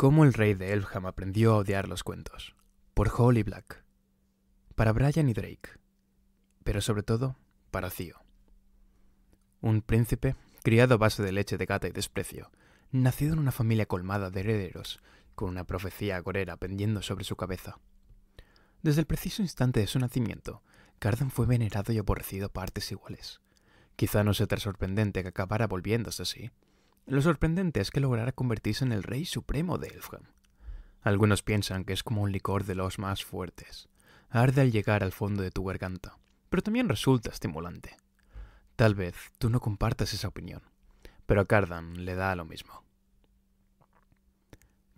Cómo el rey de Elfham aprendió a odiar los cuentos, por Holly Black, para Brian y Drake, pero sobre todo para Theo. Un príncipe, criado a base de leche de gata y desprecio, nacido en una familia colmada de herederos, con una profecía agorera pendiendo sobre su cabeza. Desde el preciso instante de su nacimiento, Cardan fue venerado y aborrecido a partes iguales. Quizá no sea tan sorprendente que acabara volviéndose así, lo sorprendente es que lograra convertirse en el rey supremo de Elfham. Algunos piensan que es como un licor de los más fuertes. Arde al llegar al fondo de tu garganta, pero también resulta estimulante. Tal vez tú no compartas esa opinión, pero a Cardan le da lo mismo.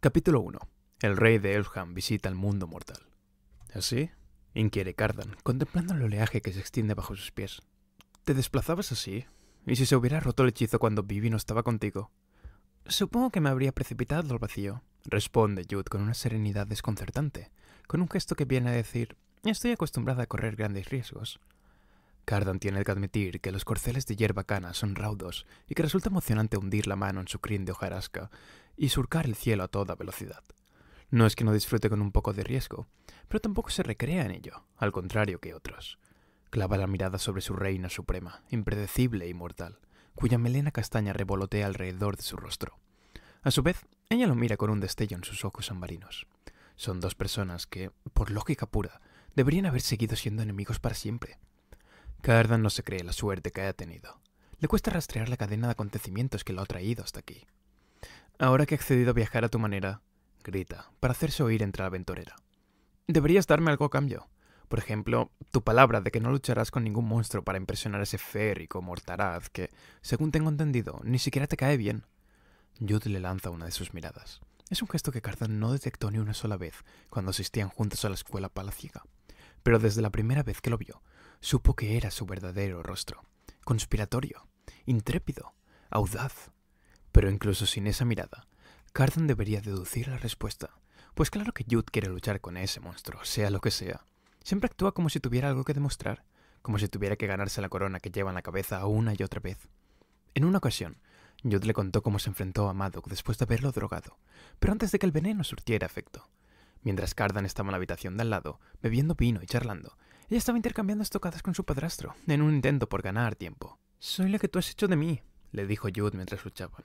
Capítulo 1. El rey de Elfham visita el mundo mortal. ¿Así? inquiere Cardan, contemplando el oleaje que se extiende bajo sus pies. ¿Te desplazabas así? ¿Y si se hubiera roto el hechizo cuando Vivi no estaba contigo? Supongo que me habría precipitado al vacío, responde Jude con una serenidad desconcertante, con un gesto que viene a decir Estoy acostumbrada a correr grandes riesgos. Cardan tiene que admitir que los corceles de hierba cana son raudos y que resulta emocionante hundir la mano en su crin de hojarasca y surcar el cielo a toda velocidad. No es que no disfrute con un poco de riesgo, pero tampoco se recrea en ello, al contrario que otros. Clava la mirada sobre su reina suprema, impredecible e inmortal, cuya melena castaña revolotea alrededor de su rostro. A su vez, ella lo mira con un destello en sus ojos ambarinos. Son dos personas que, por lógica pura, deberían haber seguido siendo enemigos para siempre. Cardan no se cree la suerte que haya tenido. Le cuesta rastrear la cadena de acontecimientos que lo ha traído hasta aquí. Ahora que he accedido a viajar a tu manera, grita, para hacerse oír entre la aventurera. Deberías darme algo a cambio. Por ejemplo, tu palabra de que no lucharás con ningún monstruo para impresionar a ese férrico mortaraz que, según tengo entendido, ni siquiera te cae bien. Jude le lanza una de sus miradas. Es un gesto que Cardan no detectó ni una sola vez cuando asistían juntos a la escuela palaciega, pero desde la primera vez que lo vio, supo que era su verdadero rostro. Conspiratorio, intrépido, audaz. Pero incluso sin esa mirada, Cardan debería deducir la respuesta, pues claro que Jude quiere luchar con ese monstruo, sea lo que sea, Siempre actúa como si tuviera algo que demostrar, como si tuviera que ganarse la corona que lleva en la cabeza una y otra vez. En una ocasión, Jude le contó cómo se enfrentó a Madoc después de haberlo drogado, pero antes de que el veneno surtiera efecto. Mientras Cardan estaba en la habitación de al lado, bebiendo vino y charlando, ella estaba intercambiando estocadas con su padrastro, en un intento por ganar tiempo. Soy la que tú has hecho de mí, le dijo Jude mientras luchaban.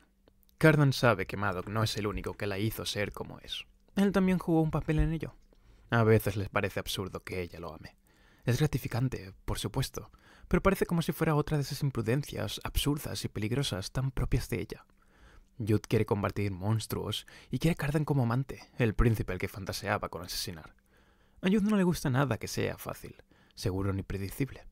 Cardan sabe que Madoc no es el único que la hizo ser como es. Él también jugó un papel en ello. A veces les parece absurdo que ella lo ame. Es gratificante, por supuesto, pero parece como si fuera otra de esas imprudencias absurdas y peligrosas tan propias de ella. Jud quiere combatir monstruos y quiere a como amante, el príncipe al que fantaseaba con asesinar. A Judd no le gusta nada que sea fácil, seguro ni predecible.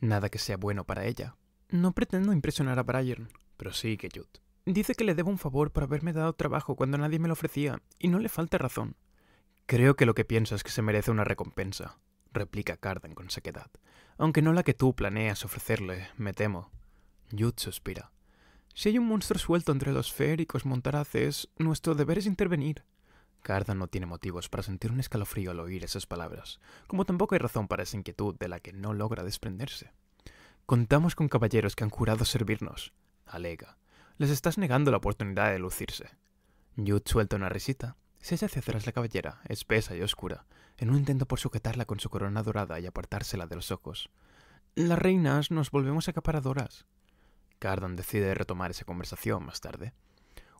Nada que sea bueno para ella. No pretendo impresionar a Brian, pero sí que Jud Dice que le debo un favor por haberme dado trabajo cuando nadie me lo ofrecía, y no le falta razón. Creo que lo que piensas es que se merece una recompensa, replica Carden con sequedad. Aunque no la que tú planeas ofrecerle, me temo. Yud suspira. Si hay un monstruo suelto entre los féricos montaraces, nuestro deber es intervenir. Carden no tiene motivos para sentir un escalofrío al oír esas palabras, como tampoco hay razón para esa inquietud de la que no logra desprenderse. Contamos con caballeros que han jurado servirnos, alega. Les estás negando la oportunidad de lucirse. Yud suelta una risita, se hace tras la cabellera, espesa y oscura, en un intento por sujetarla con su corona dorada y apartársela de los ojos. Las reinas nos volvemos acaparadoras. Cardan decide retomar esa conversación más tarde.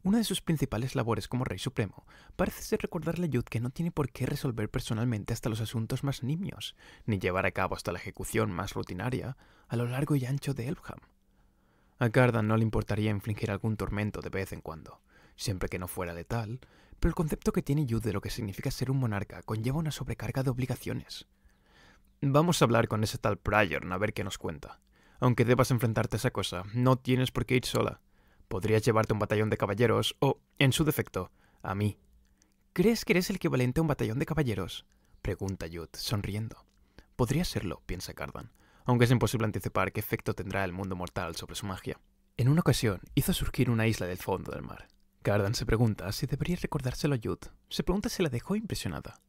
Una de sus principales labores como rey supremo parece ser recordarle a Yud que no tiene por qué resolver personalmente hasta los asuntos más nimios, ni llevar a cabo hasta la ejecución más rutinaria a lo largo y ancho de Elfham. A Cardan no le importaría infligir algún tormento de vez en cuando, siempre que no fuera letal pero el concepto que tiene Yud de lo que significa ser un monarca conlleva una sobrecarga de obligaciones. Vamos a hablar con ese tal Pryorn a ver qué nos cuenta. Aunque debas enfrentarte a esa cosa, no tienes por qué ir sola. Podrías llevarte un batallón de caballeros o, en su defecto, a mí. ¿Crees que eres el equivalente a un batallón de caballeros? Pregunta Yud, sonriendo. Podría serlo, piensa Cardan, aunque es imposible anticipar qué efecto tendrá el mundo mortal sobre su magia. En una ocasión hizo surgir una isla del fondo del mar, Cardan se pregunta si debería recordárselo a Jude. Se pregunta si la dejó impresionada.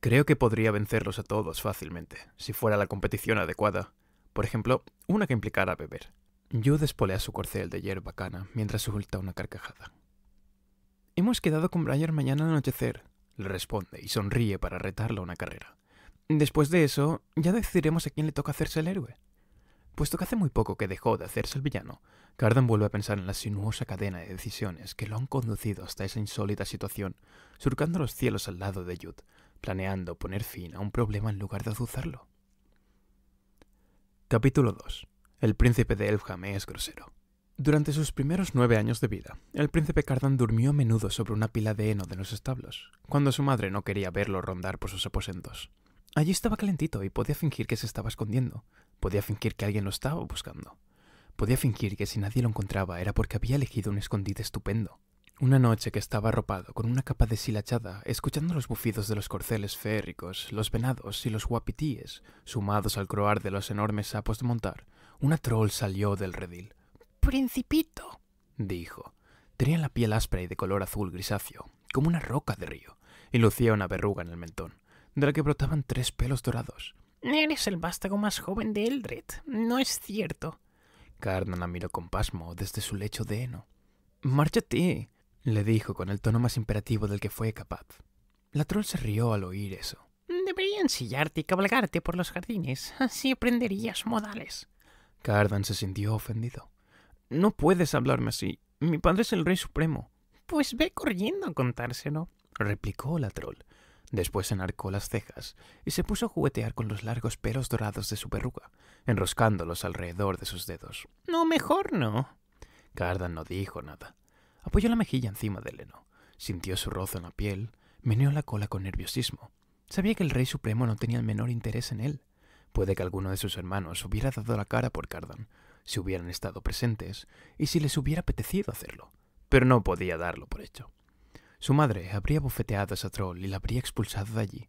Creo que podría vencerlos a todos fácilmente, si fuera la competición adecuada. Por ejemplo, una que implicara beber. Jude espolea su corcel de hierba cana mientras suelta una carcajada. Hemos quedado con Briar mañana al anochecer, le responde y sonríe para retarlo a una carrera. Después de eso, ya decidiremos a quién le toca hacerse el héroe. Puesto que hace muy poco que dejó de hacerse el villano, Cardan vuelve a pensar en la sinuosa cadena de decisiones que lo han conducido hasta esa insólita situación, surcando los cielos al lado de Jude, planeando poner fin a un problema en lugar de azuzarlo. Capítulo 2. El príncipe de Elfham es grosero. Durante sus primeros nueve años de vida, el príncipe Cardan durmió a menudo sobre una pila de heno de los establos, cuando su madre no quería verlo rondar por sus aposentos. Allí estaba calentito y podía fingir que se estaba escondiendo, Podía fingir que alguien lo estaba buscando. Podía fingir que si nadie lo encontraba era porque había elegido un escondite estupendo. Una noche que estaba arropado con una capa deshilachada, escuchando los bufidos de los corceles férricos, los venados y los guapitíes, sumados al croar de los enormes sapos de montar, una troll salió del redil. Principito, dijo. Tenía la piel áspera y de color azul grisáceo, como una roca de río, y lucía una verruga en el mentón, de la que brotaban tres pelos dorados. Eres el vástago más joven de Eldred. No es cierto. Cardan la miró con pasmo desde su lecho de heno. Márchate, le dijo con el tono más imperativo del que fue capaz. La troll se rió al oír eso. Debería ensillarte y cabalgarte por los jardines. Así aprenderías modales. Cardan se sintió ofendido. No puedes hablarme así. Mi padre es el rey supremo. Pues ve corriendo a contárselo, replicó la troll, Después enarcó las cejas y se puso a juguetear con los largos pelos dorados de su perruga, enroscándolos alrededor de sus dedos. No, mejor no. Cardan no dijo nada. Apoyó la mejilla encima de Leno, sintió su rozo en la piel, meneó la cola con nerviosismo. Sabía que el Rey Supremo no tenía el menor interés en él. Puede que alguno de sus hermanos hubiera dado la cara por Cardan, si hubieran estado presentes y si les hubiera apetecido hacerlo, pero no podía darlo por hecho. Su madre habría bofeteado a esa troll y la habría expulsado de allí.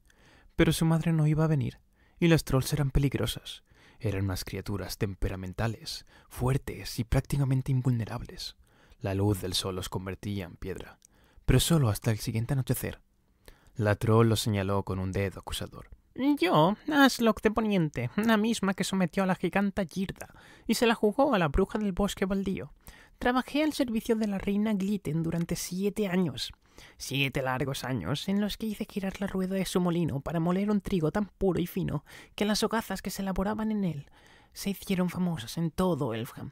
Pero su madre no iba a venir, y las trolls eran peligrosas. Eran unas criaturas temperamentales, fuertes y prácticamente invulnerables. La luz del sol los convertía en piedra, pero solo hasta el siguiente anochecer. La troll lo señaló con un dedo acusador. Yo, Aslock de Poniente, la misma que sometió a la giganta Girda y se la jugó a la bruja del bosque baldío. Trabajé al servicio de la reina Glitten durante siete años. Siete largos años en los que hice girar la rueda de su molino para moler un trigo tan puro y fino que las hogazas que se elaboraban en él se hicieron famosas en todo Elfham.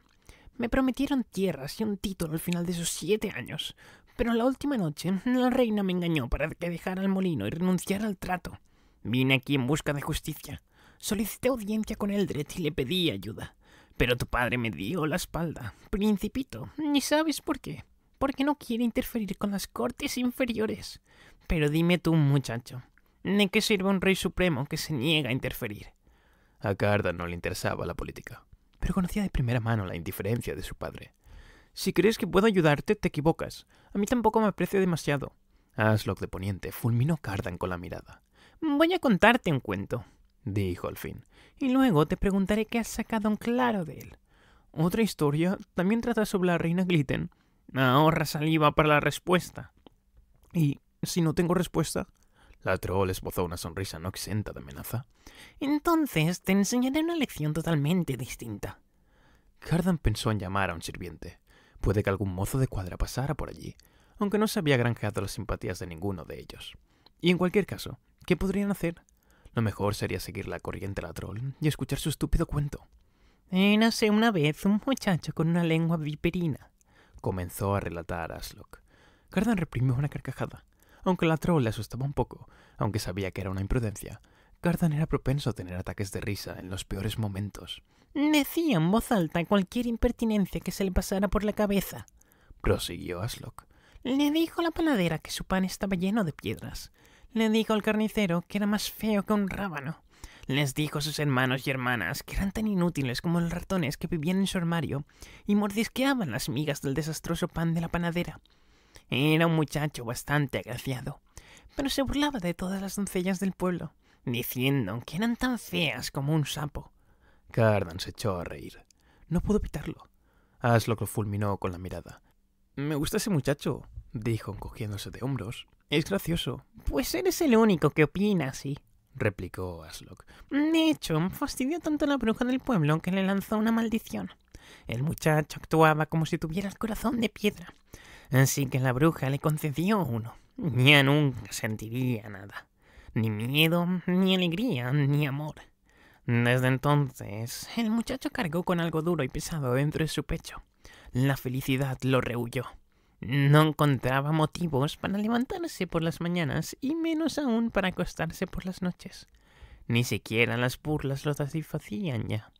Me prometieron tierras y un título al final de sus siete años, pero la última noche la reina me engañó para que dejara el molino y renunciara al trato. Vine aquí en busca de justicia. Solicité audiencia con Eldred y le pedí ayuda. Pero tu padre me dio la espalda, principito, ni sabes por qué. Porque no quiere interferir con las cortes inferiores. Pero dime tú, muchacho, ¿de qué sirve un rey supremo que se niega a interferir? A Cardan no le interesaba la política, pero conocía de primera mano la indiferencia de su padre. Si crees que puedo ayudarte, te equivocas. A mí tampoco me aprecio demasiado. Aslock de Poniente fulminó Cardan con la mirada. Voy a contarte un cuento dijo al fin, y luego te preguntaré qué has sacado en claro de él. Otra historia también trata sobre la reina Glitten. Ahorra saliva para la respuesta. Y si no tengo respuesta, la troll esbozó una sonrisa no exenta de amenaza. Entonces te enseñaré una lección totalmente distinta. Cardan pensó en llamar a un sirviente. Puede que algún mozo de cuadra pasara por allí, aunque no se había granjeado las simpatías de ninguno de ellos. Y en cualquier caso, ¿qué podrían hacer? Lo mejor sería seguir la corriente a la troll y escuchar su estúpido cuento. Eh, Érase una vez un muchacho con una lengua viperina, comenzó a relatar Aslock. Cardan reprimió una carcajada. Aunque la troll le asustaba un poco, aunque sabía que era una imprudencia, Cardan era propenso a tener ataques de risa en los peores momentos. Decía en voz alta cualquier impertinencia que se le pasara por la cabeza, prosiguió Aslock. Le dijo la panadera que su pan estaba lleno de piedras, le dijo al carnicero que era más feo que un rábano. Les dijo a sus hermanos y hermanas que eran tan inútiles como los ratones que vivían en su armario y mordisqueaban las migas del desastroso pan de la panadera. Era un muchacho bastante agraciado, pero se burlaba de todas las doncellas del pueblo, diciendo que eran tan feas como un sapo. Cardan se echó a reír. No pudo evitarlo. Aslock lo fulminó con la mirada. Me gusta ese muchacho, dijo encogiéndose de hombros. Es gracioso. Pues eres el único que opina así, replicó Aslock. De hecho, fastidió tanto a la bruja del pueblo que le lanzó una maldición. El muchacho actuaba como si tuviera el corazón de piedra. Así que la bruja le concedió uno. Ya nunca sentiría nada. Ni miedo, ni alegría, ni amor. Desde entonces, el muchacho cargó con algo duro y pesado dentro de su pecho. La felicidad lo rehuyó. No encontraba motivos para levantarse por las mañanas y menos aún para acostarse por las noches. Ni siquiera las burlas lo satisfacían ya.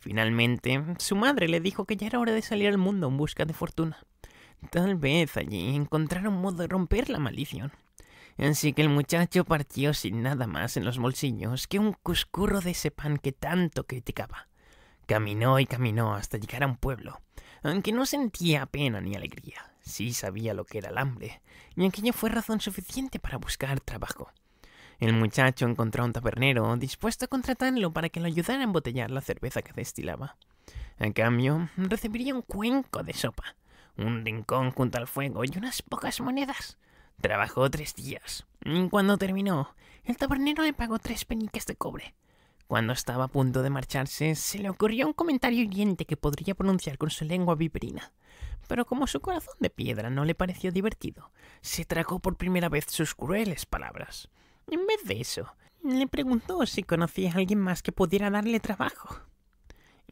Finalmente, su madre le dijo que ya era hora de salir al mundo en busca de fortuna. Tal vez allí encontrara un modo de romper la maldición. Así que el muchacho partió sin nada más en los bolsillos que un cuscurro de ese pan que tanto criticaba. Caminó y caminó hasta llegar a un pueblo, aunque no sentía pena ni alegría. Sí sabía lo que era el hambre, y aquello fue razón suficiente para buscar trabajo. El muchacho encontró a un tabernero dispuesto a contratarlo para que lo ayudara a embotellar la cerveza que destilaba. A cambio, recibiría un cuenco de sopa, un rincón junto al fuego y unas pocas monedas. Trabajó tres días. Y cuando terminó, el tabernero le pagó tres peniques de cobre, cuando estaba a punto de marcharse, se le ocurrió un comentario hiriente que podría pronunciar con su lengua viperina. Pero como su corazón de piedra no le pareció divertido, se tragó por primera vez sus crueles palabras. En vez de eso, le preguntó si conocía a alguien más que pudiera darle trabajo.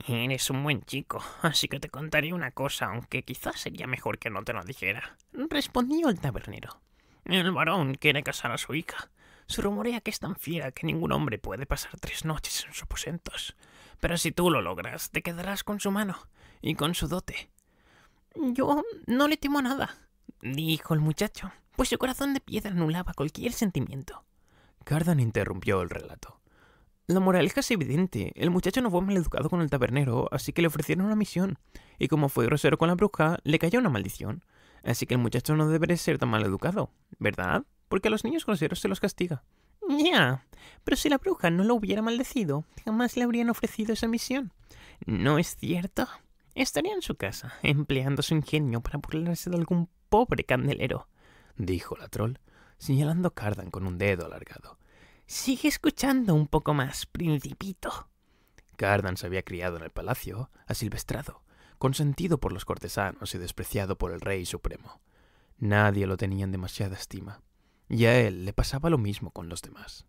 Eres un buen chico, así que te contaré una cosa, aunque quizás sería mejor que no te lo dijera, respondió el tabernero. El varón quiere casar a su hija, se rumorea que es tan fiera que ningún hombre puede pasar tres noches en sus aposentos. Pero si tú lo logras, te quedarás con su mano y con su dote. Yo no le temo nada, dijo el muchacho, pues su corazón de piedra anulaba cualquier sentimiento. Cardan interrumpió el relato. La moraleja es evidente. El muchacho no fue maleducado con el tabernero, así que le ofrecieron una misión. Y como fue grosero con la bruja, le cayó una maldición. Así que el muchacho no debería ser tan mal educado, ¿verdad? porque a los niños groseros se los castiga. Ya, pero si la bruja no lo hubiera maldecido, jamás le habrían ofrecido esa misión. ¿No es cierto? Estaría en su casa, empleando su ingenio para burlarse de algún pobre candelero, dijo la troll, señalando a Cardan con un dedo alargado. Sigue escuchando un poco más, principito. Cardan se había criado en el palacio, asilvestrado, consentido por los cortesanos y despreciado por el rey supremo. Nadie lo tenía en demasiada estima. Y a él le pasaba lo mismo con los demás.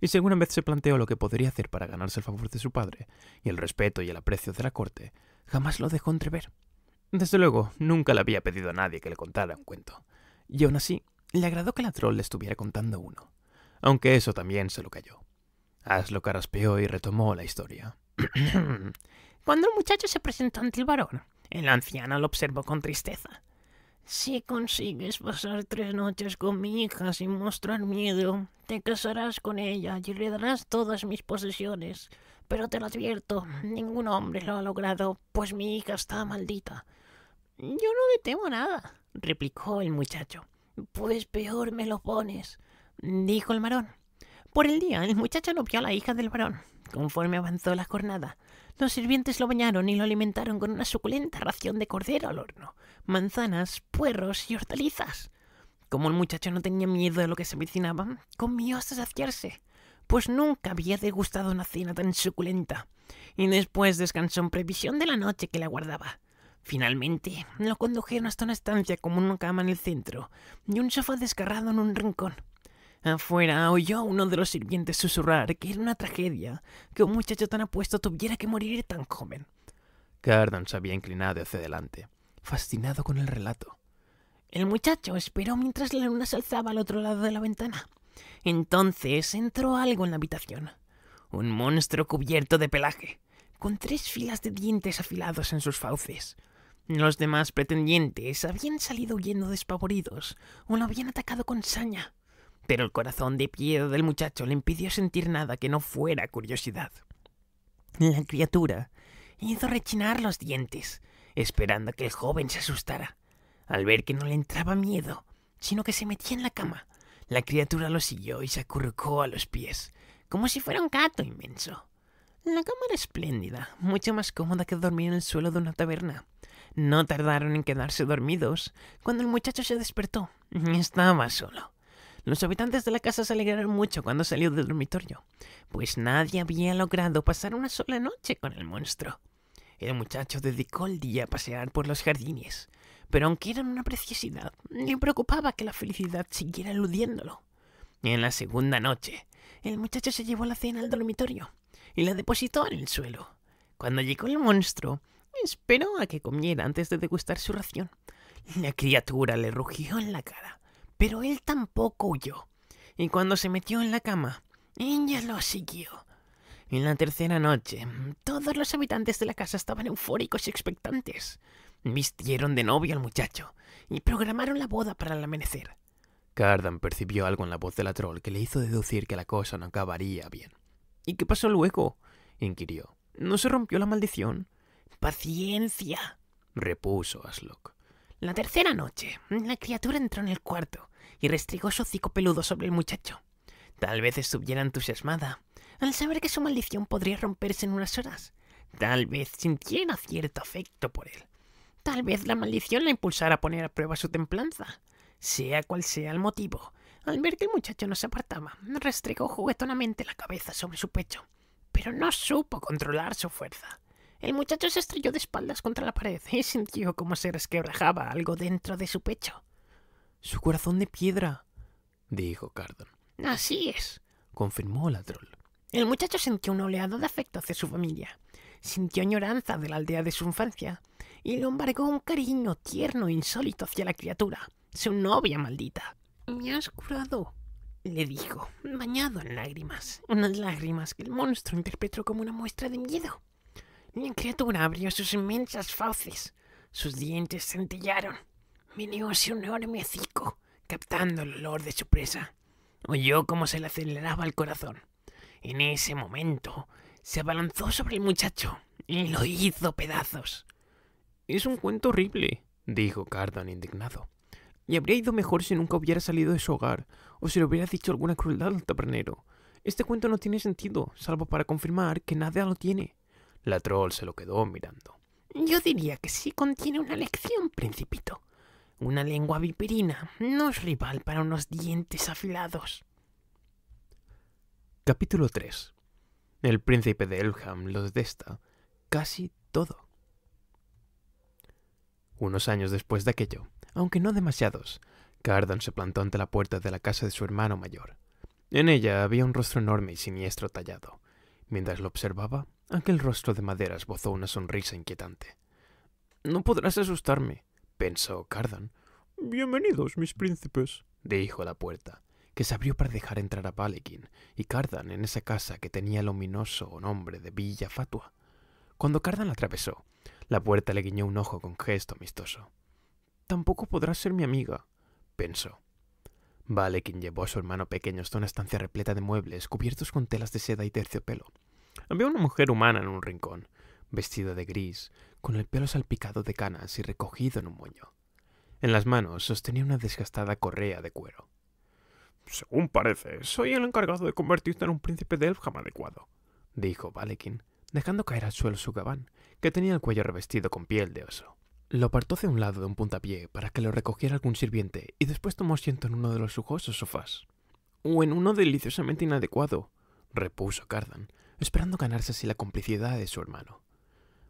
Y según una vez se planteó lo que podría hacer para ganarse el favor de su padre, y el respeto y el aprecio de la corte, jamás lo dejó entrever. Desde luego, nunca le había pedido a nadie que le contara un cuento. Y aún así, le agradó que la troll le estuviera contando uno. Aunque eso también se lo cayó. hazlo carraspeó y retomó la historia. Cuando el muchacho se presentó ante el varón, el anciano lo observó con tristeza. Si consigues pasar tres noches con mi hija sin mostrar miedo, te casarás con ella y le darás todas mis posesiones. Pero te lo advierto, ningún hombre lo ha logrado, pues mi hija está maldita. Yo no le temo nada, replicó el muchacho. Pues peor me lo pones, dijo el varón. Por el día, el muchacho no vio a la hija del varón. Conforme avanzó la jornada, los sirvientes lo bañaron y lo alimentaron con una suculenta ración de cordero al horno, manzanas, puerros y hortalizas. Como el muchacho no tenía miedo de lo que se avecinaba, comió hasta saciarse, pues nunca había degustado una cena tan suculenta, y después descansó en previsión de la noche que la guardaba. Finalmente, lo condujeron hasta una estancia como una cama en el centro y un sofá descarrado en un rincón. Afuera oyó a uno de los sirvientes susurrar que era una tragedia que un muchacho tan apuesto tuviera que morir tan joven. Cardan se había inclinado hacia delante, fascinado con el relato. El muchacho esperó mientras la luna se alzaba al otro lado de la ventana. Entonces entró algo en la habitación. Un monstruo cubierto de pelaje, con tres filas de dientes afilados en sus fauces. Los demás pretendientes habían salido huyendo despavoridos o lo habían atacado con saña pero el corazón de piedra del muchacho le impidió sentir nada que no fuera curiosidad. La criatura hizo rechinar los dientes, esperando que el joven se asustara. Al ver que no le entraba miedo, sino que se metía en la cama, la criatura lo siguió y se acurrucó a los pies, como si fuera un gato inmenso. La cama era espléndida, mucho más cómoda que dormir en el suelo de una taberna. No tardaron en quedarse dormidos cuando el muchacho se despertó. Estaba solo. Los habitantes de la casa se alegraron mucho cuando salió del dormitorio, pues nadie había logrado pasar una sola noche con el monstruo. El muchacho dedicó el día a pasear por los jardines, pero aunque eran una preciosidad, le preocupaba que la felicidad siguiera eludiéndolo. En la segunda noche, el muchacho se llevó la cena al dormitorio y la depositó en el suelo. Cuando llegó el monstruo, esperó a que comiera antes de degustar su ración. La criatura le rugió en la cara pero él tampoco huyó. Y cuando se metió en la cama, ella lo siguió. En la tercera noche, todos los habitantes de la casa estaban eufóricos y expectantes. Vistieron de novio al muchacho y programaron la boda para el amanecer. Cardan percibió algo en la voz de la troll que le hizo deducir que la cosa no acabaría bien. ¿Y qué pasó luego? inquirió. ¿No se rompió la maldición? Paciencia, repuso Aslock. La tercera noche, la criatura entró en el cuarto y restregó su hocico peludo sobre el muchacho. Tal vez estuviera entusiasmada al saber que su maldición podría romperse en unas horas. Tal vez sintiera cierto afecto por él. Tal vez la maldición la impulsara a poner a prueba su templanza. Sea cual sea el motivo, al ver que el muchacho no se apartaba, restregó juguetonamente la cabeza sobre su pecho, pero no supo controlar su fuerza. El muchacho se estrelló de espaldas contra la pared y sintió como se resquebrajaba algo dentro de su pecho. Su corazón de piedra, dijo Cardon. Así es, confirmó la troll. El muchacho sintió un oleado de afecto hacia su familia, sintió añoranza de la aldea de su infancia, y lo embargó un cariño tierno e insólito hacia la criatura, su novia maldita. Me has curado, le dijo, bañado en lágrimas, unas lágrimas que el monstruo interpretó como una muestra de miedo. Mi criatura abrió sus inmensas fauces. Sus dientes centellaron. Me un enorme hocico, captando el olor de su presa. Oyó cómo se le aceleraba el corazón. En ese momento, se abalanzó sobre el muchacho y lo hizo pedazos. Es un cuento horrible, dijo Cardan indignado. Y habría ido mejor si nunca hubiera salido de su hogar, o si le hubiera dicho alguna crueldad al tabernero. Este cuento no tiene sentido, salvo para confirmar que nadie lo tiene. La troll se lo quedó mirando. Yo diría que sí contiene una lección, principito. Una lengua viperina no es rival para unos dientes afilados. Capítulo 3. El príncipe de Elham lo desta casi todo. Unos años después de aquello, aunque no demasiados, Cardan se plantó ante la puerta de la casa de su hermano mayor. En ella había un rostro enorme y siniestro tallado. Mientras lo observaba, Aquel rostro de maderas esbozó una sonrisa inquietante. No podrás asustarme, pensó Cardan. Bienvenidos, mis príncipes, dijo la puerta, que se abrió para dejar entrar a Palekin y Cardan en esa casa que tenía el ominoso nombre de Villa Fatua. Cuando Cardan la atravesó, la puerta le guiñó un ojo con gesto amistoso. Tampoco podrás ser mi amiga, pensó. Valekin llevó a su hermano pequeño hasta una estancia repleta de muebles cubiertos con telas de seda y terciopelo, había una mujer humana en un rincón, vestida de gris, con el pelo salpicado de canas y recogido en un moño. En las manos sostenía una desgastada correa de cuero. Según parece, soy el encargado de convertirte en un príncipe de Elfham adecuado, dijo Valekin, dejando caer al suelo su gabán, que tenía el cuello revestido con piel de oso. Lo apartó de un lado de un puntapié para que lo recogiera algún sirviente y después tomó asiento en uno de los lujosos sofás. O en uno deliciosamente inadecuado, repuso Cardan, esperando ganarse así la complicidad de su hermano.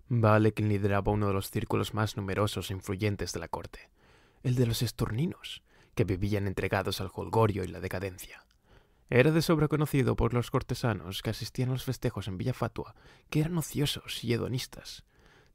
Vale quien lideraba uno de los círculos más numerosos e influyentes de la corte, el de los estorninos, que vivían entregados al jolgorio y la decadencia. Era de sobra conocido por los cortesanos que asistían a los festejos en Villa que eran ociosos y hedonistas.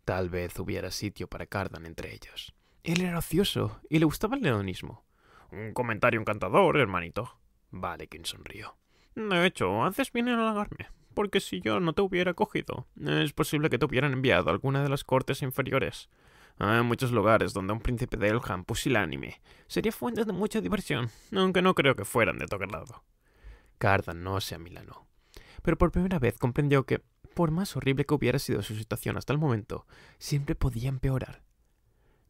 Tal vez hubiera sitio para Cardan entre ellos. Él era ocioso y le gustaba el hedonismo. Un comentario encantador, hermanito. Vale, quien sonrió. De hecho, antes vienen a halagarme porque si yo no te hubiera cogido, es posible que te hubieran enviado a alguna de las cortes inferiores. Hay muchos lugares donde un príncipe de Elham pusilánime sería fuente de mucha diversión, aunque no creo que fueran de tu lado. Cardan no se amilanó, pero por primera vez comprendió que, por más horrible que hubiera sido su situación hasta el momento, siempre podía empeorar.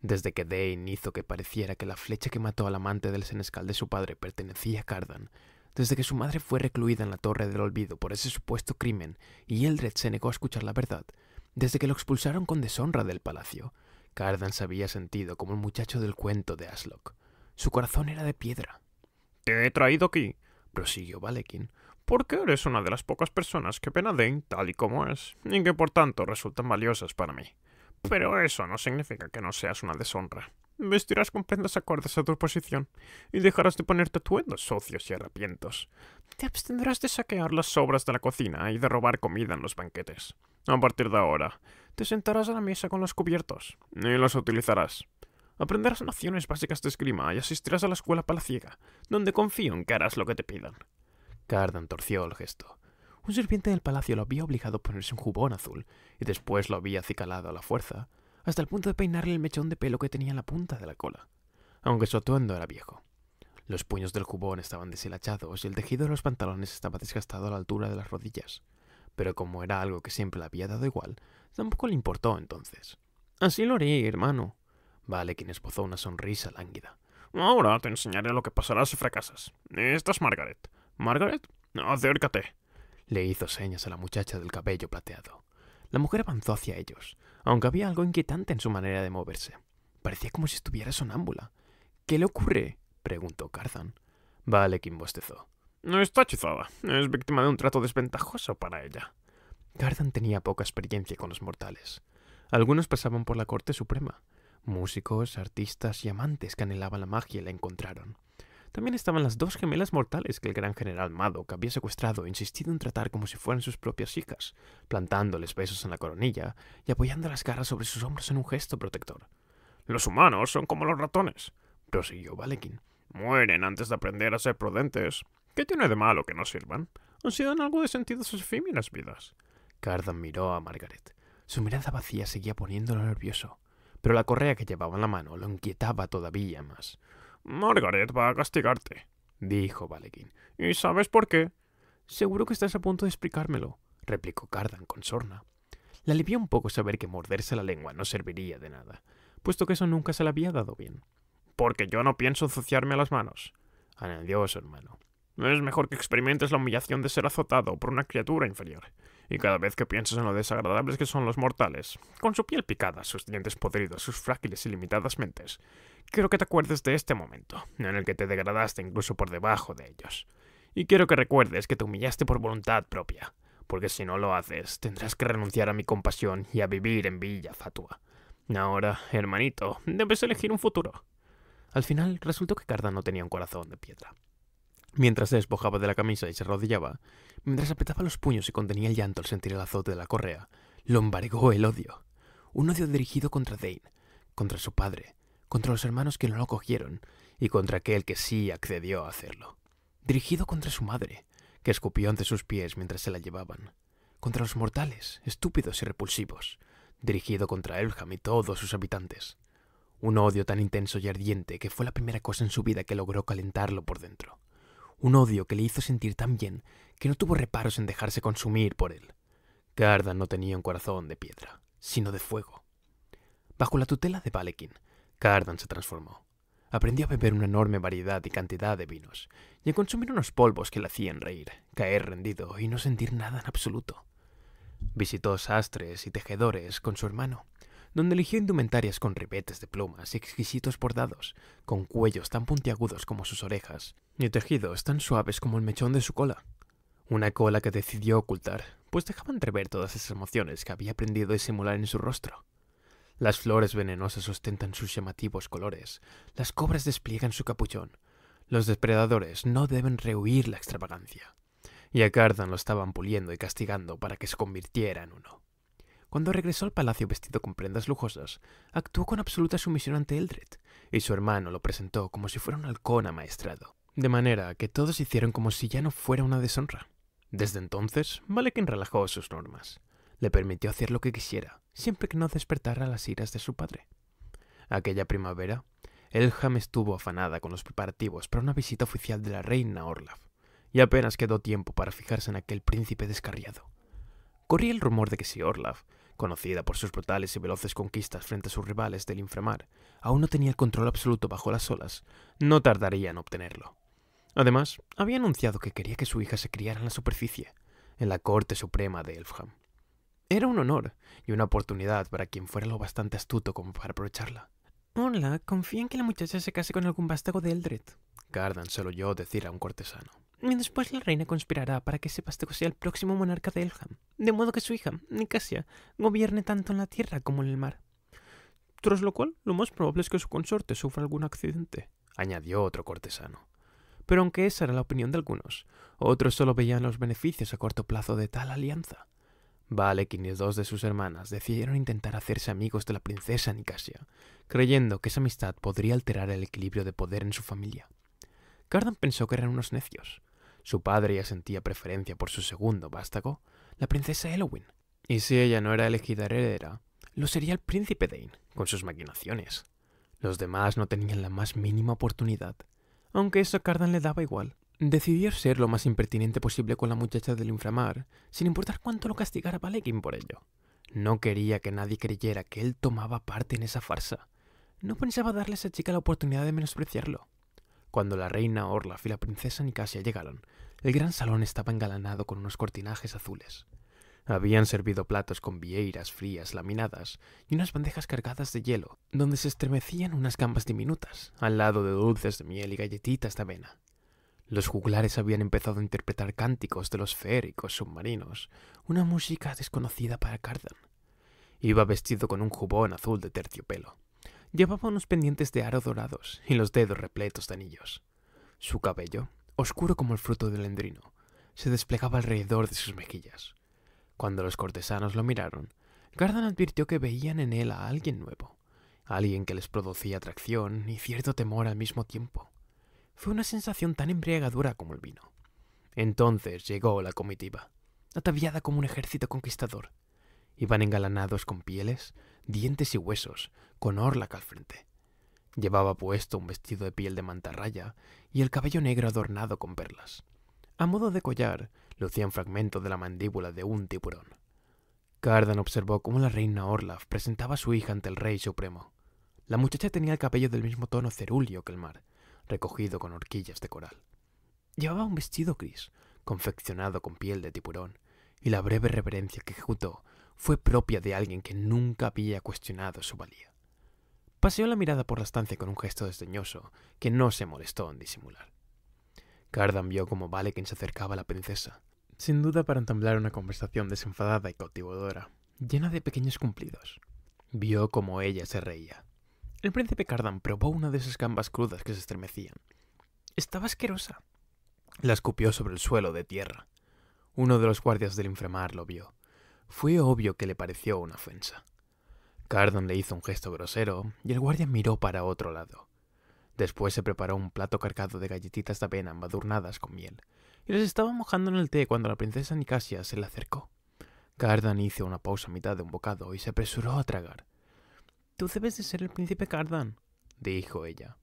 Desde que Dane hizo que pareciera que la flecha que mató al amante del senescal de su padre pertenecía a Cardan, desde que su madre fue recluida en la Torre del Olvido por ese supuesto crimen y Eldred se negó a escuchar la verdad, desde que lo expulsaron con deshonra del palacio, Cardan se había sentido como el muchacho del cuento de Aslock. Su corazón era de piedra. Te he traído aquí, prosiguió Valekin, porque eres una de las pocas personas que Benadain tal y como es, y que por tanto resultan valiosas para mí. Pero eso no significa que no seas una deshonra. Vestirás con prendas acordes a tu posición y dejarás de ponerte atuendos socios y harapientos. Te abstendrás de saquear las sobras de la cocina y de robar comida en los banquetes. A partir de ahora, te sentarás a la mesa con los cubiertos y los utilizarás. Aprenderás nociones básicas de esgrima y asistirás a la escuela palaciega, donde confío en que harás lo que te pidan. Cardan torció el gesto. Un sirviente del palacio lo había obligado a ponerse un jubón azul, y después lo había acicalado a la fuerza, hasta el punto de peinarle el mechón de pelo que tenía en la punta de la cola, aunque su atuendo era viejo. Los puños del jubón estaban deshilachados y el tejido de los pantalones estaba desgastado a la altura de las rodillas, pero como era algo que siempre le había dado igual, tampoco le importó entonces. Así lo haré, hermano. Vale, quien esbozó una sonrisa lánguida. Ahora te enseñaré lo que pasará si fracasas. Esta es Margaret. Margaret, acércate. Le hizo señas a la muchacha del cabello plateado. La mujer avanzó hacia ellos, aunque había algo inquietante en su manera de moverse. Parecía como si estuviera sonámbula. ¿Qué le ocurre? preguntó Vale quien bostezó. No está hechizada. Es víctima de un trato desventajoso para ella. Cardan tenía poca experiencia con los mortales. Algunos pasaban por la Corte Suprema. Músicos, artistas y amantes que anhelaban la magia la encontraron. También estaban las dos gemelas mortales que el gran general Madoc había secuestrado e insistido en tratar como si fueran sus propias hijas, plantándoles besos en la coronilla y apoyando las garras sobre sus hombros en un gesto protector. Los humanos son como los ratones, prosiguió Valekin. Mueren antes de aprender a ser prudentes. ¿Qué tiene de malo que no sirvan? ¿Han sido en algo de sentido sus efímeras vidas? Cardan miró a Margaret. Su mirada vacía seguía poniéndolo nervioso, pero la correa que llevaba en la mano lo inquietaba todavía más. Margaret va a castigarte, dijo valeguín ¿Y sabes por qué? Seguro que estás a punto de explicármelo, replicó Cardan con sorna. Le alivió un poco saber que morderse la lengua no serviría de nada, puesto que eso nunca se le había dado bien. Porque yo no pienso a las manos, añadió su hermano. Es mejor que experimentes la humillación de ser azotado por una criatura inferior y cada vez que piensas en lo desagradables que son los mortales, con su piel picada, sus dientes podridos, sus frágiles y limitadas mentes, quiero que te acuerdes de este momento, en el que te degradaste incluso por debajo de ellos. Y quiero que recuerdes que te humillaste por voluntad propia, porque si no lo haces, tendrás que renunciar a mi compasión y a vivir en Villa Fatua. Ahora, hermanito, debes elegir un futuro. Al final, resultó que Carda no tenía un corazón de piedra. Mientras se despojaba de la camisa y se arrodillaba, mientras apretaba los puños y contenía el llanto al sentir el azote de la correa, embargó el odio. Un odio dirigido contra Dane, contra su padre, contra los hermanos que no lo cogieron y contra aquel que sí accedió a hacerlo. Dirigido contra su madre, que escupió ante sus pies mientras se la llevaban. Contra los mortales, estúpidos y repulsivos. Dirigido contra Elham y todos sus habitantes. Un odio tan intenso y ardiente que fue la primera cosa en su vida que logró calentarlo por dentro un odio que le hizo sentir tan bien que no tuvo reparos en dejarse consumir por él. Cardan no tenía un corazón de piedra, sino de fuego. Bajo la tutela de Valekin, Cardan se transformó. Aprendió a beber una enorme variedad y cantidad de vinos, y a consumir unos polvos que le hacían reír, caer rendido y no sentir nada en absoluto. Visitó sastres y tejedores con su hermano, donde eligió indumentarias con ribetes de plumas y exquisitos bordados, con cuellos tan puntiagudos como sus orejas, y tejidos tan suaves como el mechón de su cola. Una cola que decidió ocultar, pues dejaba entrever todas esas emociones que había aprendido a disimular en su rostro. Las flores venenosas ostentan sus llamativos colores, las cobras despliegan su capuchón, los depredadores no deben rehuir la extravagancia, y a Cardan lo estaban puliendo y castigando para que se convirtiera en uno. Cuando regresó al palacio vestido con prendas lujosas, actuó con absoluta sumisión ante Eldred, y su hermano lo presentó como si fuera un halcón amaestrado, de manera que todos hicieron como si ya no fuera una deshonra. Desde entonces, Malekin relajó sus normas. Le permitió hacer lo que quisiera, siempre que no despertara las iras de su padre. Aquella primavera, Elham estuvo afanada con los preparativos para una visita oficial de la reina Orlav, y apenas quedó tiempo para fijarse en aquel príncipe descarriado. Corría el rumor de que si Orlaf conocida por sus brutales y veloces conquistas frente a sus rivales del inframar, aún no tenía el control absoluto bajo las olas, no tardaría en obtenerlo. Además, había anunciado que quería que su hija se criara en la superficie, en la Corte Suprema de Elfham. Era un honor y una oportunidad para quien fuera lo bastante astuto como para aprovecharla. Hola, confía en que la muchacha se case con algún vástago de Eldred. —Gardan, se lo oyó decir a un cortesano. Después pues la reina conspirará para que Sebastián sea el próximo monarca de Elham, de modo que su hija, Nicasia, gobierne tanto en la tierra como en el mar. Tras lo cual, lo más probable es que su consorte sufra algún accidente, añadió otro cortesano. Pero aunque esa era la opinión de algunos, otros solo veían los beneficios a corto plazo de tal alianza. Vale ni dos de sus hermanas decidieron intentar hacerse amigos de la princesa Nicasia, creyendo que esa amistad podría alterar el equilibrio de poder en su familia. Cardan pensó que eran unos necios, su padre ya sentía preferencia por su segundo vástago, la princesa Elowyn. Y si ella no era elegida heredera, lo sería el príncipe Dane, con sus maquinaciones. Los demás no tenían la más mínima oportunidad, aunque eso a Cardan le daba igual. Decidió ser lo más impertinente posible con la muchacha del inframar, sin importar cuánto lo castigara Palekin por ello. No quería que nadie creyera que él tomaba parte en esa farsa. No pensaba darle a esa chica la oportunidad de menospreciarlo. Cuando la reina Orlaf y la princesa Nicasia llegaron, el gran salón estaba engalanado con unos cortinajes azules. Habían servido platos con vieiras frías laminadas y unas bandejas cargadas de hielo, donde se estremecían unas gambas diminutas, al lado de dulces de miel y galletitas de avena. Los juglares habían empezado a interpretar cánticos de los feéricos submarinos, una música desconocida para Cardan. Iba vestido con un jubón azul de terciopelo. Llevaba unos pendientes de aro dorados y los dedos repletos de anillos. Su cabello, oscuro como el fruto del endrino, se desplegaba alrededor de sus mejillas. Cuando los cortesanos lo miraron, Gardan advirtió que veían en él a alguien nuevo, alguien que les producía atracción y cierto temor al mismo tiempo. Fue una sensación tan embriagadora como el vino. Entonces llegó la comitiva, ataviada como un ejército conquistador. Iban engalanados con pieles, dientes y huesos, con orlac al frente. Llevaba puesto un vestido de piel de mantarraya y el cabello negro adornado con perlas. A modo de collar, lucían fragmentos de la mandíbula de un tiburón. Cardan observó cómo la reina Orlaf presentaba a su hija ante el rey supremo. La muchacha tenía el cabello del mismo tono cerúleo que el mar, recogido con horquillas de coral. Llevaba un vestido gris, confeccionado con piel de tiburón, y la breve reverencia que ejecutó fue propia de alguien que nunca había cuestionado su valía. Paseó la mirada por la estancia con un gesto desdeñoso que no se molestó en disimular. Cardan vio como quien se acercaba a la princesa, sin duda para entablar una conversación desenfadada y cautivadora, llena de pequeños cumplidos. Vio cómo ella se reía. El príncipe Cardan probó una de esas gambas crudas que se estremecían. Estaba asquerosa. La escupió sobre el suelo de tierra. Uno de los guardias del inframar lo vio fue obvio que le pareció una ofensa. Cardan le hizo un gesto grosero y el guardia miró para otro lado. Después se preparó un plato cargado de galletitas de avena embadurnadas con miel, y las estaba mojando en el té cuando la princesa Nicasia se le acercó. Cardan hizo una pausa a mitad de un bocado y se apresuró a tragar. Tú debes de ser el príncipe Cardan, dijo ella.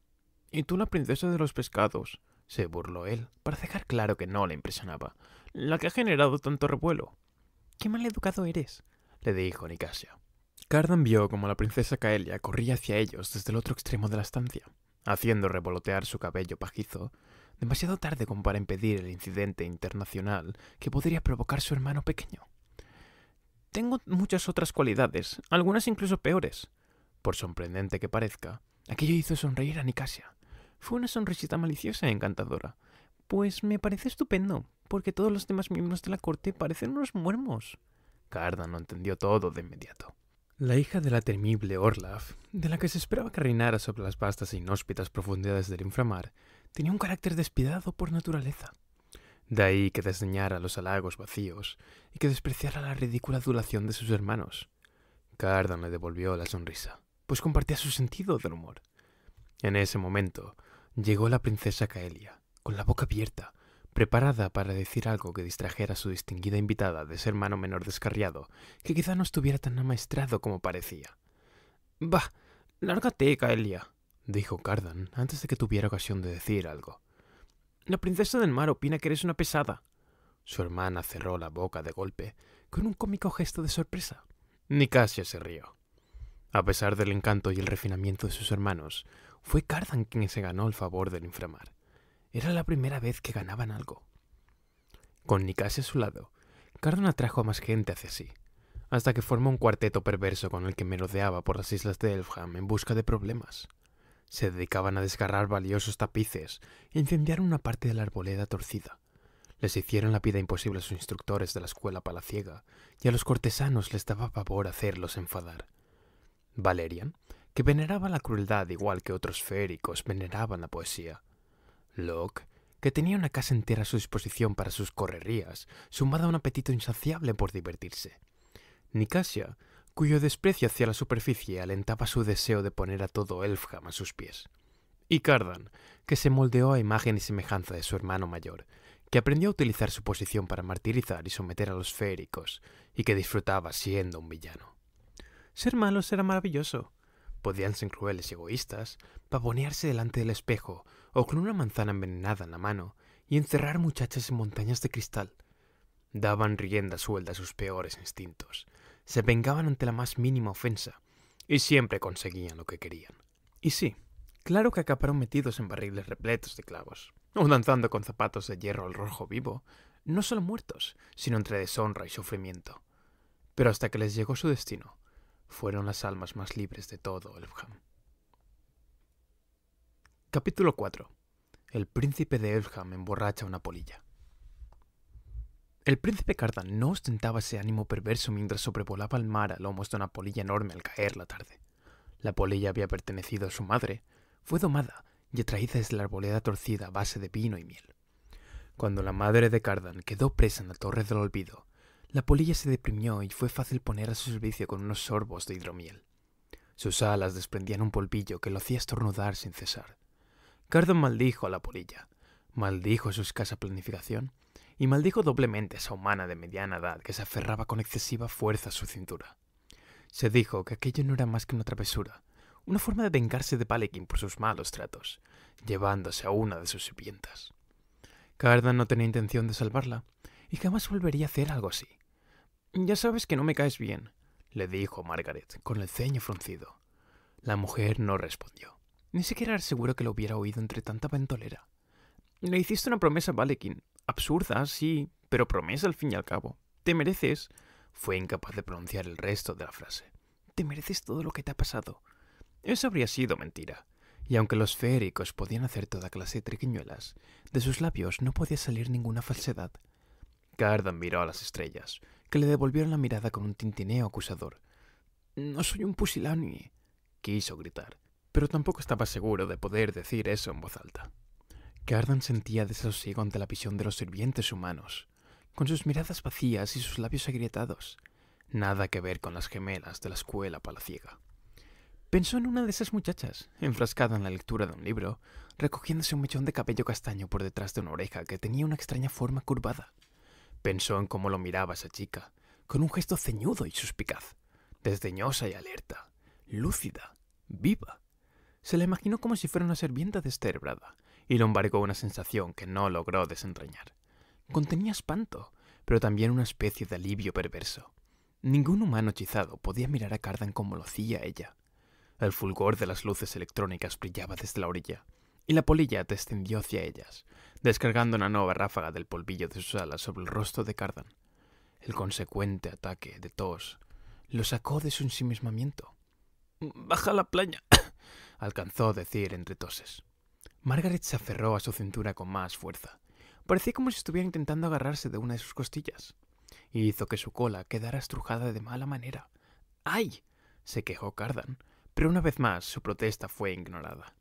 Y tú la princesa de los pescados, se burló él, para dejar claro que no le impresionaba, la que ha generado tanto revuelo. ¡Qué mal educado eres! le dijo Nicasia. Cardan vio como la princesa Caelia corría hacia ellos desde el otro extremo de la estancia, haciendo revolotear su cabello pajizo, demasiado tarde como para impedir el incidente internacional que podría provocar su hermano pequeño. Tengo muchas otras cualidades, algunas incluso peores. Por sorprendente que parezca, aquello hizo sonreír a Nicasia. Fue una sonrisita maliciosa y encantadora. Pues me parece estupendo, porque todos los demás miembros de la corte parecen unos muermos. no entendió todo de inmediato. La hija de la temible Orlaf, de la que se esperaba que reinara sobre las vastas e inhóspitas profundidades del inframar, tenía un carácter despidado por naturaleza. De ahí que desdeñara los halagos vacíos y que despreciara la ridícula adulación de sus hermanos. Cardan le devolvió la sonrisa, pues compartía su sentido del humor. En ese momento llegó la princesa Caelia, con la boca abierta, preparada para decir algo que distrajera a su distinguida invitada de ser mano menor descarriado, que quizá no estuviera tan amaestrado como parecía. Bah, lárgate, Caelia, dijo Cardan antes de que tuviera ocasión de decir algo. La princesa del mar opina que eres una pesada. Su hermana cerró la boca de golpe con un cómico gesto de sorpresa. Nicasia se rió. A pesar del encanto y el refinamiento de sus hermanos, fue Cardan quien se ganó el favor del inframar. Era la primera vez que ganaban algo. Con Nicasia a su lado, Cardona atrajo a más gente hacia sí, hasta que formó un cuarteto perverso con el que merodeaba por las islas de Elfham en busca de problemas. Se dedicaban a desgarrar valiosos tapices e incendiar una parte de la arboleda torcida. Les hicieron la vida imposible a sus instructores de la escuela palaciega, y a los cortesanos les daba pavor hacerlos enfadar. Valerian, que veneraba la crueldad igual que otros féricos veneraban la poesía, Locke, que tenía una casa entera a su disposición para sus correrías, sumada a un apetito insaciable por divertirse. Nicasia, cuyo desprecio hacia la superficie alentaba su deseo de poner a todo Elfham a sus pies. Y Cardan, que se moldeó a imagen y semejanza de su hermano mayor, que aprendió a utilizar su posición para martirizar y someter a los féricos, y que disfrutaba siendo un villano. Ser malos era maravilloso. Podían ser crueles y egoístas, pavonearse delante del espejo o con una manzana envenenada en la mano y encerrar muchachas en montañas de cristal. Daban rienda suelta a sus peores instintos, se vengaban ante la más mínima ofensa y siempre conseguían lo que querían. Y sí, claro que acaparon metidos en barriles repletos de clavos, o danzando con zapatos de hierro al rojo vivo, no solo muertos, sino entre deshonra y sufrimiento. Pero hasta que les llegó su destino, fueron las almas más libres de todo Elfham. Capítulo 4. El príncipe de Elham emborracha una polilla. El príncipe Cardan no ostentaba ese ánimo perverso mientras sobrevolaba el mar a lomos de una polilla enorme al caer la tarde. La polilla había pertenecido a su madre, fue domada y atraída desde la arboleda torcida a base de vino y miel. Cuando la madre de Cardan quedó presa en la Torre del Olvido, la polilla se deprimió y fue fácil poner a su servicio con unos sorbos de hidromiel. Sus alas desprendían un polvillo que lo hacía estornudar sin cesar. Cardon maldijo a la polilla, maldijo su escasa planificación y maldijo doblemente a esa humana de mediana edad que se aferraba con excesiva fuerza a su cintura. Se dijo que aquello no era más que una travesura, una forma de vengarse de Palekin por sus malos tratos, llevándose a una de sus sirvientas. Cardan no tenía intención de salvarla, y jamás volvería a hacer algo así. Ya sabes que no me caes bien, le dijo Margaret, con el ceño fruncido. La mujer no respondió. Ni siquiera era seguro que lo hubiera oído entre tanta ventolera. Le hiciste una promesa Valekin. Absurda, sí, pero promesa al fin y al cabo. Te mereces. Fue incapaz de pronunciar el resto de la frase. Te mereces todo lo que te ha pasado. Eso habría sido mentira. Y aunque los feéricos podían hacer toda clase de triquiñuelas, de sus labios no podía salir ninguna falsedad. Cardan miró a las estrellas, que le devolvieron la mirada con un tintineo acusador. No soy un pusilánime, quiso gritar, pero tampoco estaba seguro de poder decir eso en voz alta. Cardan sentía desasosiego ante la visión de los sirvientes humanos, con sus miradas vacías y sus labios agrietados. Nada que ver con las gemelas de la escuela palaciega. Pensó en una de esas muchachas, enfrascada en la lectura de un libro, recogiéndose un mechón de cabello castaño por detrás de una oreja que tenía una extraña forma curvada. Pensó en cómo lo miraba esa chica, con un gesto ceñudo y suspicaz, desdeñosa y alerta, lúcida, viva, se la imaginó como si fuera una servienta desterbrada, y lo embargó una sensación que no logró desentrañar. Contenía espanto, pero también una especie de alivio perverso. Ningún humano hechizado podía mirar a Cardan como lo hacía ella. El fulgor de las luces electrónicas brillaba desde la orilla, y la polilla descendió hacia ellas, descargando una nueva ráfaga del polvillo de sus alas sobre el rostro de Cardan. El consecuente ataque de tos lo sacó de su ensimismamiento. Baja la playa, alcanzó a decir entre toses. Margaret se aferró a su cintura con más fuerza. Parecía como si estuviera intentando agarrarse de una de sus costillas. Y hizo que su cola quedara estrujada de mala manera. ¡Ay! se quejó Cardan, pero una vez más su protesta fue ignorada.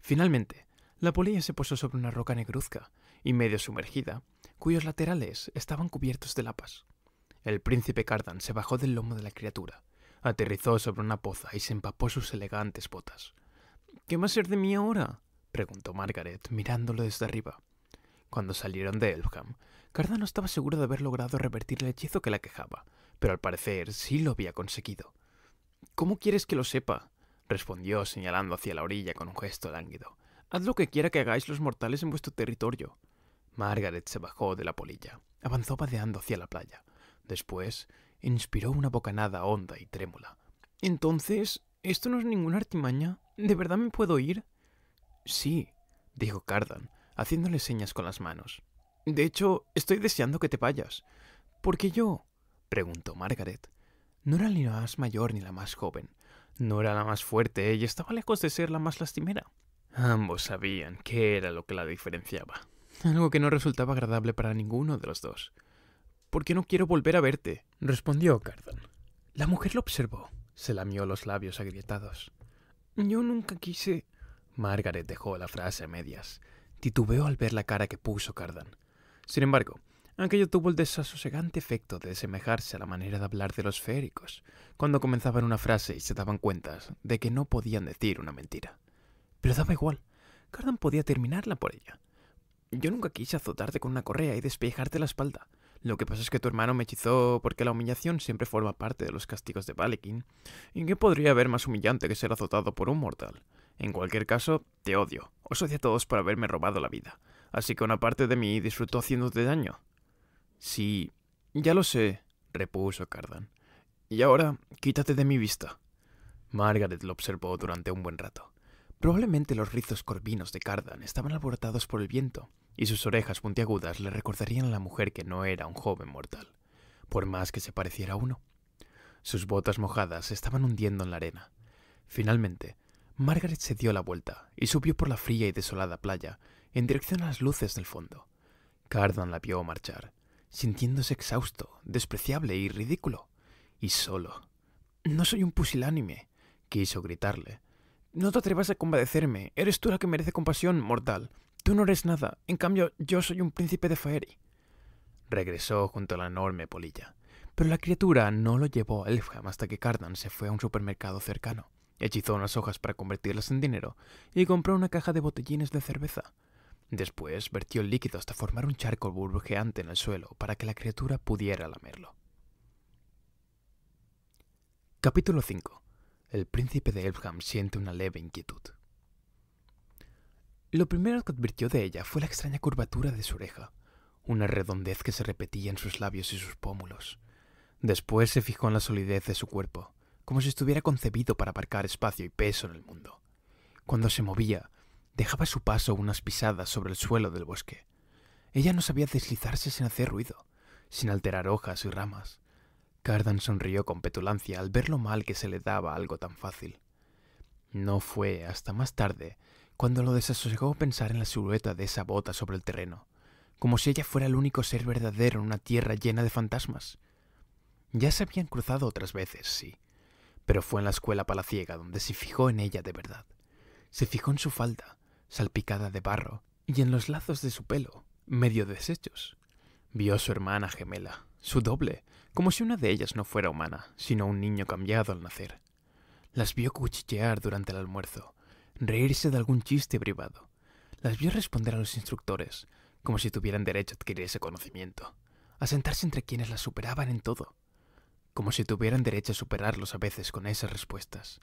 Finalmente, la polilla se posó sobre una roca negruzca y medio sumergida, cuyos laterales estaban cubiertos de lapas. El príncipe Cardan se bajó del lomo de la criatura Aterrizó sobre una poza y se empapó sus elegantes botas. ¿Qué va a ser de mí ahora? preguntó Margaret, mirándolo desde arriba. Cuando salieron de Elfham, Cardano estaba seguro de haber logrado revertir el hechizo que la quejaba, pero al parecer sí lo había conseguido. ¿Cómo quieres que lo sepa? respondió señalando hacia la orilla con un gesto lánguido. Haz lo que quiera que hagáis los mortales en vuestro territorio. Margaret se bajó de la polilla. Avanzó padeando hacia la playa. Después Inspiró una bocanada honda y trémula. Entonces, ¿esto no es ninguna artimaña? ¿De verdad me puedo ir? Sí, dijo Cardan, haciéndole señas con las manos. De hecho, estoy deseando que te vayas. ¿Por qué yo? preguntó Margaret. No era ni la más mayor ni la más joven. No era la más fuerte y estaba lejos de ser la más lastimera. Ambos sabían qué era lo que la diferenciaba. Algo que no resultaba agradable para ninguno de los dos porque no quiero volver a verte, respondió Cardan. La mujer lo observó. Se lamió los labios agrietados. Yo nunca quise. Margaret dejó la frase a medias. Titubeó al ver la cara que puso Cardan. Sin embargo, aquello tuvo el desasosegante efecto de semejarse a la manera de hablar de los féricos cuando comenzaban una frase y se daban cuenta de que no podían decir una mentira. Pero daba igual. Cardan podía terminarla por ella. Yo nunca quise azotarte con una correa y despejarte la espalda. Lo que pasa es que tu hermano me hechizó porque la humillación siempre forma parte de los castigos de Balekin. ¿Y qué podría haber más humillante que ser azotado por un mortal? En cualquier caso, te odio. Os odio a todos por haberme robado la vida. Así que una parte de mí disfrutó haciéndote daño. Sí, ya lo sé, repuso Cardan. Y ahora, quítate de mi vista. Margaret lo observó durante un buen rato. Probablemente los rizos corvinos de Cardan estaban alborotados por el viento, y sus orejas puntiagudas le recordarían a la mujer que no era un joven mortal, por más que se pareciera uno. Sus botas mojadas estaban hundiendo en la arena. Finalmente, Margaret se dio la vuelta y subió por la fría y desolada playa en dirección a las luces del fondo. Cardan la vio marchar, sintiéndose exhausto, despreciable y ridículo. Y solo. No soy un pusilánime, quiso gritarle, no te atrevas a compadecerme. Eres tú la que merece compasión, mortal. Tú no eres nada. En cambio, yo soy un príncipe de Faeri. Regresó junto a la enorme polilla. Pero la criatura no lo llevó a Elfham hasta que Cardan se fue a un supermercado cercano. Hechizó unas hojas para convertirlas en dinero y compró una caja de botellines de cerveza. Después vertió el líquido hasta formar un charco burbujeante en el suelo para que la criatura pudiera lamerlo. Capítulo 5 el príncipe de Elfham siente una leve inquietud. Lo primero que advirtió de ella fue la extraña curvatura de su oreja, una redondez que se repetía en sus labios y sus pómulos. Después se fijó en la solidez de su cuerpo, como si estuviera concebido para aparcar espacio y peso en el mundo. Cuando se movía, dejaba su paso unas pisadas sobre el suelo del bosque. Ella no sabía deslizarse sin hacer ruido, sin alterar hojas y ramas. Cardan sonrió con petulancia al ver lo mal que se le daba algo tan fácil. No fue hasta más tarde cuando lo desasosegó pensar en la silueta de esa bota sobre el terreno, como si ella fuera el único ser verdadero en una tierra llena de fantasmas. Ya se habían cruzado otras veces, sí, pero fue en la escuela palaciega donde se fijó en ella de verdad. Se fijó en su falda, salpicada de barro, y en los lazos de su pelo, medio deshechos. Vio a su hermana gemela, su doble, como si una de ellas no fuera humana, sino un niño cambiado al nacer. Las vio cuchichear durante el almuerzo, reírse de algún chiste privado. Las vio responder a los instructores, como si tuvieran derecho a adquirir ese conocimiento, a sentarse entre quienes las superaban en todo, como si tuvieran derecho a superarlos a veces con esas respuestas.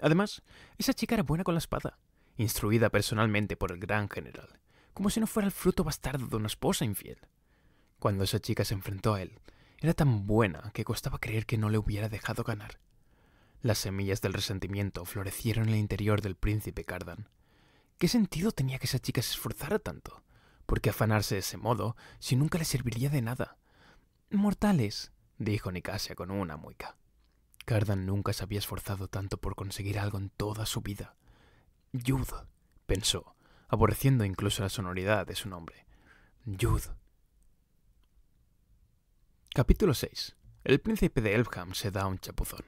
Además, esa chica era buena con la espada, instruida personalmente por el gran general, como si no fuera el fruto bastardo de una esposa infiel. Cuando esa chica se enfrentó a él, era tan buena que costaba creer que no le hubiera dejado ganar. Las semillas del resentimiento florecieron en el interior del príncipe Cardan. ¿Qué sentido tenía que esa chica se esforzara tanto? ¿Por qué afanarse de ese modo si nunca le serviría de nada? Mortales, dijo Nicasia con una mueca. Cardan nunca se había esforzado tanto por conseguir algo en toda su vida. Yud, pensó, aborreciendo incluso la sonoridad de su nombre. Yud, Capítulo 6. El príncipe de Elfham se da un chapuzón.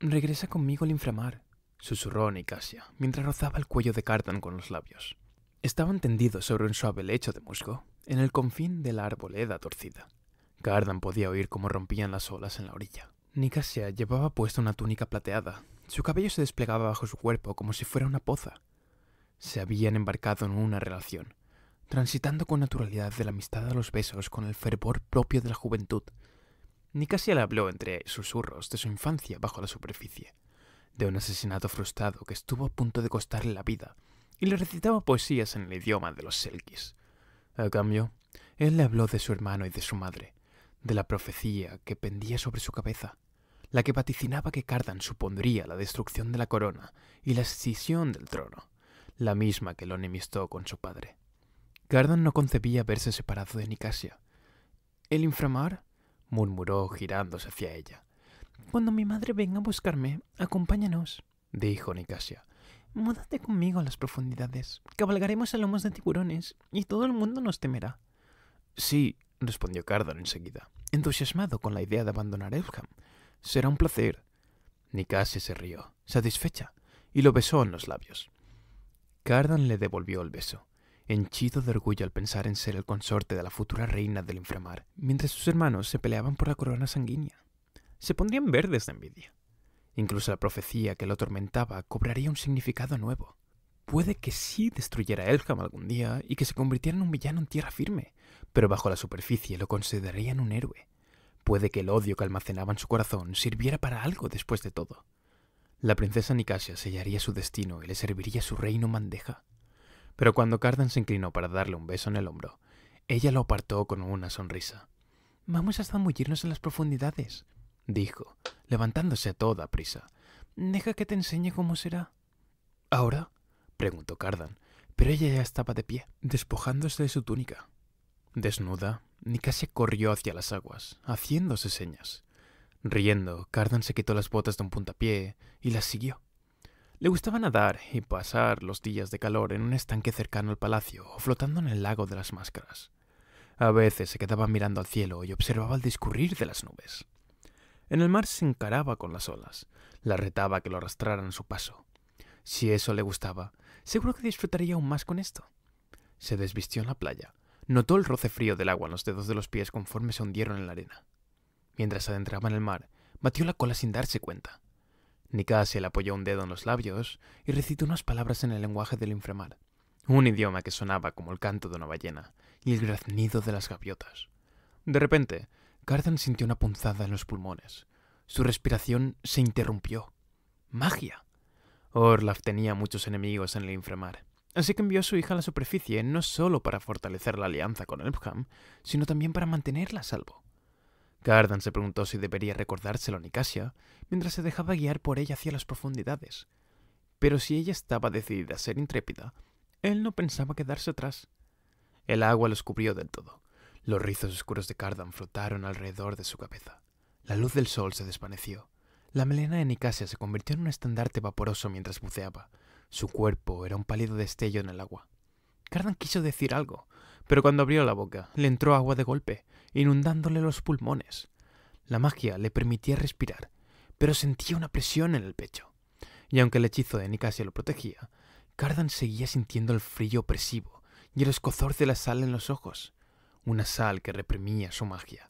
Regresa conmigo al inframar, susurró Nicasia, mientras rozaba el cuello de Cardan con los labios. Estaban tendidos sobre un suave lecho de musgo, en el confín de la arboleda torcida. Cardan podía oír cómo rompían las olas en la orilla. Nicasia llevaba puesta una túnica plateada. Su cabello se desplegaba bajo su cuerpo como si fuera una poza. Se habían embarcado en una relación transitando con naturalidad de la amistad a los besos con el fervor propio de la juventud. Nicasia le habló entre susurros de su infancia bajo la superficie, de un asesinato frustrado que estuvo a punto de costarle la vida, y le recitaba poesías en el idioma de los selkis. A cambio, él le habló de su hermano y de su madre, de la profecía que pendía sobre su cabeza, la que vaticinaba que Cardan supondría la destrucción de la corona y la escisión del trono, la misma que lo enemistó con su padre. Cardan no concebía verse separado de Nicasia. ¿El inframar? murmuró girándose hacia ella. Cuando mi madre venga a buscarme, acompáñanos, dijo Nicasia. Múdate conmigo a las profundidades. Cabalgaremos a lomos de tiburones y todo el mundo nos temerá. Sí, respondió Cardan enseguida, entusiasmado con la idea de abandonar Elham. Será un placer. Nicasia se rió, satisfecha, y lo besó en los labios. Cardan le devolvió el beso henchido de orgullo al pensar en ser el consorte de la futura reina del inframar, mientras sus hermanos se peleaban por la corona sanguínea. Se pondrían verdes de envidia. Incluso la profecía que lo atormentaba cobraría un significado nuevo. Puede que sí destruyera Elham algún día y que se convirtiera en un villano en tierra firme, pero bajo la superficie lo considerarían un héroe. Puede que el odio que almacenaba en su corazón sirviera para algo después de todo. La princesa Nicasia sellaría su destino y le serviría su reino mandeja. Pero cuando Cardan se inclinó para darle un beso en el hombro, ella lo apartó con una sonrisa. Vamos a zambullirnos en las profundidades, dijo, levantándose a toda prisa. Deja que te enseñe cómo será. ¿Ahora? preguntó Cardan, pero ella ya estaba de pie, despojándose de su túnica. Desnuda, se corrió hacia las aguas, haciéndose señas. Riendo, Cardan se quitó las botas de un puntapié y las siguió. Le gustaba nadar y pasar los días de calor en un estanque cercano al palacio o flotando en el lago de las máscaras. A veces se quedaba mirando al cielo y observaba el discurrir de las nubes. En el mar se encaraba con las olas, la retaba que lo arrastraran a su paso. Si eso le gustaba, seguro que disfrutaría aún más con esto. Se desvistió en la playa, notó el roce frío del agua en los dedos de los pies conforme se hundieron en la arena. Mientras adentraba en el mar, batió la cola sin darse cuenta le apoyó un dedo en los labios y recitó unas palabras en el lenguaje del inframar, un idioma que sonaba como el canto de una ballena y el graznido de las gaviotas. De repente, Cardan sintió una punzada en los pulmones. Su respiración se interrumpió. ¡Magia! Orlaf tenía muchos enemigos en el inframar, así que envió a su hija a la superficie no solo para fortalecer la alianza con Elpham, sino también para mantenerla a salvo. Cardan se preguntó si debería recordárselo a Nicasia, mientras se dejaba guiar por ella hacia las profundidades. Pero si ella estaba decidida a ser intrépida, él no pensaba quedarse atrás. El agua los cubrió del todo. Los rizos oscuros de Cardan flotaron alrededor de su cabeza. La luz del sol se desvaneció. La melena de Nicasia se convirtió en un estandarte vaporoso mientras buceaba. Su cuerpo era un pálido destello en el agua. Cardan quiso decir algo, pero cuando abrió la boca, le entró agua de golpe, inundándole los pulmones. La magia le permitía respirar, pero sentía una presión en el pecho. Y aunque el hechizo de Nicasia lo protegía, Cardan seguía sintiendo el frío opresivo y el escozor de la sal en los ojos, una sal que reprimía su magia,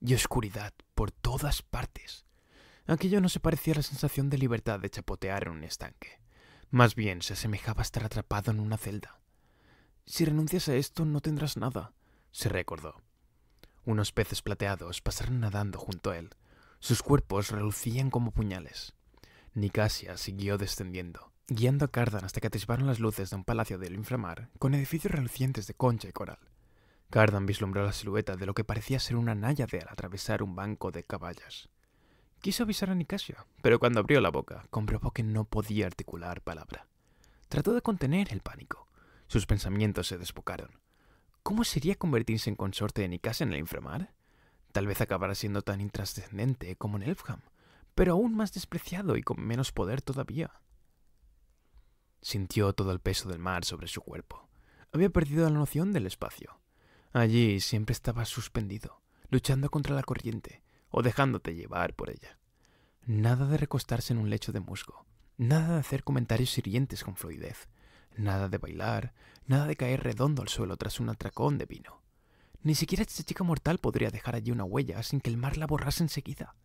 y oscuridad por todas partes. Aquello no se parecía a la sensación de libertad de chapotear en un estanque. Más bien se asemejaba a estar atrapado en una celda. Si renuncias a esto no tendrás nada, se recordó. Unos peces plateados pasaron nadando junto a él. Sus cuerpos relucían como puñales. Nicasia siguió descendiendo, guiando a Cardan hasta que atisbaron las luces de un palacio del inframar con edificios relucientes de concha y coral. Cardan vislumbró la silueta de lo que parecía ser una náyade al atravesar un banco de caballas. Quiso avisar a Nicasia, pero cuando abrió la boca comprobó que no podía articular palabra. Trató de contener el pánico. Sus pensamientos se desbocaron. ¿Cómo sería convertirse en consorte de Nicas en el inframar? Tal vez acabara siendo tan intrascendente como en Elfham, pero aún más despreciado y con menos poder todavía. Sintió todo el peso del mar sobre su cuerpo. Había perdido la noción del espacio. Allí siempre estaba suspendido, luchando contra la corriente o dejándote llevar por ella. Nada de recostarse en un lecho de musgo, nada de hacer comentarios hirientes con fluidez, Nada de bailar, nada de caer redondo al suelo tras un atracón de vino. Ni siquiera este chico mortal podría dejar allí una huella sin que el mar la borrase enseguida.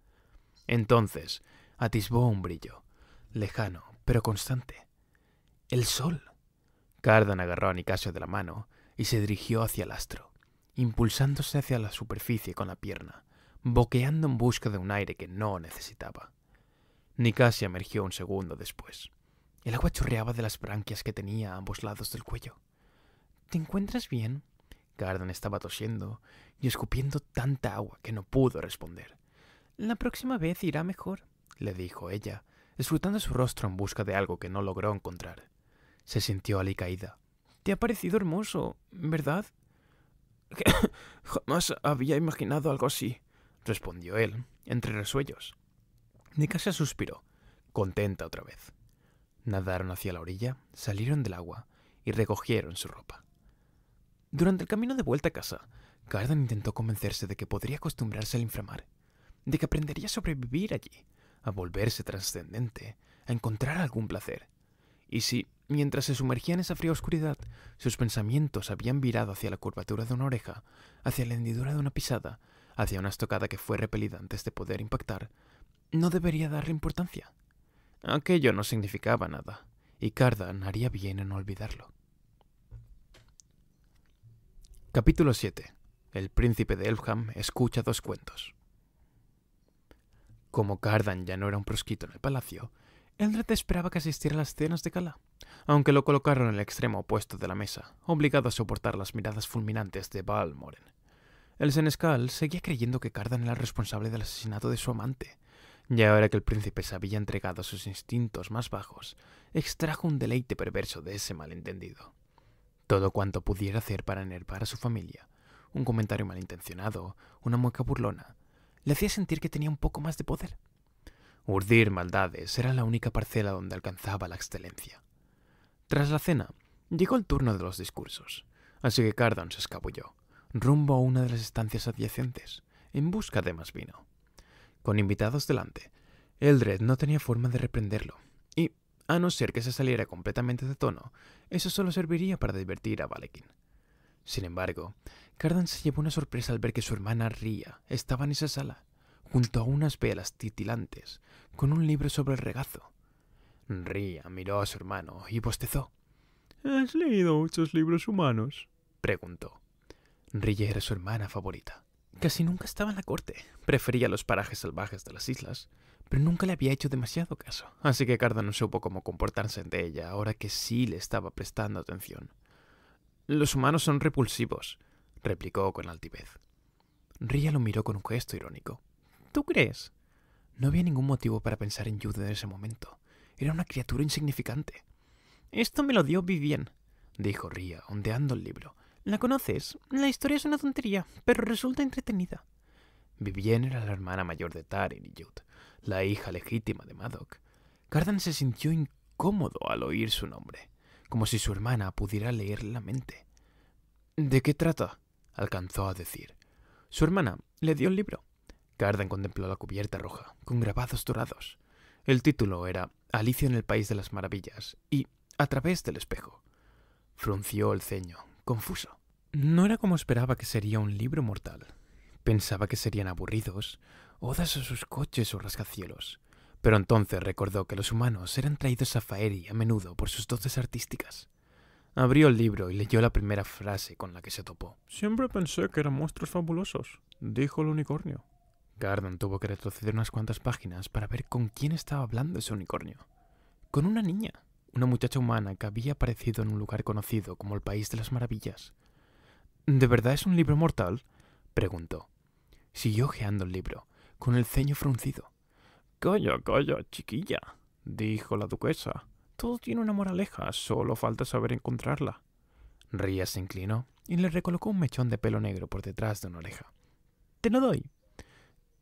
Entonces, atisbó un brillo, lejano, pero constante. El sol. Cardan agarró a Nicasio de la mano y se dirigió hacia el astro, impulsándose hacia la superficie con la pierna, boqueando en busca de un aire que no necesitaba. Nicasio emergió un segundo después. El agua chorreaba de las branquias que tenía a ambos lados del cuello. ¿Te encuentras bien? Garden estaba tosiendo y escupiendo tanta agua que no pudo responder. La próxima vez irá mejor, le dijo ella, disfrutando su rostro en busca de algo que no logró encontrar. Se sintió alicaída. Te ha parecido hermoso, ¿verdad? Jamás había imaginado algo así, respondió él, entre resuellos. se suspiró, contenta otra vez. Nadaron hacia la orilla, salieron del agua y recogieron su ropa. Durante el camino de vuelta a casa, Garden intentó convencerse de que podría acostumbrarse al inframar, de que aprendería a sobrevivir allí, a volverse trascendente, a encontrar algún placer. Y si, mientras se sumergía en esa fría oscuridad, sus pensamientos habían virado hacia la curvatura de una oreja, hacia la hendidura de una pisada, hacia una estocada que fue repelida antes de poder impactar, no debería darle importancia. Aquello no significaba nada, y Cardan haría bien en olvidarlo. Capítulo 7. El príncipe de Elfham escucha dos cuentos. Como Cardan ya no era un prosquito en el palacio, Eldred esperaba que asistiera a las cenas de Cala, aunque lo colocaron en el extremo opuesto de la mesa, obligado a soportar las miradas fulminantes de Balmoren. El senescal seguía creyendo que Cardan era el responsable del asesinato de su amante, y ahora que el príncipe se había entregado a sus instintos más bajos, extrajo un deleite perverso de ese malentendido. Todo cuanto pudiera hacer para enervar a su familia, un comentario malintencionado, una mueca burlona, le hacía sentir que tenía un poco más de poder. Urdir maldades era la única parcela donde alcanzaba la excelencia. Tras la cena, llegó el turno de los discursos, así que Cardon se escabulló, rumbo a una de las estancias adyacentes, en busca de más vino con invitados delante, Eldred no tenía forma de reprenderlo, y, a no ser que se saliera completamente de tono, eso solo serviría para divertir a Valekin. Sin embargo, Cardan se llevó una sorpresa al ver que su hermana ría. estaba en esa sala, junto a unas velas titilantes, con un libro sobre el regazo. Ria miró a su hermano y bostezó. ¿Has leído muchos libros humanos? preguntó. Ria era su hermana favorita. Casi nunca estaba en la corte. Prefería los parajes salvajes de las islas, pero nunca le había hecho demasiado caso, así que Carda no supo cómo comportarse ante ella ahora que sí le estaba prestando atención. Los humanos son repulsivos, replicó con altivez. Ria lo miró con un gesto irónico. ¿Tú crees? No había ningún motivo para pensar en Jude en ese momento. Era una criatura insignificante. Esto me lo dio Vivien, dijo Ria, ondeando el libro, la conoces. La historia es una tontería, pero resulta entretenida. Vivienne era la hermana mayor de Taryn y Jude, la hija legítima de Madoc. Cardan se sintió incómodo al oír su nombre, como si su hermana pudiera leerle la mente. ¿De qué trata? alcanzó a decir. Su hermana le dio el libro. Cardan contempló la cubierta roja, con grabados dorados. El título era Alicia en el País de las Maravillas y A través del espejo. Frunció el ceño, confuso. No era como esperaba que sería un libro mortal. Pensaba que serían aburridos, odas a sus coches o rascacielos. Pero entonces recordó que los humanos eran traídos a Faeri a menudo por sus doces artísticas. Abrió el libro y leyó la primera frase con la que se topó. Siempre pensé que eran monstruos fabulosos, dijo el unicornio. Garden tuvo que retroceder unas cuantas páginas para ver con quién estaba hablando ese unicornio. Con una niña una muchacha humana que había aparecido en un lugar conocido como el País de las Maravillas. ¿De verdad es un libro mortal? preguntó. Siguió ojeando el libro, con el ceño fruncido. Calla, calla, chiquilla, dijo la duquesa. Todo tiene una moraleja, solo falta saber encontrarla. Ría se inclinó y le recolocó un mechón de pelo negro por detrás de una oreja. Te lo doy.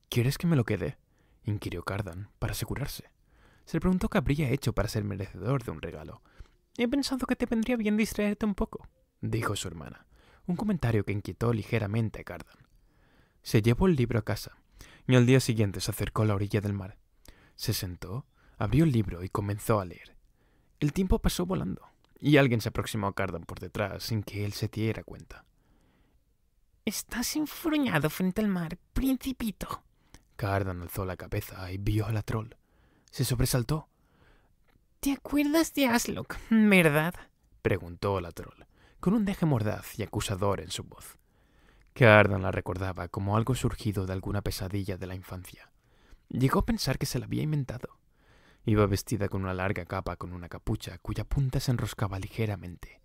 ¿Quieres que me lo quede? inquirió Cardan, para asegurarse. Se preguntó qué habría hecho para ser merecedor de un regalo. He pensado que te vendría bien distraerte un poco, dijo su hermana, un comentario que inquietó ligeramente a Cardan. Se llevó el libro a casa, y al día siguiente se acercó a la orilla del mar. Se sentó, abrió el libro y comenzó a leer. El tiempo pasó volando, y alguien se aproximó a Cardan por detrás sin que él se diera cuenta. Estás enfruñado frente al mar, principito. Cardan alzó la cabeza y vio a la troll. Se sobresaltó. ¿Te acuerdas de Aslock, verdad? preguntó la troll, con un deje mordaz y acusador en su voz. Cardan la recordaba como algo surgido de alguna pesadilla de la infancia. Llegó a pensar que se la había inventado. Iba vestida con una larga capa con una capucha cuya punta se enroscaba ligeramente.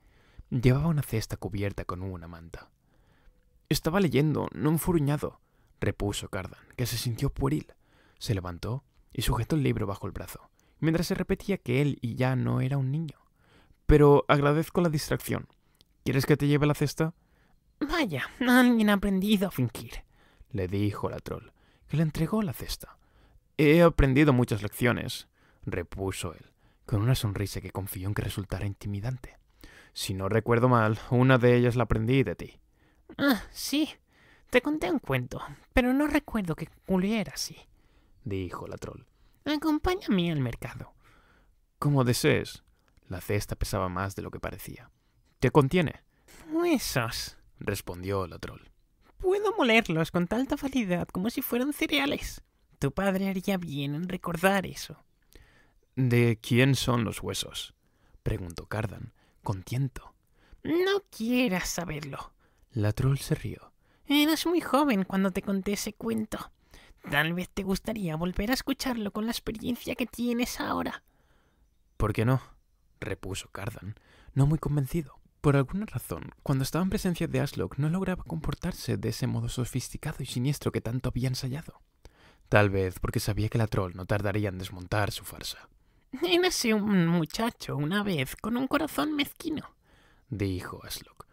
Llevaba una cesta cubierta con una manta. Estaba leyendo, no enfuruñado, repuso Cardan, que se sintió pueril. Se levantó y sujetó el libro bajo el brazo, mientras se repetía que él y ya no era un niño. Pero agradezco la distracción. ¿Quieres que te lleve la cesta? Vaya, alguien ha aprendido a fingir, le dijo la troll, que le entregó la cesta. He aprendido muchas lecciones, repuso él, con una sonrisa que confió en que resultara intimidante. Si no recuerdo mal, una de ellas la aprendí de ti. Ah, sí. Te conté un cuento, pero no recuerdo que culiera así dijo la troll. Acompáñame al mercado. Como desees. La cesta pesaba más de lo que parecía. ¿Qué contiene? Huesos, pues respondió la troll. Puedo molerlos con tanta facilidad como si fueran cereales. Tu padre haría bien en recordar eso. ¿De quién son los huesos? preguntó Cardan, con No quieras saberlo. La troll se rió. Eras muy joven cuando te conté ese cuento. Tal vez te gustaría volver a escucharlo con la experiencia que tienes ahora. ¿Por qué no? repuso Cardan, no muy convencido. Por alguna razón, cuando estaba en presencia de Aslock no lograba comportarse de ese modo sofisticado y siniestro que tanto había ensayado. Tal vez porque sabía que la troll no tardaría en desmontar su farsa. Érase un muchacho una vez con un corazón mezquino, dijo Aslock.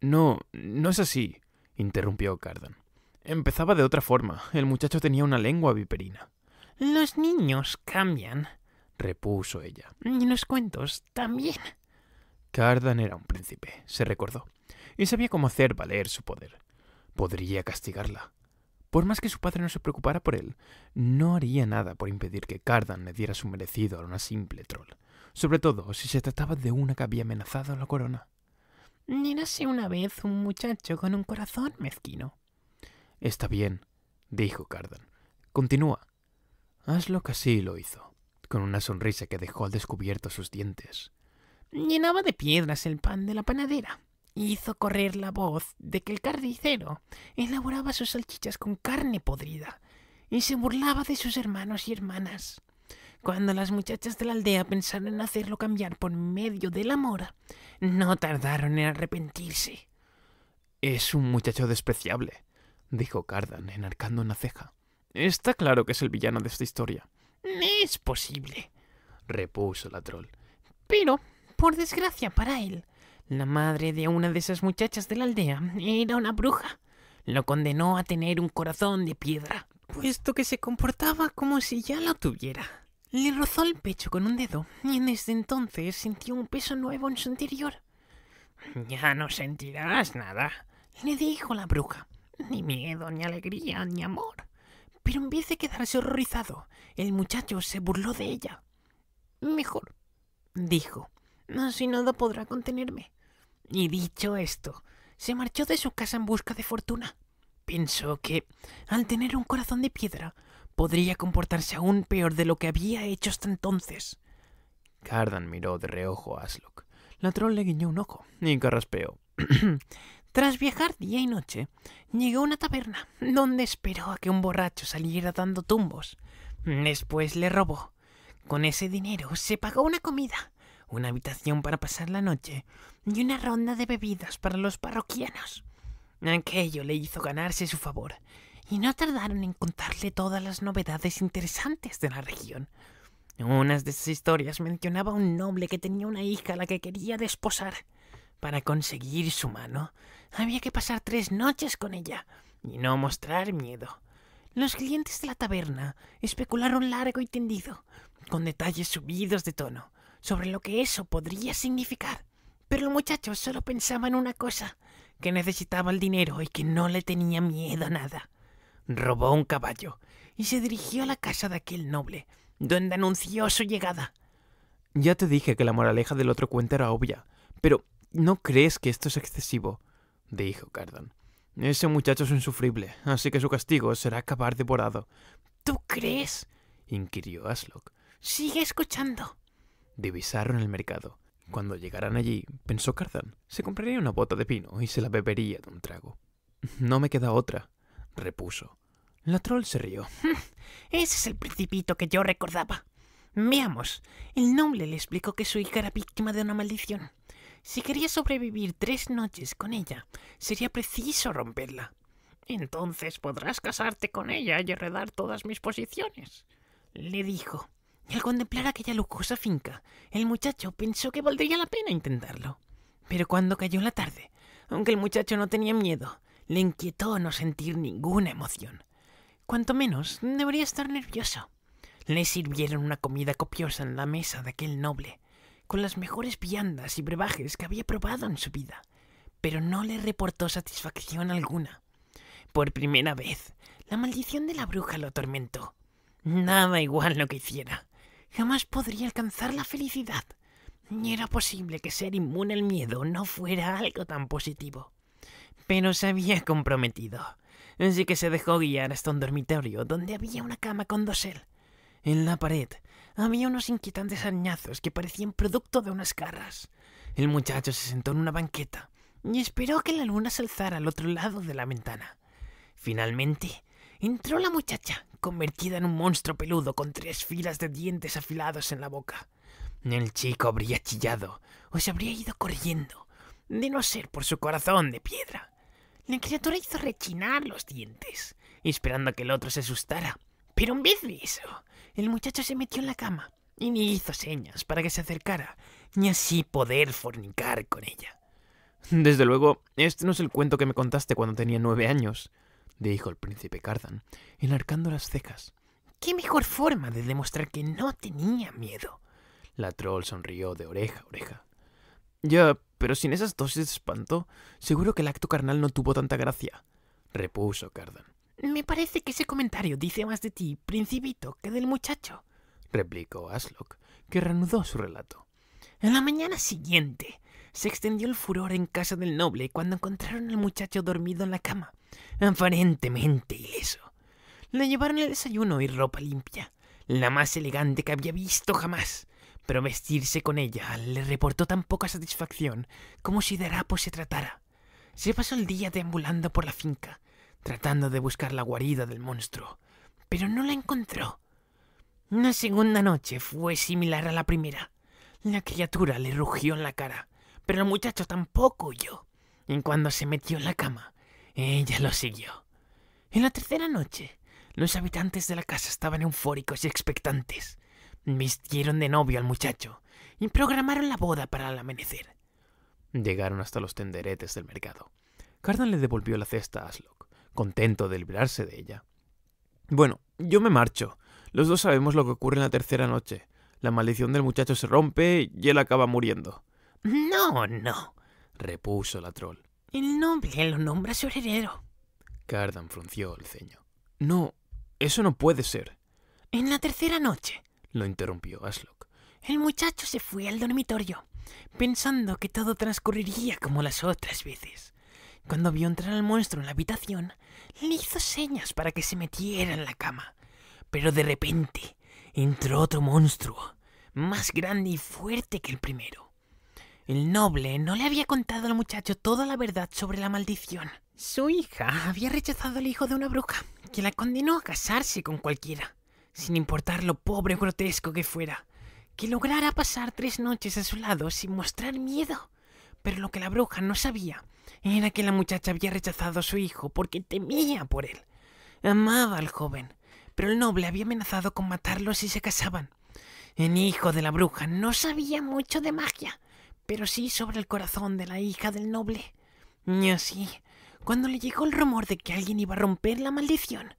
No, no es así, interrumpió Cardan. Empezaba de otra forma. El muchacho tenía una lengua viperina. Los niños cambian, repuso ella. Y los cuentos también. Cardan era un príncipe, se recordó, y sabía cómo hacer valer su poder. Podría castigarla. Por más que su padre no se preocupara por él, no haría nada por impedir que Cardan le diera su merecido a una simple troll, sobre todo si se trataba de una que había amenazado la corona. Érase una vez un muchacho con un corazón mezquino, Está bien, dijo Cardan. Continúa. Hazlo que así lo hizo, con una sonrisa que dejó al descubierto sus dientes. Llenaba de piedras el pan de la panadera. Hizo correr la voz de que el carnicero elaboraba sus salchichas con carne podrida y se burlaba de sus hermanos y hermanas. Cuando las muchachas de la aldea pensaron en hacerlo cambiar por medio de la mora, no tardaron en arrepentirse. Es un muchacho despreciable, dijo Cardan, enarcando una ceja. Está claro que es el villano de esta historia. Es posible, repuso la troll. Pero, por desgracia para él, la madre de una de esas muchachas de la aldea era una bruja. Lo condenó a tener un corazón de piedra, puesto que se comportaba como si ya lo tuviera. Le rozó el pecho con un dedo y desde entonces sintió un peso nuevo en su interior. Ya no sentirás nada, le dijo la bruja ni miedo, ni alegría, ni amor. Pero en vez de quedarse horrorizado, el muchacho se burló de ella. Mejor, dijo, así nada podrá contenerme. Y dicho esto, se marchó de su casa en busca de fortuna. Pensó que, al tener un corazón de piedra, podría comportarse aún peor de lo que había hecho hasta entonces. Cardan miró de reojo a Aslock. La troll le guiñó un ojo y carraspeó. Tras viajar día y noche, llegó a una taberna donde esperó a que un borracho saliera dando tumbos. Después le robó. Con ese dinero se pagó una comida, una habitación para pasar la noche y una ronda de bebidas para los parroquianos. Aquello le hizo ganarse su favor, y no tardaron en contarle todas las novedades interesantes de la región. Una de esas historias mencionaba a un noble que tenía una hija a la que quería desposar. Para conseguir su mano, había que pasar tres noches con ella y no mostrar miedo. Los clientes de la taberna especularon largo y tendido, con detalles subidos de tono, sobre lo que eso podría significar. Pero el muchacho solo pensaba en una cosa, que necesitaba el dinero y que no le tenía miedo a nada. Robó un caballo y se dirigió a la casa de aquel noble, donde anunció su llegada. Ya te dije que la moraleja del otro cuento era obvia, pero ¿no crees que esto es excesivo? dijo Cardan. Ese muchacho es insufrible, así que su castigo será acabar devorado. ¿Tú crees? inquirió Aslock. Sigue escuchando. Divisaron el mercado. Cuando llegaran allí, pensó Cardan, se compraría una bota de pino y se la bebería de un trago. No me queda otra, repuso. La troll se rió. Ese es el principito que yo recordaba. Veamos. El noble le explicó que su hija era víctima de una maldición. Si quería sobrevivir tres noches con ella, sería preciso romperla. Entonces podrás casarte con ella y heredar todas mis posiciones, le dijo. Y al contemplar aquella lujosa finca, el muchacho pensó que valdría la pena intentarlo. Pero cuando cayó la tarde, aunque el muchacho no tenía miedo, le inquietó no sentir ninguna emoción. Cuanto menos debería estar nervioso. Le sirvieron una comida copiosa en la mesa de aquel noble, con las mejores viandas y brebajes que había probado en su vida, pero no le reportó satisfacción alguna. Por primera vez, la maldición de la bruja lo atormentó. Nada igual lo que hiciera. Jamás podría alcanzar la felicidad. Ni era posible que ser inmune al miedo no fuera algo tan positivo. Pero se había comprometido. Así que se dejó guiar hasta un dormitorio donde había una cama con dosel. En la pared había unos inquietantes añazos que parecían producto de unas garras. El muchacho se sentó en una banqueta y esperó que la luna se alzara al otro lado de la ventana. Finalmente, entró la muchacha, convertida en un monstruo peludo con tres filas de dientes afilados en la boca. El chico habría chillado o se habría ido corriendo, de no ser por su corazón de piedra. La criatura hizo rechinar los dientes, esperando que el otro se asustara pero un vez el muchacho se metió en la cama y ni hizo señas para que se acercara, ni así poder fornicar con ella. Desde luego, este no es el cuento que me contaste cuando tenía nueve años, dijo el príncipe Cardan, enarcando las cejas. ¿Qué mejor forma de demostrar que no tenía miedo? La troll sonrió de oreja a oreja. Ya, pero sin esas dosis de espanto, seguro que el acto carnal no tuvo tanta gracia, repuso Cardan. Me parece que ese comentario dice más de ti, principito, que del muchacho, replicó Aslock, que reanudó su relato. En la mañana siguiente se extendió el furor en casa del noble cuando encontraron al muchacho dormido en la cama, aparentemente eso. Le llevaron el desayuno y ropa limpia, la más elegante que había visto jamás, pero vestirse con ella le reportó tan poca satisfacción como si de harapo se tratara. Se pasó el día deambulando por la finca, tratando de buscar la guarida del monstruo, pero no la encontró. Una segunda noche fue similar a la primera. La criatura le rugió en la cara, pero el muchacho tampoco huyó. Y cuando se metió en la cama, ella lo siguió. En la tercera noche, los habitantes de la casa estaban eufóricos y expectantes. Vistieron de novio al muchacho y programaron la boda para el amanecer. Llegaron hasta los tenderetes del mercado. Cardan le devolvió la cesta a contento de librarse de ella. Bueno, yo me marcho. Los dos sabemos lo que ocurre en la tercera noche. La maldición del muchacho se rompe y él acaba muriendo. No, no, repuso la troll. El noble lo nombra su heredero. Cardan frunció el ceño. No, eso no puede ser. En la tercera noche, lo interrumpió Aslock. El muchacho se fue al dormitorio, pensando que todo transcurriría como las otras veces. Cuando vio entrar al monstruo en la habitación, le hizo señas para que se metiera en la cama, pero de repente entró otro monstruo, más grande y fuerte que el primero. El noble no le había contado al muchacho toda la verdad sobre la maldición. Su hija había rechazado al hijo de una bruja, que la condenó a casarse con cualquiera, sin importar lo pobre o grotesco que fuera, que lograra pasar tres noches a su lado sin mostrar miedo. Pero lo que la bruja no sabía era que la muchacha había rechazado a su hijo porque temía por él. Amaba al joven, pero el noble había amenazado con matarlo si se casaban. El hijo de la bruja no sabía mucho de magia, pero sí sobre el corazón de la hija del noble. Y así, cuando le llegó el rumor de que alguien iba a romper la maldición,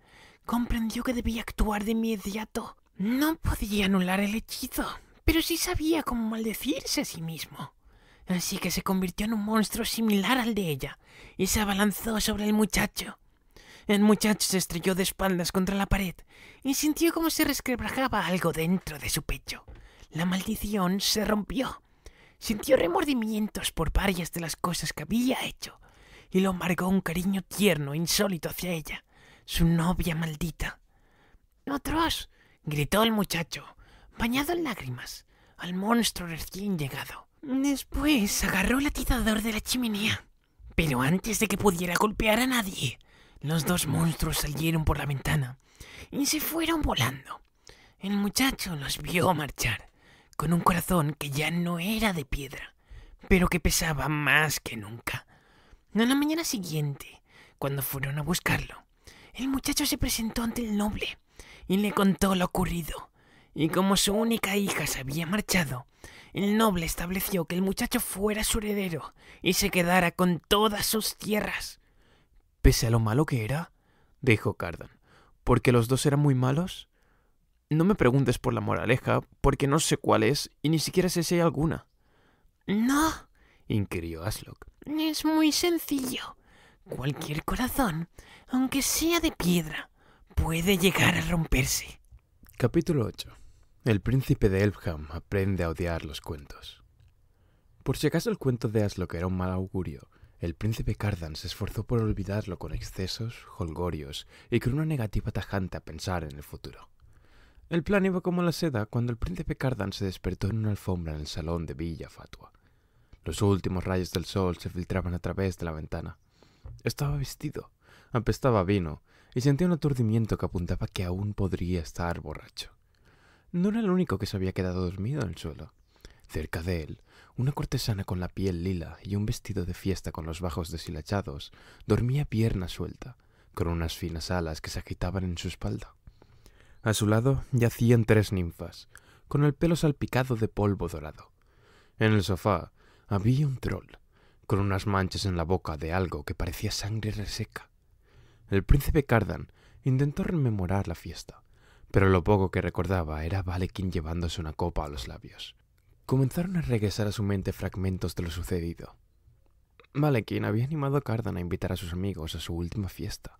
comprendió que debía actuar de inmediato. No podía anular el hechizo, pero sí sabía cómo maldecirse a sí mismo así que se convirtió en un monstruo similar al de ella, y se abalanzó sobre el muchacho. El muchacho se estrelló de espaldas contra la pared y sintió como se resquebrajaba algo dentro de su pecho. La maldición se rompió. Sintió remordimientos por varias de las cosas que había hecho y lo amargó un cariño tierno e insólito hacia ella, su novia maldita. ¡Otros! gritó el muchacho, bañado en lágrimas, al monstruo recién llegado. Después agarró el atizador de la chimenea. Pero antes de que pudiera golpear a nadie, los dos monstruos salieron por la ventana y se fueron volando. El muchacho los vio marchar, con un corazón que ya no era de piedra, pero que pesaba más que nunca. En la mañana siguiente, cuando fueron a buscarlo, el muchacho se presentó ante el noble y le contó lo ocurrido. Y como su única hija se había marchado, el noble estableció que el muchacho fuera su heredero y se quedara con todas sus tierras. Pese a lo malo que era, dijo Cardan, porque los dos eran muy malos. No me preguntes por la moraleja, porque no sé cuál es y ni siquiera sé si hay alguna. No, inquirió Aslock. Es muy sencillo. Cualquier corazón, aunque sea de piedra, puede llegar a romperse. Capítulo 8 el príncipe de Elfham aprende a odiar los cuentos. Por si acaso el cuento de Aslo que era un mal augurio, el príncipe Cardan se esforzó por olvidarlo con excesos, holgorios y con una negativa tajante a pensar en el futuro. El plan iba como la seda cuando el príncipe Cardan se despertó en una alfombra en el salón de Villa Fatua. Los últimos rayos del sol se filtraban a través de la ventana. Estaba vestido, apestaba vino y sentía un aturdimiento que apuntaba que aún podría estar borracho. No era el único que se había quedado dormido en el suelo. Cerca de él, una cortesana con la piel lila y un vestido de fiesta con los bajos deshilachados dormía pierna suelta, con unas finas alas que se agitaban en su espalda. A su lado yacían tres ninfas, con el pelo salpicado de polvo dorado. En el sofá había un troll, con unas manchas en la boca de algo que parecía sangre reseca. El príncipe Cardan intentó rememorar la fiesta, pero lo poco que recordaba era Valekin llevándose una copa a los labios. Comenzaron a regresar a su mente fragmentos de lo sucedido. Valequín había animado a Cardan a invitar a sus amigos a su última fiesta.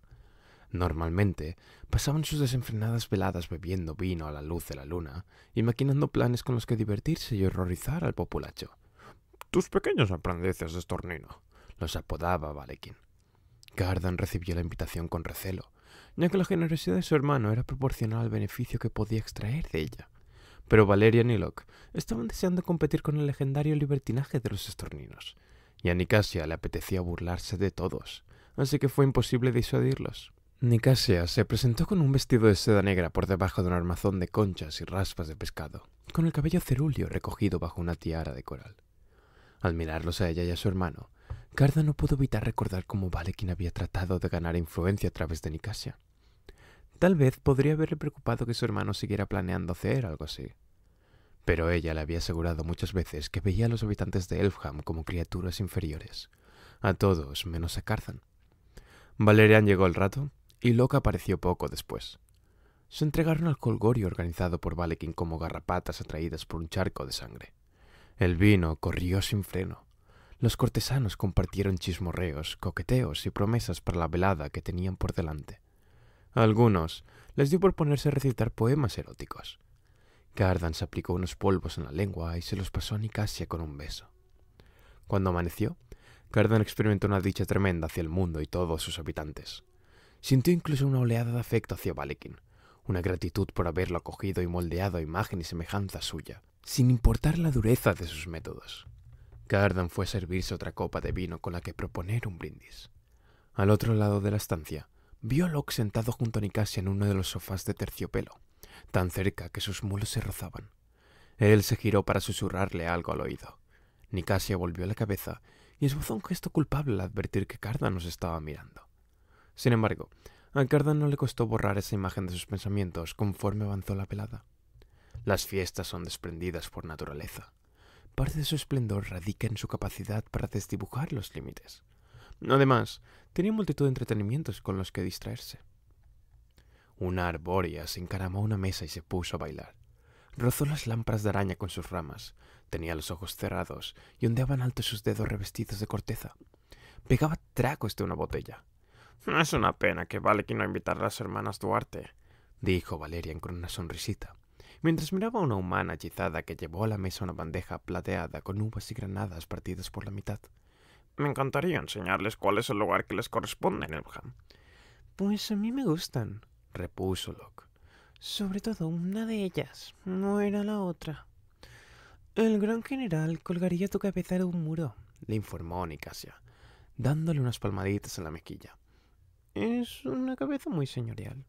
Normalmente, pasaban sus desenfrenadas veladas bebiendo vino a la luz de la luna y maquinando planes con los que divertirse y horrorizar al populacho. Tus pequeños aprendices de estornino, los apodaba Valekin. Cardan recibió la invitación con recelo, ya que la generosidad de su hermano era proporcional al beneficio que podía extraer de ella. Pero Valeria y Locke estaban deseando competir con el legendario libertinaje de los estorninos, y a Nicasia le apetecía burlarse de todos, así que fue imposible disuadirlos. Nicasia se presentó con un vestido de seda negra por debajo de un armazón de conchas y raspas de pescado, con el cabello cerúleo recogido bajo una tiara de coral. Al mirarlos a ella y a su hermano, Carda no pudo evitar recordar cómo Valekin había tratado de ganar influencia a través de Nicasia. Tal vez podría haberle preocupado que su hermano siguiera planeando hacer algo así. Pero ella le había asegurado muchas veces que veía a los habitantes de Elfham como criaturas inferiores, a todos menos a Carzan. Valerian llegó al rato y Loca apareció poco después. Se entregaron al colgorio organizado por Valekin como garrapatas atraídas por un charco de sangre. El vino corrió sin freno. Los cortesanos compartieron chismorreos, coqueteos y promesas para la velada que tenían por delante algunos les dio por ponerse a recitar poemas eróticos. Cardan se aplicó unos polvos en la lengua y se los pasó a Nicasia con un beso. Cuando amaneció, Cardan experimentó una dicha tremenda hacia el mundo y todos sus habitantes. Sintió incluso una oleada de afecto hacia Valekin, una gratitud por haberlo acogido y moldeado a imagen y semejanza suya, sin importar la dureza de sus métodos. Cardan fue a servirse otra copa de vino con la que proponer un brindis. Al otro lado de la estancia, Vio a Locke sentado junto a Nicasia en uno de los sofás de terciopelo, tan cerca que sus mulos se rozaban. Él se giró para susurrarle algo al oído. Nicasia volvió la cabeza y esbozó un gesto culpable al advertir que Cardan nos estaba mirando. Sin embargo, a Cardan no le costó borrar esa imagen de sus pensamientos conforme avanzó la pelada. Las fiestas son desprendidas por naturaleza. Parte de su esplendor radica en su capacidad para desdibujar los límites. Además, tenía multitud de entretenimientos con los que distraerse. Una arbórea se encaramó a una mesa y se puso a bailar. Rozó las lámparas de araña con sus ramas, tenía los ojos cerrados y ondeaban alto sus dedos revestidos de corteza. Pegaba tracos de una botella. Es una pena que vale que no invitar a las hermanas Duarte, dijo Valerian con una sonrisita, mientras miraba a una humana hechizada que llevó a la mesa una bandeja plateada con uvas y granadas partidas por la mitad. Me encantaría enseñarles cuál es el lugar que les corresponde en Elham. Pues a mí me gustan, repuso Locke. Sobre todo una de ellas, no era la otra. El gran general colgaría tu cabeza de un muro, le informó Nicasia, dándole unas palmaditas en la mejilla. Es una cabeza muy señorial,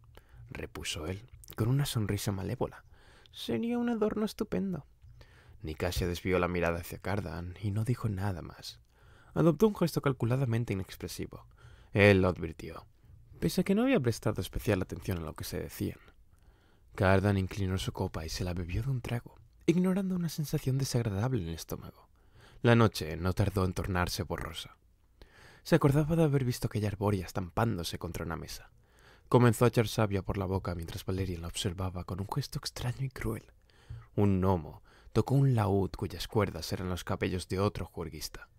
repuso él, con una sonrisa malévola. Sería un adorno estupendo. Nicasia desvió la mirada hacia Cardan y no dijo nada más adoptó un gesto calculadamente inexpresivo. Él lo advirtió, pese a que no había prestado especial atención a lo que se decían. Cardan inclinó su copa y se la bebió de un trago, ignorando una sensación desagradable en el estómago. La noche no tardó en tornarse borrosa. Se acordaba de haber visto aquella arboria estampándose contra una mesa. Comenzó a echar savia por la boca mientras Valeria la observaba con un gesto extraño y cruel. Un gnomo tocó un laúd cuyas cuerdas eran los cabellos de otro juerguista.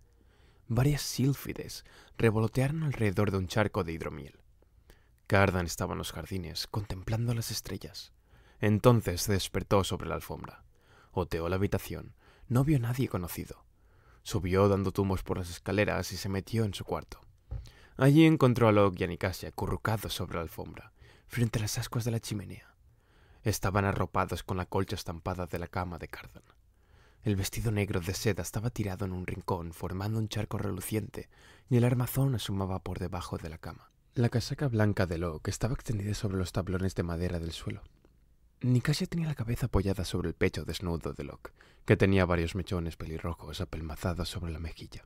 Varias sílfides revolotearon alrededor de un charco de hidromiel. Cardan estaba en los jardines, contemplando las estrellas. Entonces se despertó sobre la alfombra. Oteó la habitación. No vio a nadie conocido. Subió dando tumbos por las escaleras y se metió en su cuarto. Allí encontró a Locke y a Nicasia acurrucados sobre la alfombra, frente a las ascuas de la chimenea. Estaban arropados con la colcha estampada de la cama de Cardan. El vestido negro de seda estaba tirado en un rincón, formando un charco reluciente, y el armazón asomaba por debajo de la cama. La casaca blanca de Locke estaba extendida sobre los tablones de madera del suelo. Nicasia tenía la cabeza apoyada sobre el pecho desnudo de Locke, que tenía varios mechones pelirrojos apelmazados sobre la mejilla.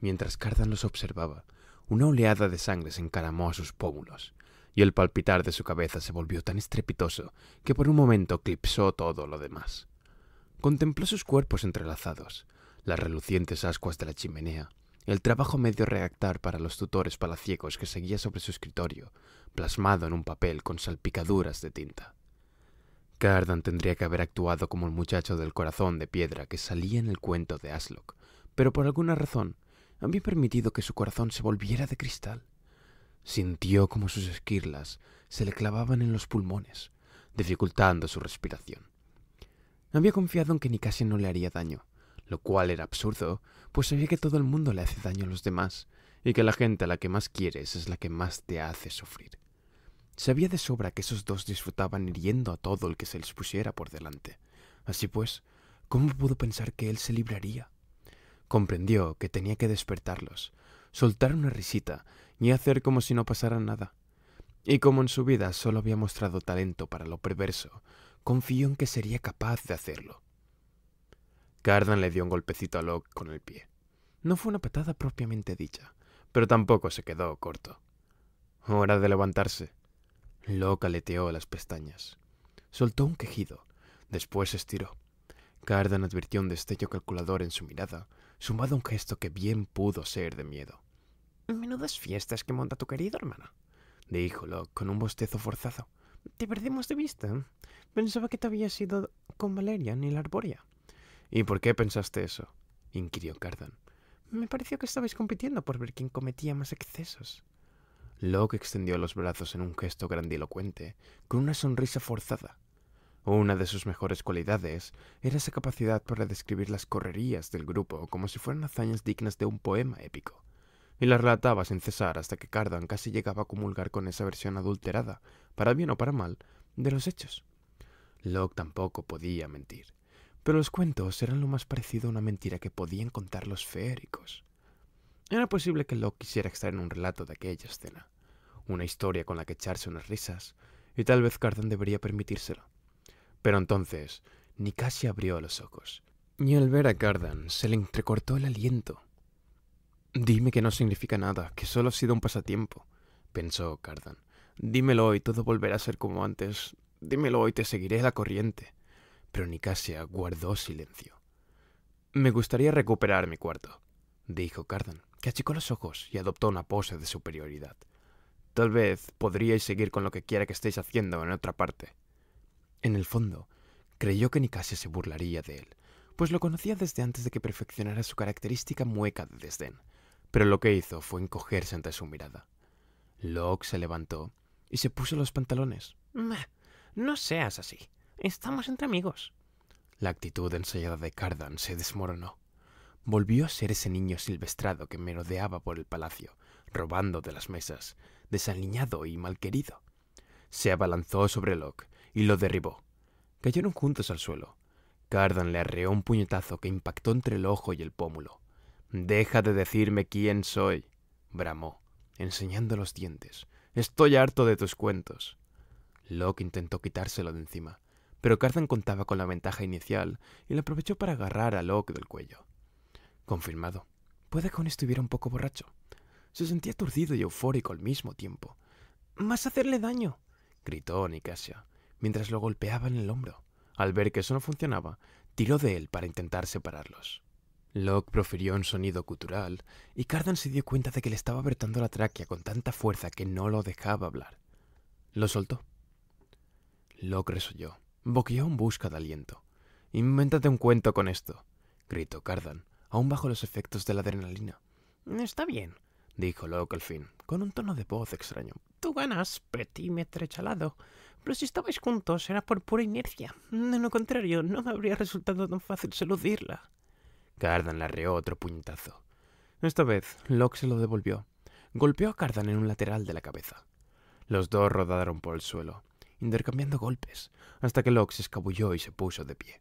Mientras Cardan los observaba, una oleada de sangre se encaramó a sus pómulos, y el palpitar de su cabeza se volvió tan estrepitoso que por un momento eclipsó todo lo demás. Contempló sus cuerpos entrelazados, las relucientes ascuas de la chimenea, el trabajo medio redactar para los tutores palaciegos que seguía sobre su escritorio, plasmado en un papel con salpicaduras de tinta. Cardan tendría que haber actuado como el muchacho del corazón de piedra que salía en el cuento de Aslock, pero por alguna razón había permitido que su corazón se volviera de cristal. Sintió como sus esquirlas se le clavaban en los pulmones, dificultando su respiración. Había confiado en que casi no le haría daño, lo cual era absurdo, pues sabía que todo el mundo le hace daño a los demás, y que la gente a la que más quieres es la que más te hace sufrir. Sabía de sobra que esos dos disfrutaban hiriendo a todo el que se les pusiera por delante. Así pues, ¿cómo pudo pensar que él se libraría? Comprendió que tenía que despertarlos, soltar una risita y hacer como si no pasara nada. Y como en su vida solo había mostrado talento para lo perverso, Confío en que sería capaz de hacerlo. Cardan le dio un golpecito a Locke con el pie. No fue una patada propiamente dicha, pero tampoco se quedó corto. Hora de levantarse. Locke aleteó las pestañas. Soltó un quejido. Después se estiró. Cardan advirtió un destello calculador en su mirada, sumado a un gesto que bien pudo ser de miedo. Menudas fiestas que monta tu querido, hermana, dijo Locke con un bostezo forzado. Te perdimos de vista. Pensaba que te había sido con Valeria en el Arborea. ¿Y por qué pensaste eso? inquirió Cardan. Me pareció que estabais compitiendo por ver quién cometía más excesos. Locke extendió los brazos en un gesto grandilocuente, con una sonrisa forzada. Una de sus mejores cualidades era esa capacidad para describir las correrías del grupo como si fueran hazañas dignas de un poema épico y la relataba sin cesar hasta que Cardan casi llegaba a comulgar con esa versión adulterada, para bien o para mal, de los hechos. Locke tampoco podía mentir, pero los cuentos eran lo más parecido a una mentira que podían contar los feéricos. Era posible que Locke quisiera extraer un relato de aquella escena, una historia con la que echarse unas risas, y tal vez Cardan debería permitírselo. Pero entonces, ni casi abrió los ojos, ni al ver a Cardan se le entrecortó el aliento Dime que no significa nada, que solo ha sido un pasatiempo, pensó Cardan. Dímelo hoy, todo volverá a ser como antes. Dímelo hoy, te seguiré la corriente. Pero Nicasia guardó silencio. Me gustaría recuperar mi cuarto, dijo Cardan, que achicó los ojos y adoptó una pose de superioridad. Tal vez podríais seguir con lo que quiera que estéis haciendo en otra parte. En el fondo, creyó que Nicasia se burlaría de él, pues lo conocía desde antes de que perfeccionara su característica mueca de desdén pero lo que hizo fue encogerse ante su mirada. Locke se levantó y se puso los pantalones. No seas así. Estamos entre amigos. La actitud ensayada de Cardan se desmoronó. Volvió a ser ese niño silvestrado que merodeaba por el palacio, robando de las mesas, desaliñado y malquerido. Se abalanzó sobre Locke y lo derribó. Cayeron juntos al suelo. Cardan le arreó un puñetazo que impactó entre el ojo y el pómulo. Deja de decirme quién soy, bramó, enseñando los dientes. Estoy harto de tus cuentos. Locke intentó quitárselo de encima, pero Cardan contaba con la ventaja inicial y le aprovechó para agarrar a Locke del cuello. Confirmado. Puede que aún estuviera un poco borracho. Se sentía aturdido y eufórico al mismo tiempo. ¡Más hacerle daño! gritó Nicasia, mientras lo golpeaba en el hombro. Al ver que eso no funcionaba, tiró de él para intentar separarlos. Locke profirió un sonido cultural y Cardan se dio cuenta de que le estaba apretando la tráquea con tanta fuerza que no lo dejaba hablar. Lo soltó. Locke resolló, boqueó en busca de aliento. Invéntate un cuento con esto, gritó Cardan, aún bajo los efectos de la adrenalina. Está bien, dijo Locke al fin, con un tono de voz extraño. Tú ganas, petímetro chalado. Pero si estabais juntos era por pura inercia. De lo contrario, no me habría resultado tan fácil seludirla. Cardan le arreó otro puñetazo. Esta vez, Locke se lo devolvió. Golpeó a Cardan en un lateral de la cabeza. Los dos rodaron por el suelo, intercambiando golpes, hasta que Locke se escabulló y se puso de pie.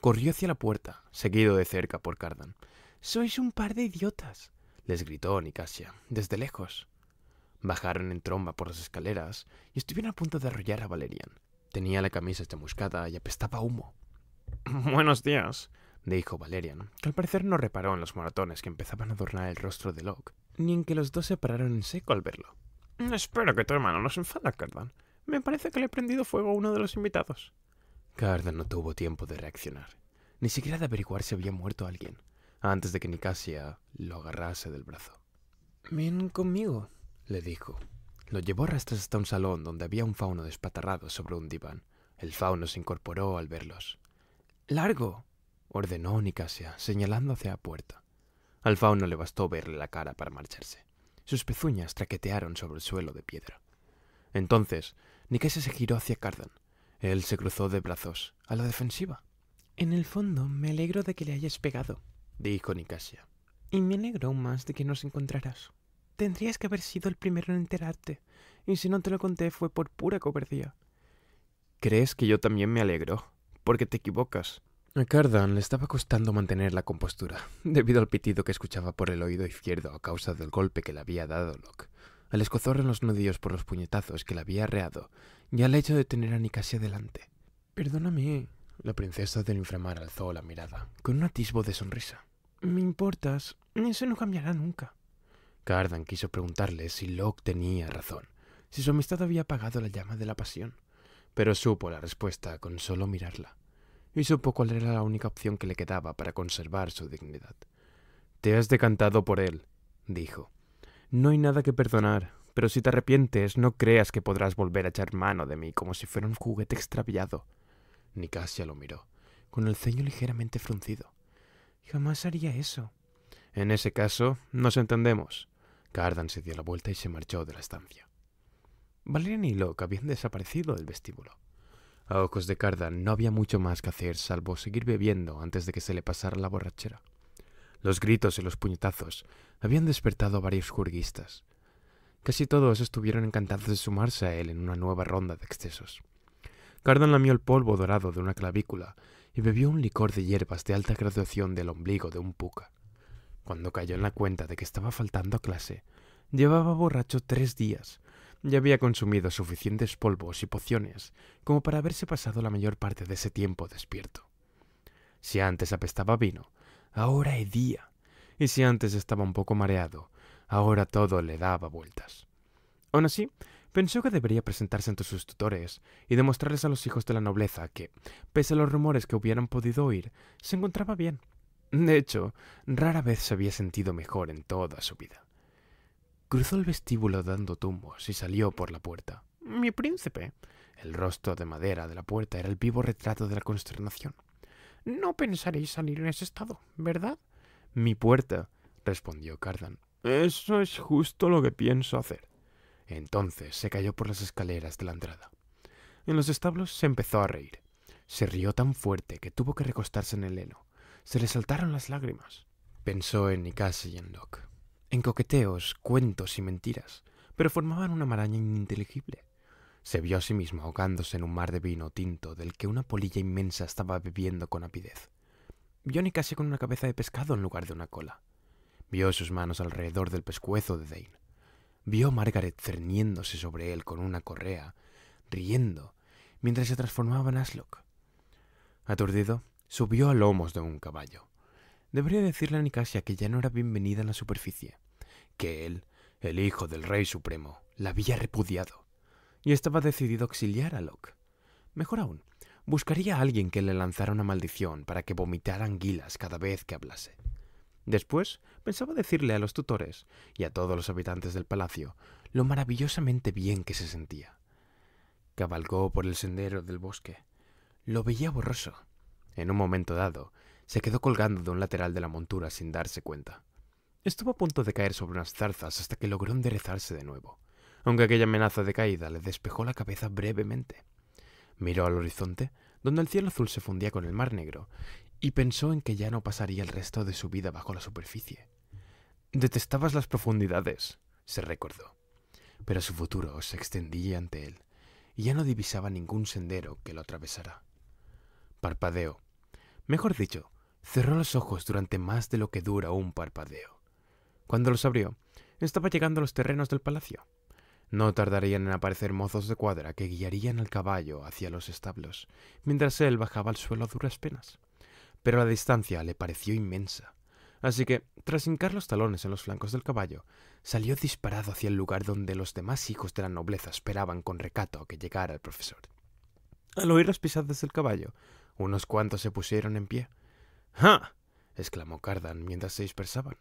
Corrió hacia la puerta, seguido de cerca por Cardan. Sois un par de idiotas, les gritó Nicasia, desde lejos. Bajaron en tromba por las escaleras y estuvieron a punto de arrollar a Valerian. Tenía la camisa chamuscada y apestaba humo. Buenos días, dijo Valerian, que al parecer no reparó en los moratones que empezaban a adornar el rostro de Locke, ni en que los dos se pararon en seco al verlo. Mm, espero que tu hermano no se enfada, Cardan. Me parece que le he prendido fuego a uno de los invitados. Cardan no tuvo tiempo de reaccionar, ni siquiera de averiguar si había muerto alguien, antes de que Nicasia lo agarrase del brazo. Ven conmigo, le dijo. Lo llevó a rastras hasta un salón donde había un fauno despatarrado sobre un diván. El fauno se incorporó al verlos. ¡Largo! ordenó Nicasia, señalando hacia la puerta. Al fauno le bastó verle la cara para marcharse. Sus pezuñas traquetearon sobre el suelo de piedra. Entonces, Nicasia se giró hacia Cardan. Él se cruzó de brazos, a la defensiva. En el fondo, me alegro de que le hayas pegado, dijo Nicasia. Y me alegro aún más de que nos encontraras. Tendrías que haber sido el primero en enterarte, y si no te lo conté fue por pura cobardía. ¿Crees que yo también me alegro? Porque te equivocas. A Cardan le estaba costando mantener la compostura, debido al pitido que escuchaba por el oído izquierdo a causa del golpe que le había dado Locke, al escozor en los nudillos por los puñetazos que le había arreado y al hecho de tener a Nicasia delante. Perdóname. La princesa del inframar alzó la mirada, con un atisbo de sonrisa. Me importas. Eso no cambiará nunca. Cardan quiso preguntarle si Locke tenía razón, si su amistad había apagado la llama de la pasión, pero supo la respuesta con solo mirarla supo cuál era la única opción que le quedaba para conservar su dignidad. Te has decantado por él, dijo. No hay nada que perdonar, pero si te arrepientes, no creas que podrás volver a echar mano de mí como si fuera un juguete extraviado. Nicasia lo miró, con el ceño ligeramente fruncido. Jamás haría eso. En ese caso, nos entendemos. Cardan se dio la vuelta y se marchó de la estancia. Valerian y Locke habían desaparecido del vestíbulo. A ojos de Cardan no había mucho más que hacer salvo seguir bebiendo antes de que se le pasara la borrachera. Los gritos y los puñetazos habían despertado a varios jurguistas. Casi todos estuvieron encantados de sumarse a él en una nueva ronda de excesos. Cardan lamió el polvo dorado de una clavícula y bebió un licor de hierbas de alta graduación del ombligo de un puca. Cuando cayó en la cuenta de que estaba faltando a clase, llevaba borracho tres días ya había consumido suficientes polvos y pociones como para haberse pasado la mayor parte de ese tiempo despierto. Si antes apestaba vino, ahora día y si antes estaba un poco mareado, ahora todo le daba vueltas. Aún así, pensó que debería presentarse ante sus tutores y demostrarles a los hijos de la nobleza que, pese a los rumores que hubieran podido oír, se encontraba bien. De hecho, rara vez se había sentido mejor en toda su vida. Cruzó el vestíbulo dando tumbos y salió por la puerta. Mi príncipe. El rostro de madera de la puerta era el vivo retrato de la consternación. No pensaréis salir en ese estado, ¿verdad? Mi puerta, respondió Cardan. Eso es justo lo que pienso hacer. Entonces se cayó por las escaleras de la entrada. En los establos se empezó a reír. Se rió tan fuerte que tuvo que recostarse en el heno. Se le saltaron las lágrimas. Pensó en Nicas y en Locke en coqueteos, cuentos y mentiras, pero formaban una maraña ininteligible. Se vio a sí mismo ahogándose en un mar de vino tinto del que una polilla inmensa estaba bebiendo con apidez. Vio casi con una cabeza de pescado en lugar de una cola. Vio sus manos alrededor del pescuezo de Dane. Vio a Margaret cerniéndose sobre él con una correa, riendo, mientras se transformaba en Aslock. Aturdido, subió a lomos de un caballo. Debería decirle a Nicasia que ya no era bienvenida en la superficie, que él, el hijo del Rey Supremo, la había repudiado, y estaba decidido a auxiliar a Locke. Mejor aún, buscaría a alguien que le lanzara una maldición para que vomitara anguilas cada vez que hablase. Después pensaba decirle a los tutores y a todos los habitantes del palacio lo maravillosamente bien que se sentía. Cabalgó por el sendero del bosque. Lo veía borroso. En un momento dado, se quedó colgando de un lateral de la montura sin darse cuenta. Estuvo a punto de caer sobre unas zarzas hasta que logró enderezarse de nuevo, aunque aquella amenaza de caída le despejó la cabeza brevemente. Miró al horizonte, donde el cielo azul se fundía con el mar negro, y pensó en que ya no pasaría el resto de su vida bajo la superficie. Detestabas las profundidades, se recordó, pero su futuro se extendía ante él, y ya no divisaba ningún sendero que lo atravesara. Parpadeó. Mejor dicho, Cerró los ojos durante más de lo que dura un parpadeo. Cuando los abrió, estaba llegando a los terrenos del palacio. No tardarían en aparecer mozos de cuadra que guiarían al caballo hacia los establos, mientras él bajaba al suelo a duras penas. Pero la distancia le pareció inmensa, así que, tras hincar los talones en los flancos del caballo, salió disparado hacia el lugar donde los demás hijos de la nobleza esperaban con recato que llegara el profesor. Al oír las pisadas del caballo, unos cuantos se pusieron en pie, ¡Ja! exclamó Cardan mientras se dispersaban.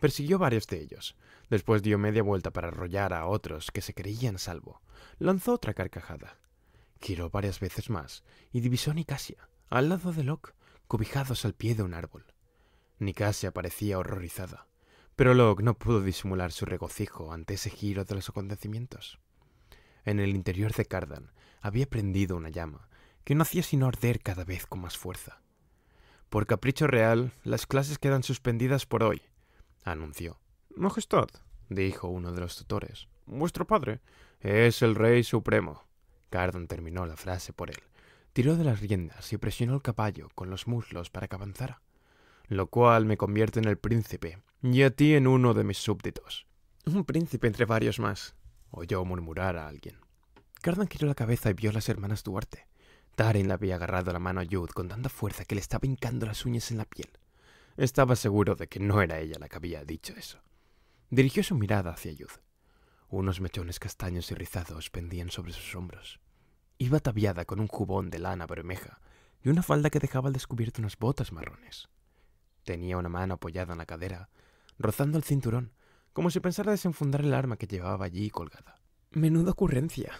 Persiguió varios de ellos. Después dio media vuelta para arrollar a otros que se creían salvo. Lanzó otra carcajada. Giró varias veces más y divisó a Nicasia, al lado de Locke, cobijados al pie de un árbol. Nicasia parecía horrorizada, pero Locke no pudo disimular su regocijo ante ese giro de los acontecimientos. En el interior de Cardan había prendido una llama que no hacía sino arder cada vez con más fuerza. Por capricho real, las clases quedan suspendidas por hoy, anunció. Majestad, dijo uno de los tutores, vuestro padre es el rey supremo. Cardon terminó la frase por él. Tiró de las riendas y presionó el caballo con los muslos para que avanzara, lo cual me convierte en el príncipe y a ti en uno de mis súbditos. Un príncipe entre varios más, oyó murmurar a alguien. Cardan giró la cabeza y vio a las hermanas Duarte. Taren le había agarrado la mano a Jude con tanta fuerza que le estaba hincando las uñas en la piel. Estaba seguro de que no era ella la que había dicho eso. Dirigió su mirada hacia Jude. Unos mechones castaños y rizados pendían sobre sus hombros. Iba ataviada con un jubón de lana bermeja y una falda que dejaba al descubierto unas botas marrones. Tenía una mano apoyada en la cadera, rozando el cinturón, como si pensara desenfundar el arma que llevaba allí colgada. Menuda ocurrencia.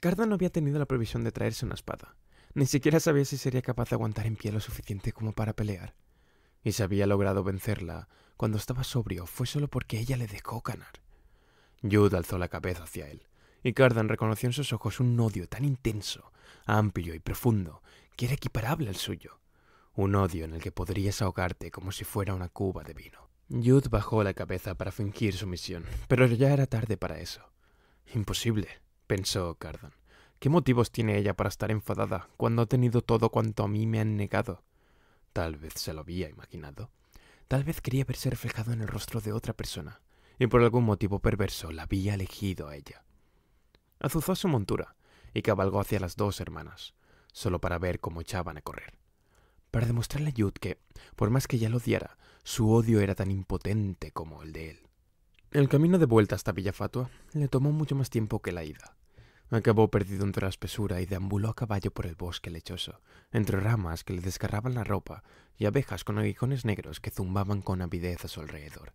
Cardan no había tenido la previsión de traerse una espada, ni siquiera sabía si sería capaz de aguantar en pie lo suficiente como para pelear. Y si había logrado vencerla cuando estaba sobrio fue solo porque ella le dejó ganar. Jude alzó la cabeza hacia él, y Cardan reconoció en sus ojos un odio tan intenso, amplio y profundo, que era equiparable al suyo. Un odio en el que podrías ahogarte como si fuera una cuba de vino. Jude bajó la cabeza para fingir su misión, pero ya era tarde para eso. Imposible, pensó Cardan. ¿Qué motivos tiene ella para estar enfadada cuando ha tenido todo cuanto a mí me han negado? Tal vez se lo había imaginado. Tal vez quería verse reflejado en el rostro de otra persona, y por algún motivo perverso la había elegido a ella. Azuzó su montura y cabalgó hacia las dos hermanas, solo para ver cómo echaban a correr. Para demostrarle a Yud que, por más que ella lo odiara, su odio era tan impotente como el de él. El camino de vuelta hasta Villafatua le tomó mucho más tiempo que la ida. Acabó perdido entre la espesura y deambuló a caballo por el bosque lechoso, entre ramas que le desgarraban la ropa y abejas con aguijones negros que zumbaban con avidez a su alrededor.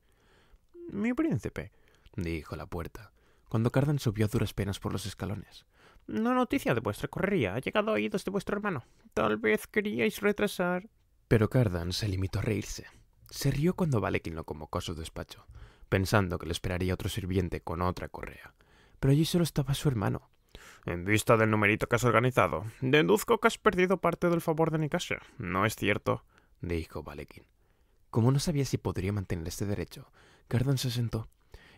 Mi príncipe, dijo la puerta, cuando Cardan subió a duras penas por los escalones. No noticia de vuestra correría ha llegado a oídos de vuestro hermano. Tal vez queríais retrasar. Pero Cardan se limitó a reírse. Se rió cuando Valekin lo convocó a su despacho, pensando que le esperaría otro sirviente con otra correa. Pero allí solo estaba su hermano, en vista del numerito que has organizado, deduzco que has perdido parte del favor de Nikasha. ¿No es cierto? dijo Valekin. Como no sabía si podría mantener este derecho, Cardan se sentó,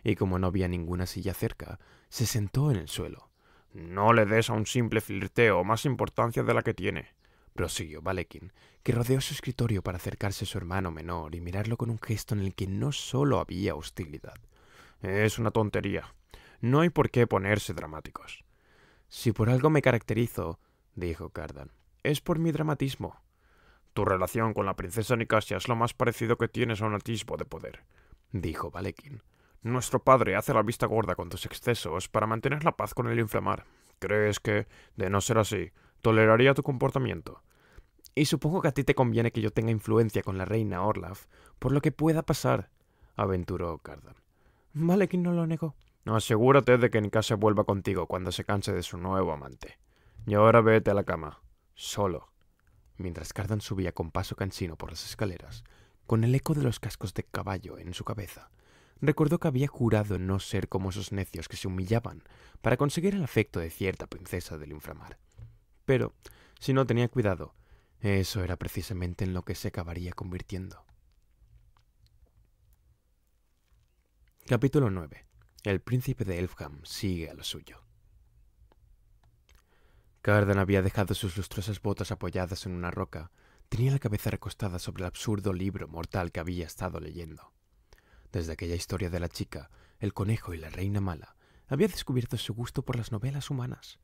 y como no había ninguna silla cerca, se sentó en el suelo. No le des a un simple flirteo más importancia de la que tiene, prosiguió Valekin, que rodeó su escritorio para acercarse a su hermano menor y mirarlo con un gesto en el que no solo había hostilidad. Es una tontería. No hay por qué ponerse dramáticos. Si por algo me caracterizo, dijo Cardan, es por mi dramatismo. Tu relación con la princesa Nicasia es lo más parecido que tienes a un atisbo de poder, dijo Valekin. Nuestro padre hace la vista gorda con tus excesos para mantener la paz con el inflamar. ¿Crees que, de no ser así, toleraría tu comportamiento? Y supongo que a ti te conviene que yo tenga influencia con la reina Orlaf, por lo que pueda pasar, aventuró Cardan. Valekin no lo negó. Asegúrate de que casa vuelva contigo cuando se canse de su nuevo amante. Y ahora vete a la cama, solo. Mientras Cardan subía con paso cansino por las escaleras, con el eco de los cascos de caballo en su cabeza, recordó que había jurado no ser como esos necios que se humillaban para conseguir el afecto de cierta princesa del inframar. Pero, si no tenía cuidado, eso era precisamente en lo que se acabaría convirtiendo. Capítulo 9 el príncipe de Elfham sigue a lo suyo. Cardan había dejado sus lustrosas botas apoyadas en una roca. Tenía la cabeza recostada sobre el absurdo libro mortal que había estado leyendo. Desde aquella historia de la chica, el conejo y la reina mala, había descubierto su gusto por las novelas humanas.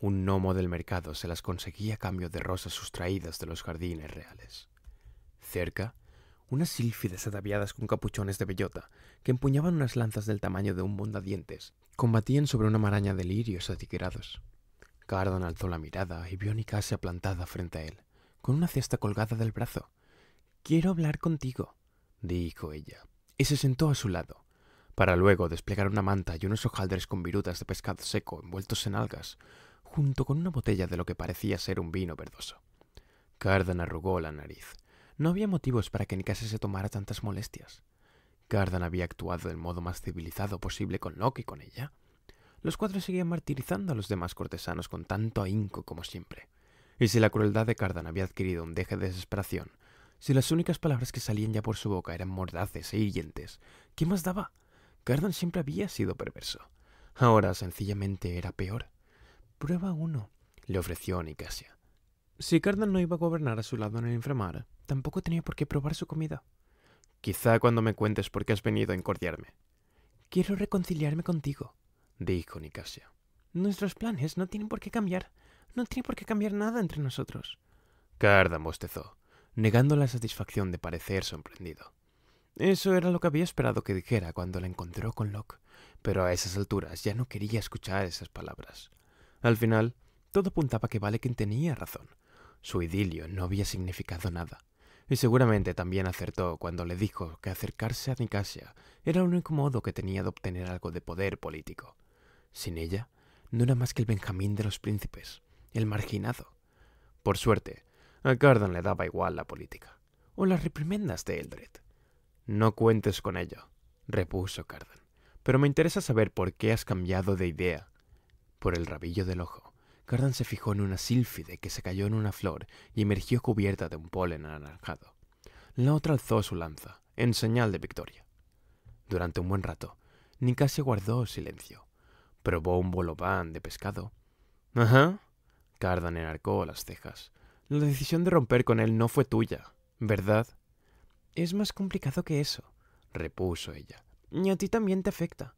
Un gnomo del mercado se las conseguía a cambio de rosas sustraídas de los jardines reales. Cerca, unas sílfides ataviadas con capuchones de bellota, que empuñaban unas lanzas del tamaño de un bondadientes, combatían sobre una maraña de lirios atiquerados. Cardon alzó la mirada y vio a Nicasia plantada frente a él, con una cesta colgada del brazo. Quiero hablar contigo, dijo ella, y se sentó a su lado, para luego desplegar una manta y unos hojaldres con virutas de pescado seco envueltos en algas, junto con una botella de lo que parecía ser un vino verdoso. Cardan arrugó la nariz no había motivos para que Nicasia se tomara tantas molestias. Cardan había actuado del modo más civilizado posible con Locke y con ella. Los cuatro seguían martirizando a los demás cortesanos con tanto ahínco como siempre. Y si la crueldad de Cardan había adquirido un deje de desesperación, si las únicas palabras que salían ya por su boca eran mordaces e hirientes, ¿qué más daba? Cardan siempre había sido perverso. Ahora sencillamente era peor. Prueba uno, le ofreció Nicasia. Si Cardan no iba a gobernar a su lado en el inframar, tampoco tenía por qué probar su comida. Quizá cuando me cuentes por qué has venido a encordiarme. Quiero reconciliarme contigo, dijo Nicasia. Nuestros planes no tienen por qué cambiar. No tiene por qué cambiar nada entre nosotros. Cardan bostezó, negando la satisfacción de parecer sorprendido. Eso era lo que había esperado que dijera cuando la encontró con Locke, pero a esas alturas ya no quería escuchar esas palabras. Al final, todo apuntaba que Valekin tenía razón. Su idilio no había significado nada, y seguramente también acertó cuando le dijo que acercarse a Nicasia era el único modo que tenía de obtener algo de poder político. Sin ella, no era más que el Benjamín de los príncipes, el marginado. Por suerte, a Cardan le daba igual la política, o las reprimendas de Eldred. No cuentes con ello, repuso Cardan, pero me interesa saber por qué has cambiado de idea. Por el rabillo del ojo. Cardan se fijó en una sílfide que se cayó en una flor y emergió cubierta de un polen anaranjado. La otra alzó su lanza, en señal de victoria. Durante un buen rato, se guardó silencio. Probó un bolobán de pescado. Ajá. Cardan enarcó las cejas. La decisión de romper con él no fue tuya, ¿verdad? Es más complicado que eso, repuso ella. Y a ti también te afecta.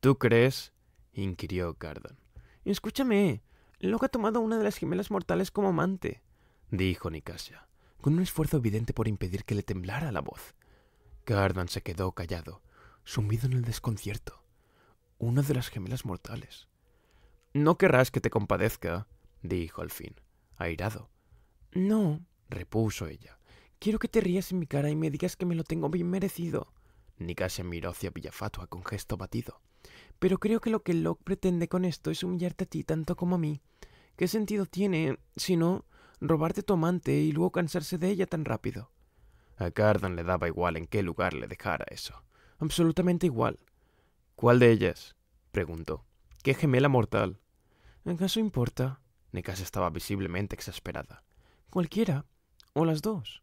¿Tú crees? inquirió Cardan. Escúchame, —Locke ha tomado a una de las gemelas mortales como amante, dijo Nicasia, con un esfuerzo evidente por impedir que le temblara la voz. Cardan se quedó callado, sumido en el desconcierto. Una de las gemelas mortales. No querrás que te compadezca, dijo al fin, airado. No, repuso ella. Quiero que te rías en mi cara y me digas que me lo tengo bien merecido. Nicasia miró hacia Villafatua con gesto batido. Pero creo que lo que Locke pretende con esto es humillarte a ti tanto como a mí. ¿Qué sentido tiene, si no, robarte tu amante y luego cansarse de ella tan rápido? A Cardan le daba igual en qué lugar le dejara eso. Absolutamente igual. ¿Cuál de ellas? preguntó. ¿Qué gemela mortal? En caso importa? Nicas estaba visiblemente exasperada. Cualquiera. O las dos.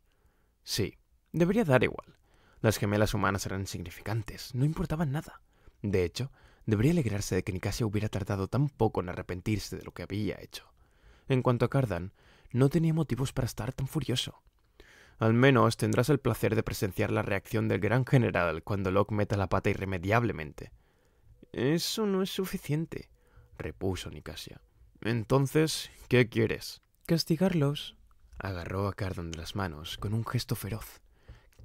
Sí, debería dar igual. Las gemelas humanas eran insignificantes, no importaban nada. De hecho, Debería alegrarse de que Nicasia hubiera tardado tan poco en arrepentirse de lo que había hecho. En cuanto a Cardan, no tenía motivos para estar tan furioso. Al menos tendrás el placer de presenciar la reacción del gran general cuando Locke meta la pata irremediablemente. Eso no es suficiente, repuso Nicasia. Entonces, ¿qué quieres? Castigarlos. Agarró a Cardan de las manos con un gesto feroz.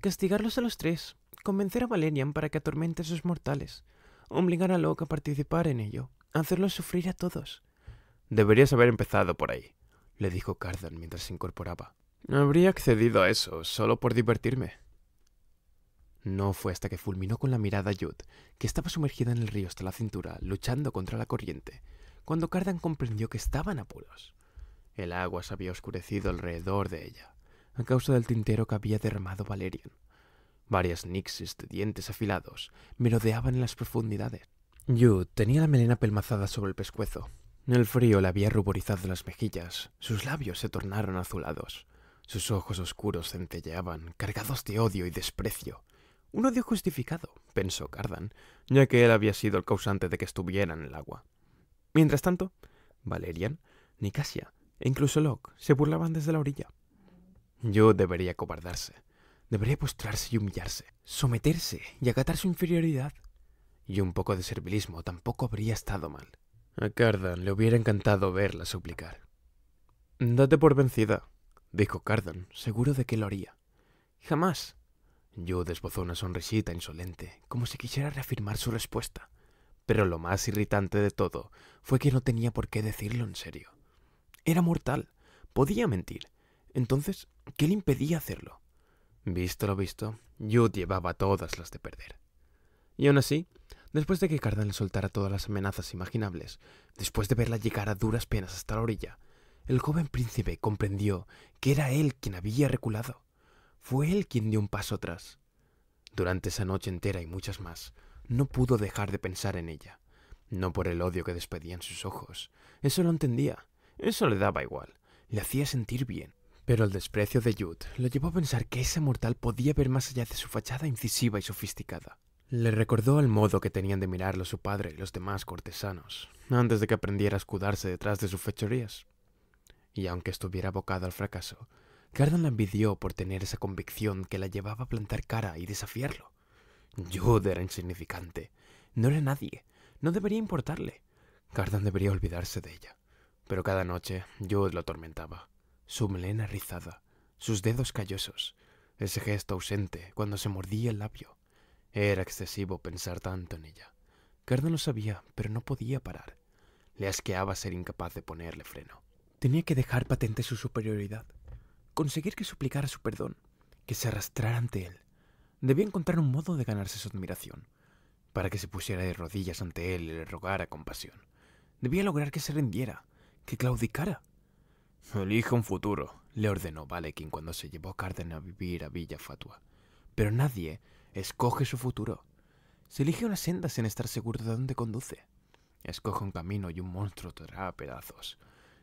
Castigarlos a los tres. Convencer a Valerian para que atormente a sus mortales obligar a Locke a participar en ello, a hacerlo sufrir a todos. Deberías haber empezado por ahí, le dijo Cardan mientras se incorporaba. Habría accedido a eso solo por divertirme. No fue hasta que fulminó con la mirada a que estaba sumergida en el río hasta la cintura, luchando contra la corriente, cuando Cardan comprendió que estaban apuros. El agua se había oscurecido alrededor de ella, a causa del tintero que había derramado Valerian. Varias nixes de dientes afilados merodeaban en las profundidades. Yu tenía la melena pelmazada sobre el pescuezo. El frío le había ruborizado las mejillas, sus labios se tornaron azulados, sus ojos oscuros centelleaban, cargados de odio y desprecio. Un odio justificado, pensó Cardan, ya que él había sido el causante de que estuvieran en el agua. Mientras tanto, Valerian, Nicasia e incluso Locke se burlaban desde la orilla. Yo debería cobardarse debería postrarse y humillarse, someterse y acatar su inferioridad. Y un poco de servilismo tampoco habría estado mal. A Cardan le hubiera encantado verla suplicar. Date por vencida, dijo Cardan, seguro de que lo haría. Jamás. Yo desbozó una sonrisita insolente, como si quisiera reafirmar su respuesta. Pero lo más irritante de todo fue que no tenía por qué decirlo en serio. Era mortal, podía mentir. Entonces, ¿qué le impedía hacerlo? Visto lo visto, yo llevaba todas las de perder. Y aún así, después de que Cardan le soltara todas las amenazas imaginables, después de verla llegar a duras penas hasta la orilla, el joven príncipe comprendió que era él quien había reculado. Fue él quien dio un paso atrás. Durante esa noche entera y muchas más, no pudo dejar de pensar en ella. No por el odio que despedían sus ojos. Eso lo entendía. Eso le daba igual. Le hacía sentir bien. Pero el desprecio de Jude lo llevó a pensar que ese mortal podía ver más allá de su fachada incisiva y sofisticada. Le recordó el modo que tenían de mirarlo su padre y los demás cortesanos, antes de que aprendiera a escudarse detrás de sus fechorías. Y aunque estuviera abocado al fracaso, Cardan la envidió por tener esa convicción que la llevaba a plantar cara y desafiarlo. Jude era insignificante, no era nadie, no debería importarle. Cardan debería olvidarse de ella. Pero cada noche, Jude lo atormentaba su melena rizada, sus dedos callosos, ese gesto ausente cuando se mordía el labio. Era excesivo pensar tanto en ella. Carden lo sabía, pero no podía parar. Le asqueaba ser incapaz de ponerle freno. Tenía que dejar patente su superioridad, conseguir que suplicara su perdón, que se arrastrara ante él. Debía encontrar un modo de ganarse su admiración, para que se pusiera de rodillas ante él y le rogara compasión. Debía lograr que se rindiera, que claudicara, Elige un futuro, le ordenó Valekin cuando se llevó a Carden a vivir a Villa Fatua. Pero nadie escoge su futuro. Se elige una senda sin estar seguro de dónde conduce. Escoge un camino y un monstruo te hará pedazos.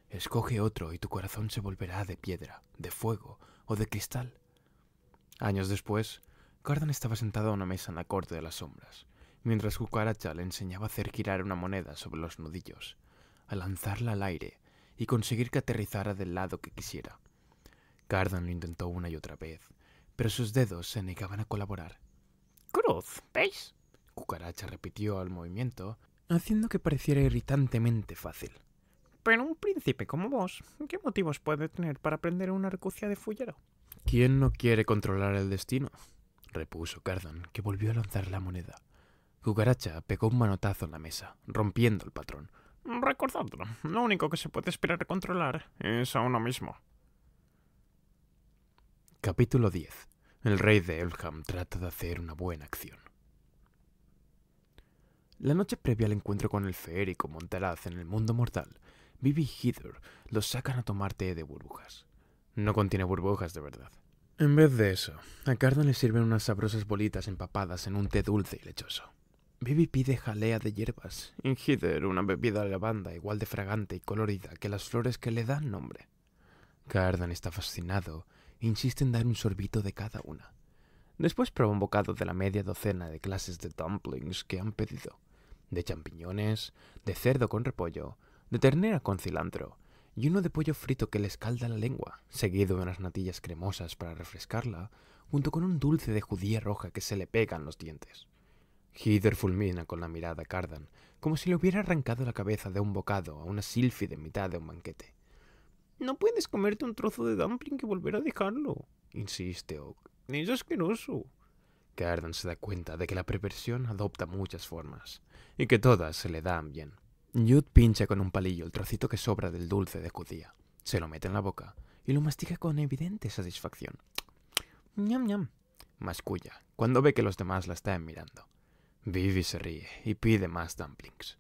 Escoge otro y tu corazón se volverá de piedra, de fuego o de cristal. Años después, Carden estaba sentado a una mesa en la corte de las sombras, mientras Cucaracha le enseñaba a hacer girar una moneda sobre los nudillos, a lanzarla al aire y conseguir que aterrizara del lado que quisiera. Cardan lo intentó una y otra vez, pero sus dedos se negaban a colaborar. Cruz, ¿veis? Cucaracha repitió al movimiento, haciendo que pareciera irritantemente fácil. Pero un príncipe como vos, ¿qué motivos puede tener para aprender una arcucia de fullero? ¿Quién no quiere controlar el destino? repuso Cardan, que volvió a lanzar la moneda. Cucaracha pegó un manotazo en la mesa, rompiendo el patrón. Recordadlo, lo único que se puede esperar controlar es a uno mismo. Capítulo 10. El rey de Elham trata de hacer una buena acción. La noche previa al encuentro con el feérico Montaraz en el mundo mortal, bibi y Heather los sacan a tomar té de burbujas. No contiene burbujas de verdad. En vez de eso, a Cardan le sirven unas sabrosas bolitas empapadas en un té dulce y lechoso. Bibi pide jalea de hierbas, Ingider una bebida de lavanda igual de fragante y colorida que las flores que le dan nombre. Garden está fascinado e insiste en dar un sorbito de cada una. Después prueba un bocado de la media docena de clases de dumplings que han pedido, de champiñones, de cerdo con repollo, de ternera con cilantro, y uno de pollo frito que le escalda la lengua, seguido de unas natillas cremosas para refrescarla, junto con un dulce de judía roja que se le pega en los dientes. Heather fulmina con la mirada a Cardan, como si le hubiera arrancado la cabeza de un bocado a una sílfide en mitad de un banquete. No puedes comerte un trozo de dumpling y volver a dejarlo, insiste Oak. Es asqueroso. Cardan se da cuenta de que la perversión adopta muchas formas, y que todas se le dan bien. Jude pincha con un palillo el trocito que sobra del dulce de judía, se lo mete en la boca y lo mastica con evidente satisfacción. Ñam ñam, masculla, cuando ve que los demás la están mirando. Vivi se ríe y pide más dumplings.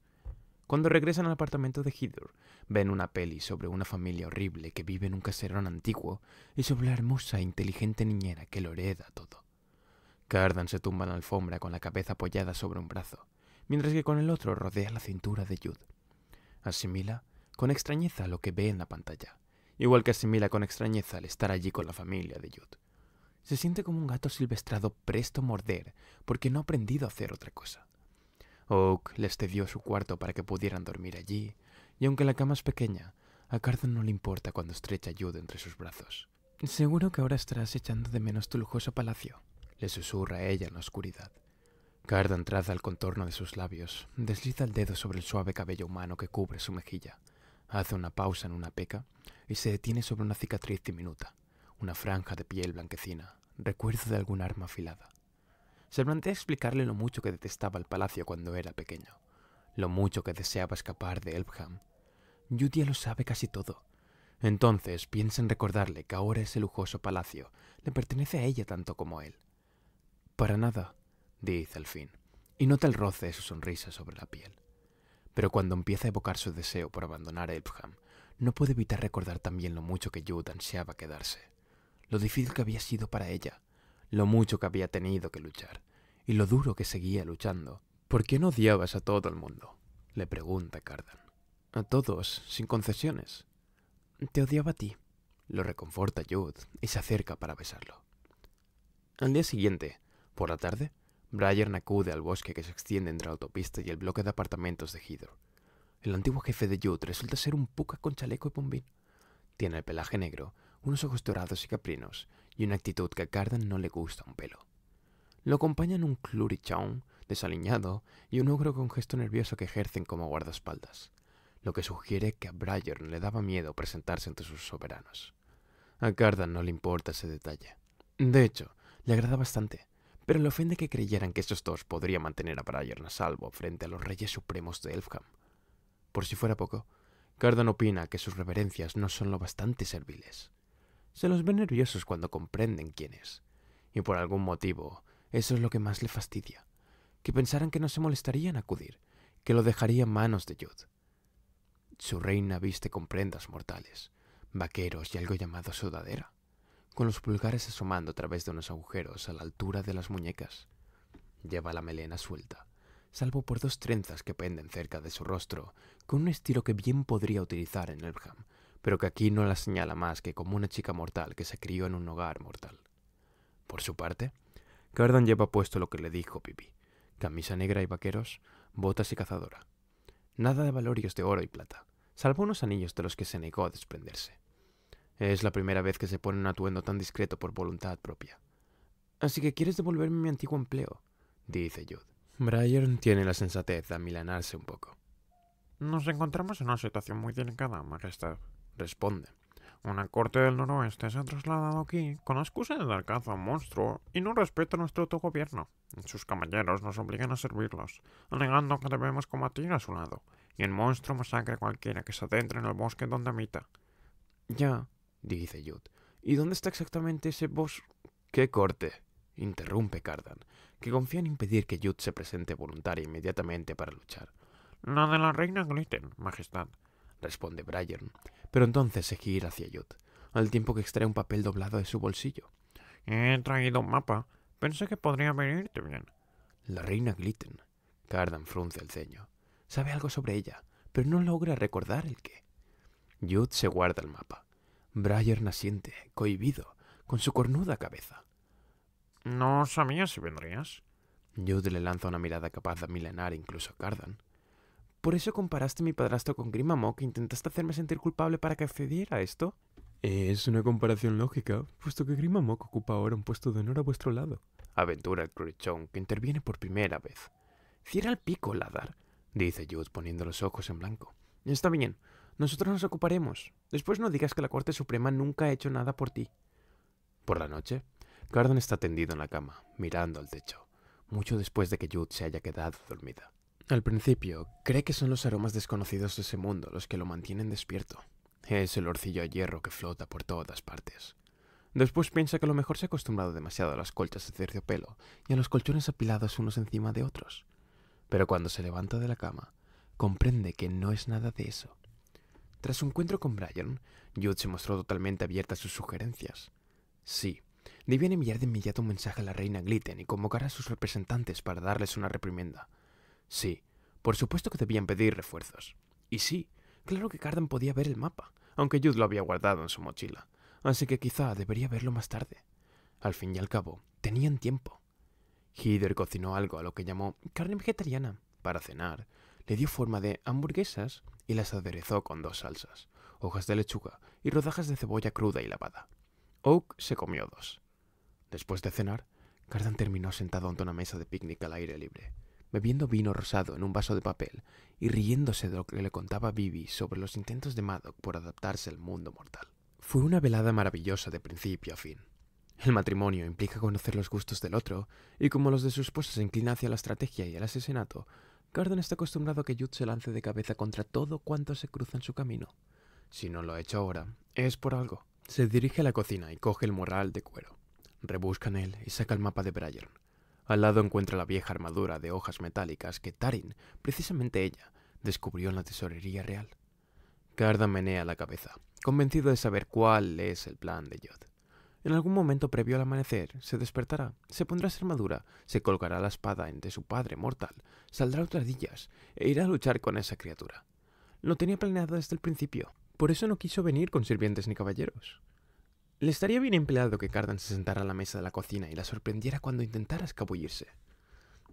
Cuando regresan al apartamento de Hidor, ven una peli sobre una familia horrible que vive en un caserón antiguo y sobre la hermosa e inteligente niñera que lo hereda todo. Cardan se tumba en la alfombra con la cabeza apoyada sobre un brazo, mientras que con el otro rodea la cintura de Jude. Asimila con extrañeza lo que ve en la pantalla, igual que asimila con extrañeza al estar allí con la familia de Jude. Se siente como un gato silvestrado presto a morder porque no ha aprendido a hacer otra cosa. Oak les cedió su cuarto para que pudieran dormir allí, y aunque la cama es pequeña, a Cardon no le importa cuando estrecha a entre sus brazos. Seguro que ahora estarás echando de menos tu lujoso palacio, le susurra ella en la oscuridad. Cardan traza el contorno de sus labios, desliza el dedo sobre el suave cabello humano que cubre su mejilla, hace una pausa en una peca y se detiene sobre una cicatriz diminuta una franja de piel blanquecina, recuerdo de algún arma afilada. Se plantea explicarle lo mucho que detestaba el palacio cuando era pequeño, lo mucho que deseaba escapar de Elpham. ya lo sabe casi todo. Entonces piensa en recordarle que ahora ese lujoso palacio le pertenece a ella tanto como a él. Para nada, dice al fin, y nota el roce de su sonrisa sobre la piel. Pero cuando empieza a evocar su deseo por abandonar Elpham, no puede evitar recordar también lo mucho que Jude ansiaba quedarse lo difícil que había sido para ella, lo mucho que había tenido que luchar, y lo duro que seguía luchando. ¿Por qué no odiabas a todo el mundo? le pregunta Cardan. A todos, sin concesiones. Te odiaba a ti, lo reconforta Jude y se acerca para besarlo. Al día siguiente, por la tarde, Brian acude al bosque que se extiende entre la autopista y el bloque de apartamentos de Hydro. El antiguo jefe de Jude resulta ser un puca con chaleco y bombín. Tiene el pelaje negro unos ojos dorados y caprinos y una actitud que a Cardan no le gusta un pelo. Lo acompañan un clurichón desaliñado y un ogro con gesto nervioso que ejercen como guardaespaldas, lo que sugiere que a Bryorn le daba miedo presentarse ante sus soberanos. A Cardan no le importa ese detalle. De hecho, le agrada bastante, pero le ofende que creyeran que estos dos podrían mantener a Bryorn a salvo frente a los reyes supremos de Elfham. Por si fuera poco, Cardan opina que sus reverencias no son lo bastante serviles. Se los ve nerviosos cuando comprenden quién es. Y por algún motivo, eso es lo que más le fastidia. Que pensaran que no se molestarían acudir, que lo dejarían manos de Jud. Su reina viste con prendas mortales, vaqueros y algo llamado sudadera, con los pulgares asomando a través de unos agujeros a la altura de las muñecas. Lleva la melena suelta, salvo por dos trenzas que penden cerca de su rostro, con un estilo que bien podría utilizar en Elbham, pero que aquí no la señala más que como una chica mortal que se crió en un hogar mortal. Por su parte, Cardan lleva puesto lo que le dijo Pipi, camisa negra y vaqueros, botas y cazadora. Nada de valorios de oro y plata, salvo unos anillos de los que se negó a desprenderse. Es la primera vez que se pone un atuendo tan discreto por voluntad propia. Así que quieres devolverme mi antiguo empleo, dice Jude. Brian tiene la sensatez de amilanarse un poco. Nos encontramos en una situación muy delicada, Majestad, responde. Una corte del noroeste se ha trasladado aquí con la excusa de dar caza a un monstruo y no respeta nuestro autogobierno. Sus caballeros nos obligan a servirlos, alegando que debemos combatir a su lado, y el monstruo masacre a cualquiera que se adentre en el bosque donde habita. Ya, dice Jud. ¿Y dónde está exactamente ese bosque? ¿Qué corte? interrumpe Cardan, que confía en impedir que Jud se presente voluntaria inmediatamente para luchar. La de la reina Glitten, Majestad, responde Brian, pero entonces se gira hacia Yud, al tiempo que extrae un papel doblado de su bolsillo. He traído un mapa. Pensé que podría venirte bien. La reina Glitten. Cardan frunce el ceño. Sabe algo sobre ella, pero no logra recordar el qué. Yud se guarda el mapa. Briar naciente, cohibido, con su cornuda cabeza. No sabía si vendrías. Yud le lanza una mirada capaz de milenar incluso a Cardan. ¿Por eso comparaste mi padrastro con Grimamok que intentaste hacerme sentir culpable para que accediera a esto? Eh, es una comparación lógica, puesto que Grimamok ocupa ahora un puesto de honor a vuestro lado. Aventura el Cruchón, que interviene por primera vez. Cierra el pico, Ladar, dice Jude poniendo los ojos en blanco. Está bien, nosotros nos ocuparemos. Después no digas que la Corte Suprema nunca ha hecho nada por ti. Por la noche, Cardan está tendido en la cama, mirando al techo, mucho después de que Jude se haya quedado dormida. Al principio, cree que son los aromas desconocidos de ese mundo los que lo mantienen despierto. Es el orcillo a hierro que flota por todas partes. Después piensa que a lo mejor se ha acostumbrado demasiado a las colchas de terciopelo y a los colchones apilados unos encima de otros. Pero cuando se levanta de la cama, comprende que no es nada de eso. Tras su encuentro con Brian, Jude se mostró totalmente abierta a sus sugerencias. Sí, debían enviar de inmediato un mensaje a la reina Glitten y convocar a sus representantes para darles una reprimenda. Sí, por supuesto que debían pedir refuerzos. Y sí, claro que Cardan podía ver el mapa, aunque Jude lo había guardado en su mochila, así que quizá debería verlo más tarde. Al fin y al cabo, tenían tiempo. Heather cocinó algo a lo que llamó carne vegetariana para cenar, le dio forma de hamburguesas y las aderezó con dos salsas, hojas de lechuga y rodajas de cebolla cruda y lavada. Oak se comió dos. Después de cenar, Cardan terminó sentado ante una mesa de picnic al aire libre bebiendo vino rosado en un vaso de papel y riéndose de lo que le contaba Bibi sobre los intentos de Madoc por adaptarse al mundo mortal. Fue una velada maravillosa de principio a fin. El matrimonio implica conocer los gustos del otro, y como los de su esposa se inclina hacia la estrategia y el asesinato, Gordon está acostumbrado a que Jude se lance de cabeza contra todo cuanto se cruza en su camino. Si no lo ha hecho ahora, es por algo. Se dirige a la cocina y coge el morral de cuero. Rebusca en él y saca el mapa de Bryan. Al lado encuentra la vieja armadura de hojas metálicas que Tarin, precisamente ella, descubrió en la tesorería real. Garda menea la cabeza, convencido de saber cuál es el plan de Jod. En algún momento previo al amanecer, se despertará, se pondrá su armadura, se colgará la espada entre su padre mortal, saldrá a otras e irá a luchar con esa criatura. Lo tenía planeado desde el principio, por eso no quiso venir con sirvientes ni caballeros. Le estaría bien empleado que Cardan se sentara a la mesa de la cocina y la sorprendiera cuando intentara escabullirse.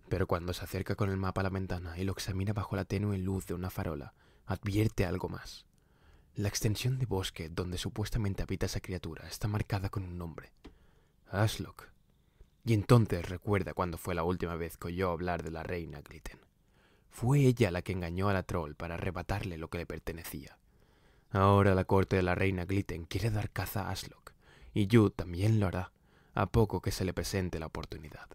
Pero cuando se acerca con el mapa a la ventana y lo examina bajo la tenue luz de una farola, advierte algo más. La extensión de bosque donde supuestamente habita esa criatura está marcada con un nombre. Aslock. Y entonces recuerda cuando fue la última vez que oyó hablar de la reina Glitten. Fue ella la que engañó a la troll para arrebatarle lo que le pertenecía. Ahora la corte de la reina Glitten quiere dar caza a Aslock y Yu también lo hará, a poco que se le presente la oportunidad.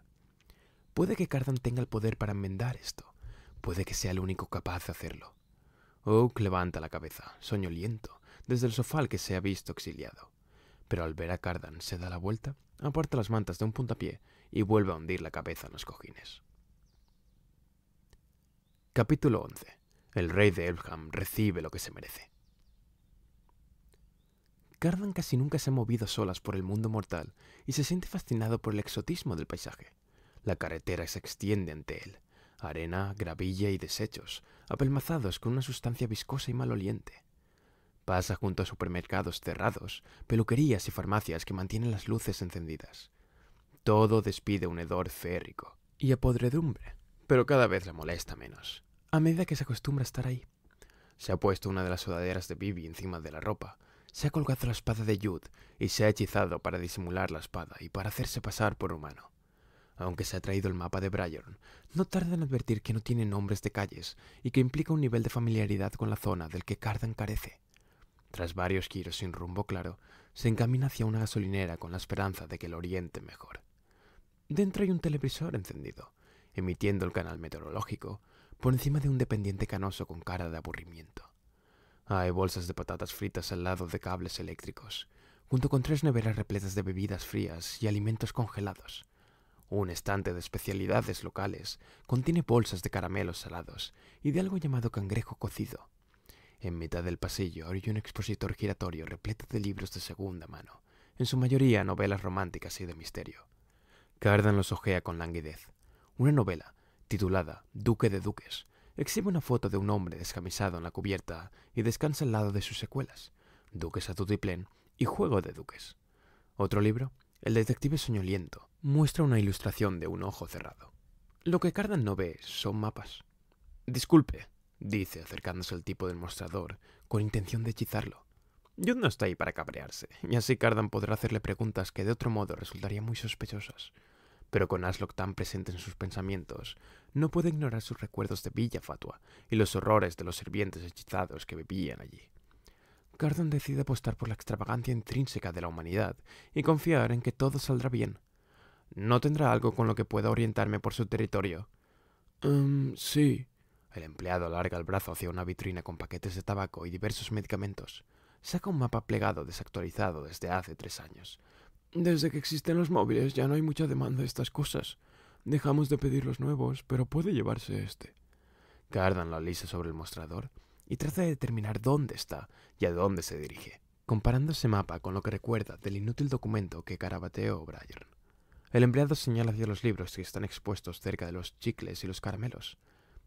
Puede que Cardan tenga el poder para enmendar esto, puede que sea el único capaz de hacerlo. Oak levanta la cabeza, soñoliento, desde el sofá al que se ha visto exiliado. Pero al ver a Cardan se da la vuelta, aparta las mantas de un puntapié y vuelve a hundir la cabeza en los cojines. Capítulo 11. El rey de Elfham recibe lo que se merece. Cardan casi nunca se ha movido solas por el mundo mortal y se siente fascinado por el exotismo del paisaje. La carretera se extiende ante él, arena, gravilla y desechos, apelmazados con una sustancia viscosa y maloliente. Pasa junto a supermercados cerrados, peluquerías y farmacias que mantienen las luces encendidas. Todo despide un hedor férrico y a podredumbre, pero cada vez la molesta menos, a medida que se acostumbra a estar ahí. Se ha puesto una de las sudaderas de Bibi encima de la ropa se ha colgado la espada de Judd y se ha hechizado para disimular la espada y para hacerse pasar por humano. Aunque se ha traído el mapa de Bryon, no tarda en advertir que no tiene nombres de calles y que implica un nivel de familiaridad con la zona del que Cardan carece. Tras varios giros sin rumbo claro, se encamina hacia una gasolinera con la esperanza de que lo oriente mejor. Dentro hay un televisor encendido, emitiendo el canal meteorológico, por encima de un dependiente canoso con cara de aburrimiento. Hay bolsas de patatas fritas al lado de cables eléctricos, junto con tres neveras repletas de bebidas frías y alimentos congelados. Un estante de especialidades locales contiene bolsas de caramelos salados y de algo llamado cangrejo cocido. En mitad del pasillo hay un expositor giratorio repleto de libros de segunda mano, en su mayoría novelas románticas y de misterio. Cardan los ojea con languidez. Una novela, titulada Duque de Duques, Exhibe una foto de un hombre descamisado en la cubierta y descansa al lado de sus secuelas, Duques a Tutiplén y Juego de Duques. Otro libro, El Detective Soñoliento, muestra una ilustración de un ojo cerrado. Lo que Cardan no ve son mapas. Disculpe, dice acercándose al tipo del mostrador, con intención de hechizarlo. Yo no está ahí para cabrearse, y así Cardan podrá hacerle preguntas que de otro modo resultarían muy sospechosas pero con Aslock tan presente en sus pensamientos, no puede ignorar sus recuerdos de Villa Fatua y los horrores de los sirvientes hechizados que vivían allí. Gardon decide apostar por la extravagancia intrínseca de la humanidad y confiar en que todo saldrá bien. ¿No tendrá algo con lo que pueda orientarme por su territorio? Em, sí. El empleado alarga el brazo hacia una vitrina con paquetes de tabaco y diversos medicamentos. Saca un mapa plegado desactualizado desde hace tres años. Desde que existen los móviles ya no hay mucha demanda de estas cosas. Dejamos de pedir los nuevos, pero puede llevarse este. Cardan la lisa sobre el mostrador y trata de determinar dónde está y a dónde se dirige, comparando ese mapa con lo que recuerda del inútil documento que carabateó O'Brien. El empleado señala hacia los libros que están expuestos cerca de los chicles y los caramelos.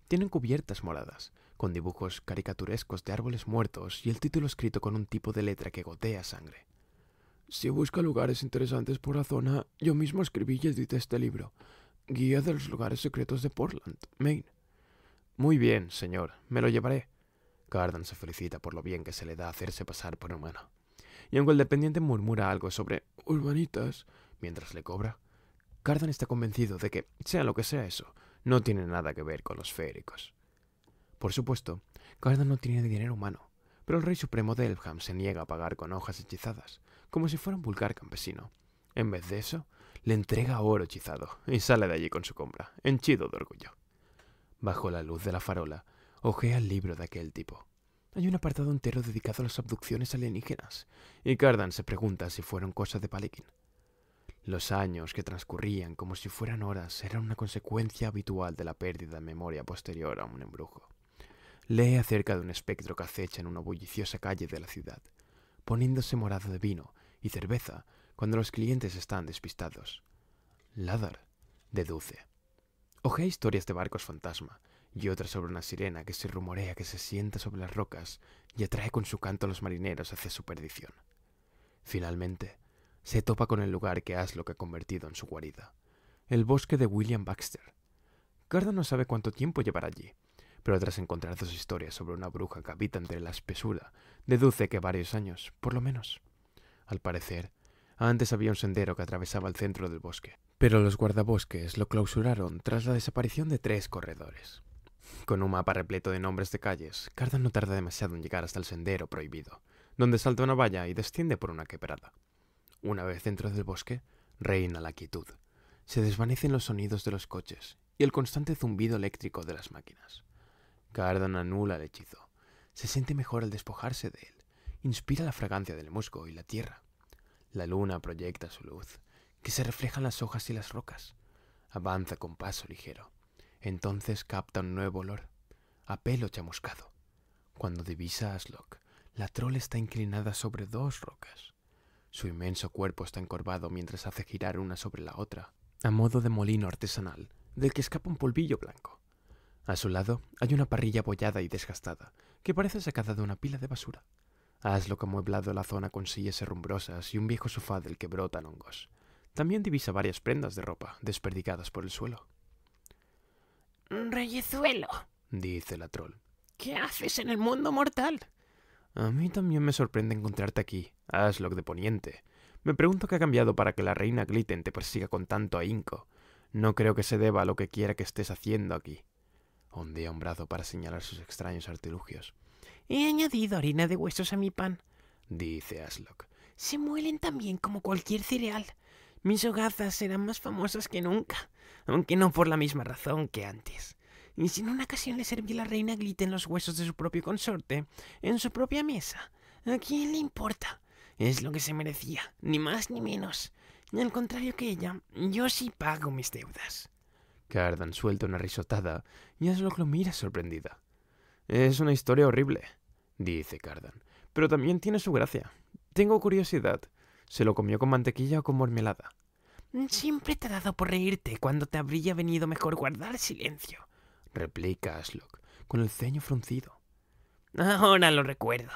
Tienen cubiertas moradas, con dibujos caricaturescos de árboles muertos y el título escrito con un tipo de letra que gotea sangre. Si busca lugares interesantes por la zona, yo mismo escribí y edité este libro, Guía de los Lugares Secretos de Portland, Maine. Muy bien, señor, me lo llevaré. Cardan se felicita por lo bien que se le da hacerse pasar por humano. Y aunque el dependiente murmura algo sobre urbanitas mientras le cobra, Cardan está convencido de que, sea lo que sea eso, no tiene nada que ver con los féricos. Por supuesto, Cardan no tiene dinero humano, pero el rey supremo de Elfham se niega a pagar con hojas hechizadas, como si fuera un vulgar campesino. En vez de eso, le entrega oro hechizado y sale de allí con su compra, henchido de orgullo. Bajo la luz de la farola, ojea el libro de aquel tipo. Hay un apartado entero dedicado a las abducciones alienígenas, y Cardan se pregunta si fueron cosas de Palikin. Los años que transcurrían como si fueran horas eran una consecuencia habitual de la pérdida de memoria posterior a un embrujo. Lee acerca de un espectro que acecha en una bulliciosa calle de la ciudad, poniéndose morado de vino y cerveza cuando los clientes están despistados. Ladar deduce. Ojea historias de barcos fantasma y otras sobre una sirena que se rumorea que se sienta sobre las rocas y atrae con su canto a los marineros hacia su perdición. Finalmente, se topa con el lugar que Aslock ha convertido en su guarida, el bosque de William Baxter. Garda no sabe cuánto tiempo llevará allí, pero tras encontrar dos historias sobre una bruja que habita entre la espesura, deduce que varios años, por lo menos al parecer. Antes había un sendero que atravesaba el centro del bosque, pero los guardabosques lo clausuraron tras la desaparición de tres corredores. Con un mapa repleto de nombres de calles, Cardan no tarda demasiado en llegar hasta el sendero prohibido, donde salta una valla y desciende por una quebrada. Una vez dentro del bosque, reina la quietud. Se desvanecen los sonidos de los coches y el constante zumbido eléctrico de las máquinas. Cardan anula el hechizo. Se siente mejor al despojarse de él inspira la fragancia del musgo y la tierra. La luna proyecta su luz, que se refleja en las hojas y las rocas. Avanza con paso ligero. Entonces capta un nuevo olor, a pelo chamuscado. Cuando divisa a Aslok, la troll está inclinada sobre dos rocas. Su inmenso cuerpo está encorvado mientras hace girar una sobre la otra, a modo de molino artesanal, del que escapa un polvillo blanco. A su lado hay una parrilla bollada y desgastada, que parece sacada de una pila de basura. Hazlo que mueblado la zona con sillas herrumbrosas y un viejo sofá del que brotan hongos. También divisa varias prendas de ropa desperdicadas por el suelo. Reyezuelo, dice la troll. ¿Qué haces en el mundo mortal? A mí también me sorprende encontrarte aquí, Aslog de Poniente. Me pregunto qué ha cambiado para que la reina Glitten te persiga con tanto ahínco. No creo que se deba a lo que quiera que estés haciendo aquí. Ondea un brazo para señalar sus extraños artilugios. He añadido harina de huesos a mi pan, dice Aslock. Se muelen también como cualquier cereal. Mis hogazas serán más famosas que nunca, aunque no por la misma razón que antes. Y si en una ocasión le serví la reina en los huesos de su propio consorte, en su propia mesa, ¿a quién le importa? Es lo que se merecía, ni más ni menos. Y al contrario que ella, yo sí pago mis deudas. Cardan suelta una risotada y Aslock lo mira sorprendida. Es una historia horrible, dice Cardan. Pero también tiene su gracia. Tengo curiosidad. ¿Se lo comió con mantequilla o con mermelada? Mm, siempre te ha dado por reírte cuando te habría venido mejor guardar silencio, replica Ashlock con el ceño fruncido. Ahora lo recuerdo.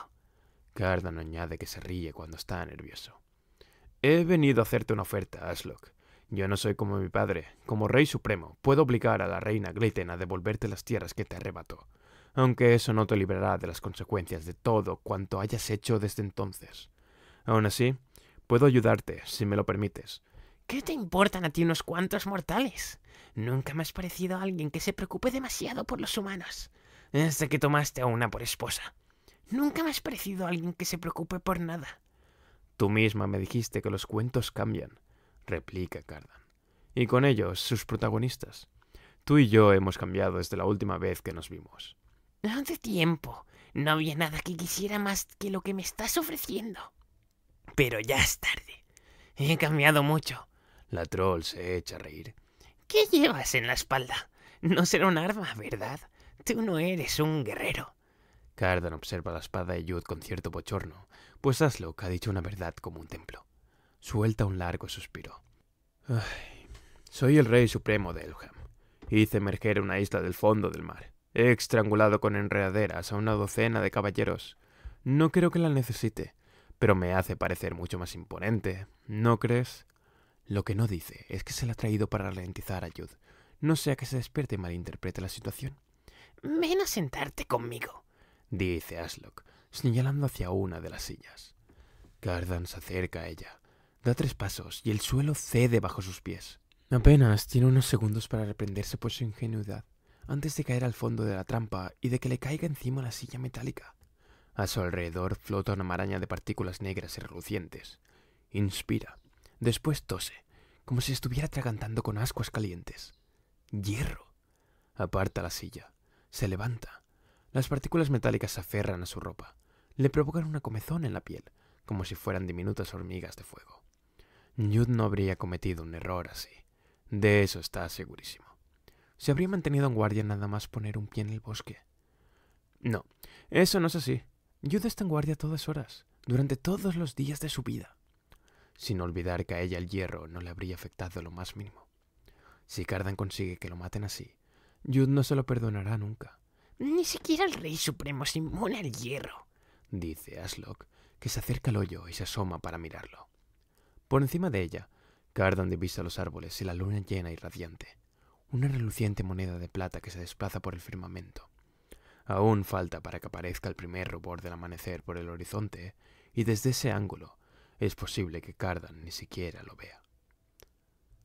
Cardan añade que se ríe cuando está nervioso. He venido a hacerte una oferta, Ashlock. Yo no soy como mi padre. Como rey supremo, puedo obligar a la reina Gleiten a devolverte las tierras que te arrebató aunque eso no te librará de las consecuencias de todo cuanto hayas hecho desde entonces. Aún así, puedo ayudarte, si me lo permites. ¿Qué te importan a ti unos cuantos mortales? Nunca me has parecido a alguien que se preocupe demasiado por los humanos, desde que tomaste a una por esposa. Nunca me has parecido a alguien que se preocupe por nada. Tú misma me dijiste que los cuentos cambian, replica Cardan, y con ellos sus protagonistas. Tú y yo hemos cambiado desde la última vez que nos vimos hace tiempo. No había nada que quisiera más que lo que me estás ofreciendo. Pero ya es tarde. He cambiado mucho. La troll se echa a reír. ¿Qué llevas en la espalda? No será un arma, ¿verdad? Tú no eres un guerrero. Cardan observa la espada de Jud con cierto bochorno, pues que ha dicho una verdad como un templo. Suelta un largo suspiro. soy el rey supremo de Elham. Hice emerger una isla del fondo del mar. He estrangulado con enredaderas a una docena de caballeros. No creo que la necesite, pero me hace parecer mucho más imponente, ¿no crees? Lo que no dice es que se la ha traído para ralentizar a Jude. No sea que se despierte y malinterprete la situación. Ven a sentarte conmigo, dice Aslock, señalando hacia una de las sillas. Cardan se acerca a ella. Da tres pasos y el suelo cede bajo sus pies. Apenas tiene unos segundos para reprenderse por su ingenuidad antes de caer al fondo de la trampa y de que le caiga encima la silla metálica. A su alrededor flota una maraña de partículas negras y relucientes. Inspira, después tose, como si estuviera tragantando con ascuas calientes. Hierro. Aparta la silla, se levanta. Las partículas metálicas se aferran a su ropa, le provocan una comezón en la piel, como si fueran diminutas hormigas de fuego. Newt no habría cometido un error así. De eso está segurísimo. Se habría mantenido en guardia nada más poner un pie en el bosque. No, eso no es así. Jude está en guardia todas horas, durante todos los días de su vida. Sin olvidar que a ella el hierro no le habría afectado lo más mínimo. Si Cardan consigue que lo maten así, Judd no se lo perdonará nunca. Ni siquiera el Rey Supremo se inmune al hierro, dice Aslock, que se acerca al hoyo y se asoma para mirarlo. Por encima de ella, Cardan divisa los árboles y la luna llena y radiante una reluciente moneda de plata que se desplaza por el firmamento. Aún falta para que aparezca el primer rubor del amanecer por el horizonte, y desde ese ángulo es posible que Cardan ni siquiera lo vea.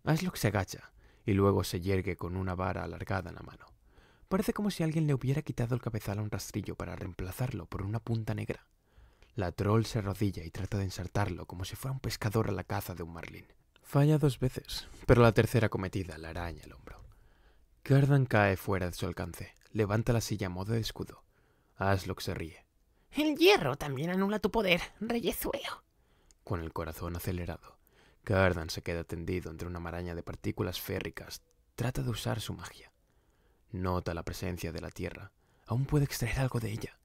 Aslock se agacha y luego se yergue con una vara alargada en la mano. Parece como si alguien le hubiera quitado el cabezal a un rastrillo para reemplazarlo por una punta negra. La troll se arrodilla y trata de ensartarlo como si fuera un pescador a la caza de un marlín. Falla dos veces, pero la tercera cometida la araña el hombro. Cardan cae fuera de su alcance. Levanta la silla a modo de escudo. Aslock se ríe. El hierro también anula tu poder, reyezuelo. Con el corazón acelerado, Cardan se queda tendido entre una maraña de partículas férricas. Trata de usar su magia. Nota la presencia de la tierra. Aún puede extraer algo de ella.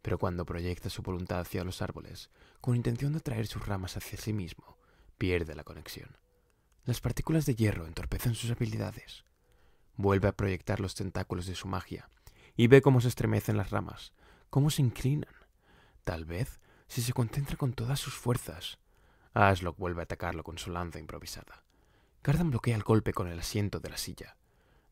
Pero cuando proyecta su voluntad hacia los árboles, con intención de atraer sus ramas hacia sí mismo, pierde la conexión. Las partículas de hierro entorpecen sus habilidades. Vuelve a proyectar los tentáculos de su magia, y ve cómo se estremecen las ramas, cómo se inclinan. Tal vez, si se concentra con todas sus fuerzas. Aslock vuelve a atacarlo con su lanza improvisada. Cardan bloquea el golpe con el asiento de la silla.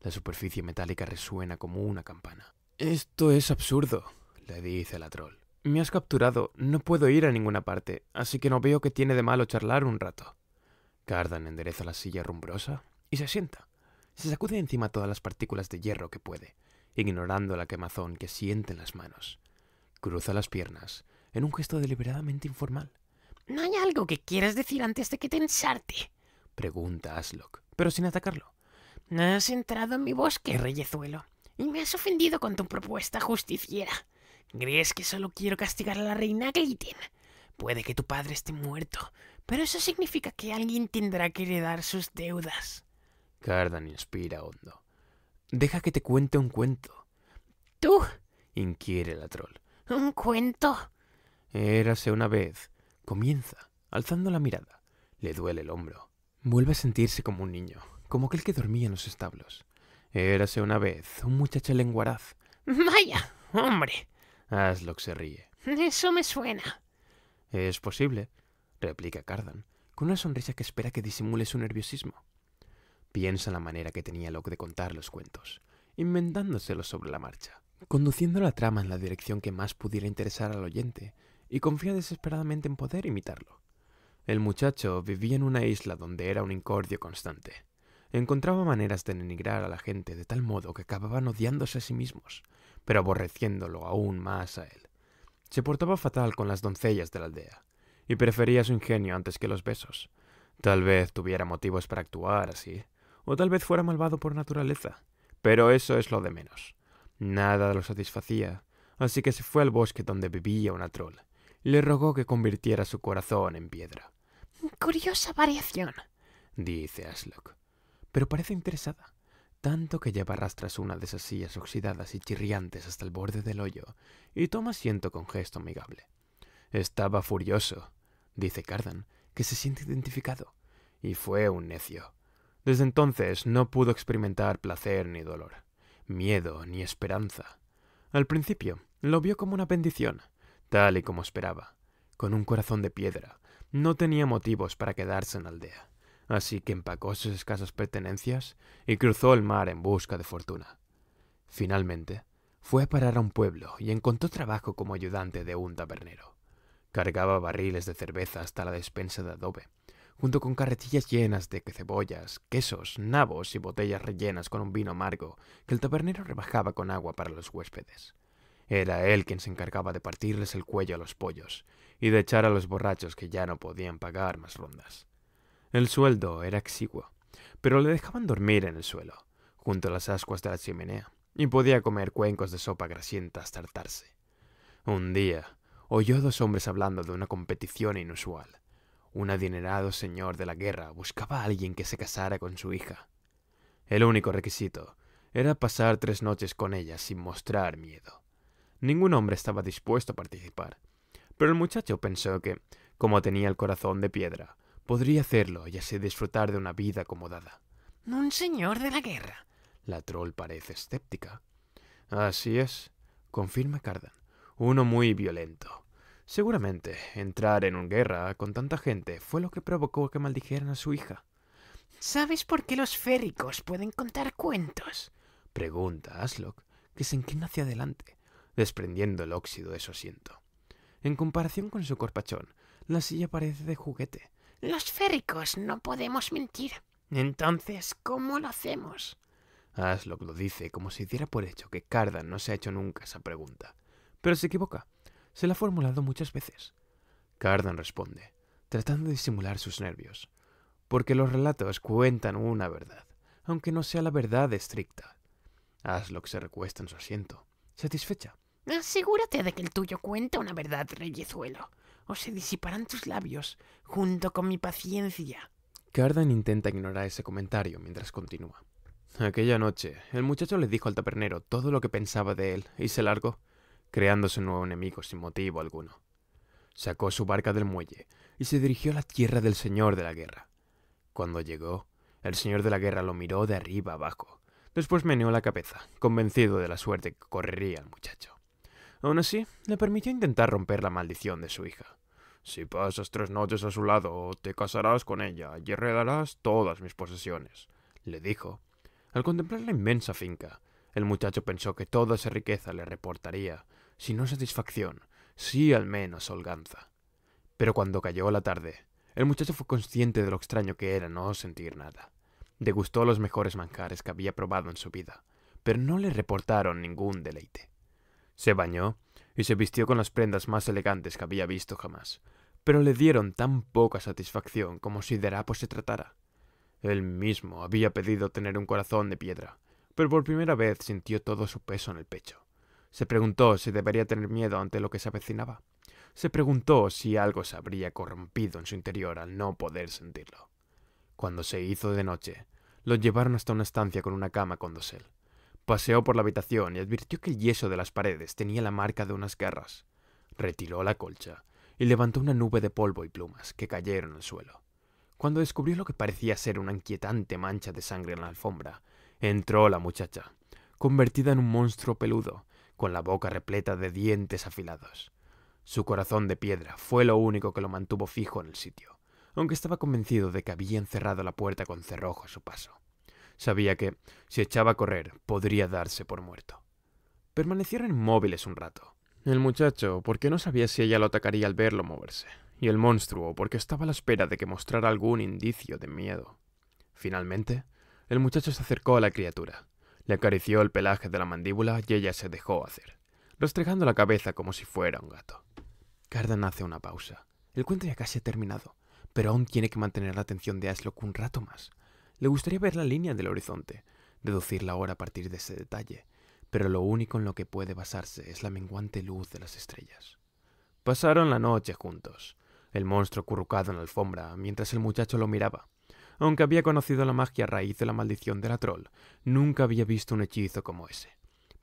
La superficie metálica resuena como una campana. Esto es absurdo, le dice la troll. Me has capturado, no puedo ir a ninguna parte, así que no veo que tiene de malo charlar un rato. Cardan endereza la silla rumbrosa y se asienta se sacude encima todas las partículas de hierro que puede, ignorando la quemazón que siente en las manos. Cruza las piernas, en un gesto deliberadamente informal. ¿No hay algo que quieras decir antes de que te ensarte? Pregunta Aslock, pero sin atacarlo. —No Has entrado en mi bosque, reyezuelo, y me has ofendido con tu propuesta justiciera. ¿Crees que solo quiero castigar a la reina Gaiten? Puede que tu padre esté muerto, pero eso significa que alguien tendrá que heredar sus deudas. Cardan inspira hondo. Deja que te cuente un cuento. ¿Tú? inquiere la troll. ¿Un cuento? Érase una vez. Comienza, alzando la mirada. Le duele el hombro. Vuelve a sentirse como un niño, como aquel que dormía en los establos. Érase una vez un muchacho lenguaraz. ¡Vaya, hombre! Aslock se ríe. Eso me suena. Es posible, replica Cardan, con una sonrisa que espera que disimule su nerviosismo. Piensa en la manera que tenía Locke de contar los cuentos, inventándoselos sobre la marcha, conduciendo la trama en la dirección que más pudiera interesar al oyente, y confía desesperadamente en poder imitarlo. El muchacho vivía en una isla donde era un incordio constante. Encontraba maneras de denigrar a la gente de tal modo que acababan odiándose a sí mismos, pero aborreciéndolo aún más a él. Se portaba fatal con las doncellas de la aldea, y prefería su ingenio antes que los besos. Tal vez tuviera motivos para actuar así, o tal vez fuera malvado por naturaleza, pero eso es lo de menos. Nada lo satisfacía, así que se fue al bosque donde vivía una troll. Le rogó que convirtiera su corazón en piedra. Curiosa variación, dice Aslock, pero parece interesada, tanto que lleva rastras una de esas sillas oxidadas y chirriantes hasta el borde del hoyo y toma asiento con gesto amigable. Estaba furioso, dice Cardan, que se siente identificado, y fue un necio. Desde entonces no pudo experimentar placer ni dolor, miedo ni esperanza. Al principio lo vio como una bendición, tal y como esperaba. Con un corazón de piedra, no tenía motivos para quedarse en la aldea, así que empacó sus escasas pertenencias y cruzó el mar en busca de fortuna. Finalmente, fue a parar a un pueblo y encontró trabajo como ayudante de un tabernero. Cargaba barriles de cerveza hasta la despensa de adobe junto con carretillas llenas de cebollas, quesos, nabos y botellas rellenas con un vino amargo que el tabernero rebajaba con agua para los huéspedes. Era él quien se encargaba de partirles el cuello a los pollos y de echar a los borrachos que ya no podían pagar más rondas. El sueldo era exiguo, pero le dejaban dormir en el suelo, junto a las ascuas de la chimenea, y podía comer cuencos de sopa grasienta hasta hartarse. Un día oyó a dos hombres hablando de una competición inusual un adinerado señor de la guerra buscaba a alguien que se casara con su hija. El único requisito era pasar tres noches con ella sin mostrar miedo. Ningún hombre estaba dispuesto a participar, pero el muchacho pensó que, como tenía el corazón de piedra, podría hacerlo y así disfrutar de una vida acomodada. Un señor de la guerra. La troll parece escéptica. Así es, confirma Cardan. Uno muy violento. Seguramente, entrar en una guerra con tanta gente fue lo que provocó que maldijeran a su hija. ¿Sabes por qué los férricos pueden contar cuentos? Pregunta Aslock, que se inclina hacia adelante, desprendiendo el óxido de su asiento. En comparación con su corpachón, la silla parece de juguete. Los férricos no podemos mentir. Entonces, ¿cómo lo hacemos? Aslock lo dice como si diera por hecho que Cardan no se ha hecho nunca esa pregunta, pero se equivoca. Se la ha formulado muchas veces. Cardan responde, tratando de disimular sus nervios, porque los relatos cuentan una verdad, aunque no sea la verdad estricta. Aslock se recuesta en su asiento, satisfecha. Asegúrate de que el tuyo cuenta una verdad, reyezuelo, o se disiparán tus labios, junto con mi paciencia. Cardan intenta ignorar ese comentario mientras continúa. Aquella noche, el muchacho le dijo al tapernero todo lo que pensaba de él y se largó creándose un nuevo enemigo sin motivo alguno. Sacó su barca del muelle y se dirigió a la tierra del Señor de la Guerra. Cuando llegó, el Señor de la Guerra lo miró de arriba abajo. Después meneó la cabeza, convencido de la suerte que correría el muchacho. Aún así, le permitió intentar romper la maldición de su hija. Si pasas tres noches a su lado, te casarás con ella y heredarás todas mis posesiones, le dijo. Al contemplar la inmensa finca, el muchacho pensó que toda esa riqueza le reportaría si no satisfacción, sí al menos holganza. Pero cuando cayó la tarde, el muchacho fue consciente de lo extraño que era no sentir nada. Degustó los mejores manjares que había probado en su vida, pero no le reportaron ningún deleite. Se bañó y se vistió con las prendas más elegantes que había visto jamás, pero le dieron tan poca satisfacción como si de rapos se tratara. Él mismo había pedido tener un corazón de piedra, pero por primera vez sintió todo su peso en el pecho. Se preguntó si debería tener miedo ante lo que se avecinaba. Se preguntó si algo se habría corrompido en su interior al no poder sentirlo. Cuando se hizo de noche, lo llevaron hasta una estancia con una cama con dosel. Paseó por la habitación y advirtió que el yeso de las paredes tenía la marca de unas garras. Retiró la colcha y levantó una nube de polvo y plumas que cayeron al suelo. Cuando descubrió lo que parecía ser una inquietante mancha de sangre en la alfombra, entró la muchacha, convertida en un monstruo peludo, con la boca repleta de dientes afilados. Su corazón de piedra fue lo único que lo mantuvo fijo en el sitio, aunque estaba convencido de que había encerrado la puerta con cerrojo a su paso. Sabía que, si echaba a correr, podría darse por muerto. Permanecieron inmóviles un rato. El muchacho, porque no sabía si ella lo atacaría al verlo moverse, y el monstruo, porque estaba a la espera de que mostrara algún indicio de miedo. Finalmente, el muchacho se acercó a la criatura, le acarició el pelaje de la mandíbula y ella se dejó hacer, rastrejando la cabeza como si fuera un gato. Carden hace una pausa. El cuento ya casi ha terminado, pero aún tiene que mantener la atención de Aslock un rato más. Le gustaría ver la línea del horizonte, deducir la hora a partir de ese detalle, pero lo único en lo que puede basarse es la menguante luz de las estrellas. Pasaron la noche juntos, el monstruo currucado en la alfombra, mientras el muchacho lo miraba, aunque había conocido la magia a raíz de la maldición de la troll, nunca había visto un hechizo como ese.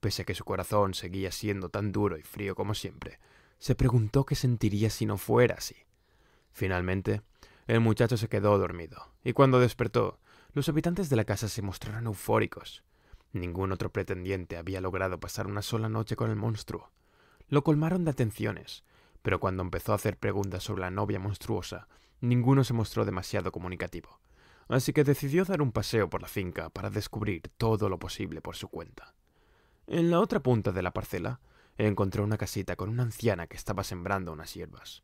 Pese a que su corazón seguía siendo tan duro y frío como siempre, se preguntó qué sentiría si no fuera así. Finalmente, el muchacho se quedó dormido, y cuando despertó, los habitantes de la casa se mostraron eufóricos. Ningún otro pretendiente había logrado pasar una sola noche con el monstruo. Lo colmaron de atenciones, pero cuando empezó a hacer preguntas sobre la novia monstruosa, ninguno se mostró demasiado comunicativo así que decidió dar un paseo por la finca para descubrir todo lo posible por su cuenta. En la otra punta de la parcela, encontró una casita con una anciana que estaba sembrando unas hierbas.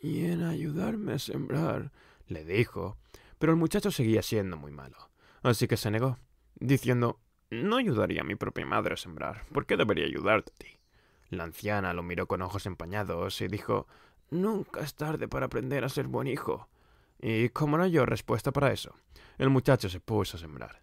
Y en ayudarme a sembrar, le dijo, pero el muchacho seguía siendo muy malo, así que se negó, diciendo No ayudaría a mi propia madre a sembrar, ¿por qué debería ayudarte a ti? La anciana lo miró con ojos empañados y dijo Nunca es tarde para aprender a ser buen hijo. Y como no halló respuesta para eso, el muchacho se puso a sembrar.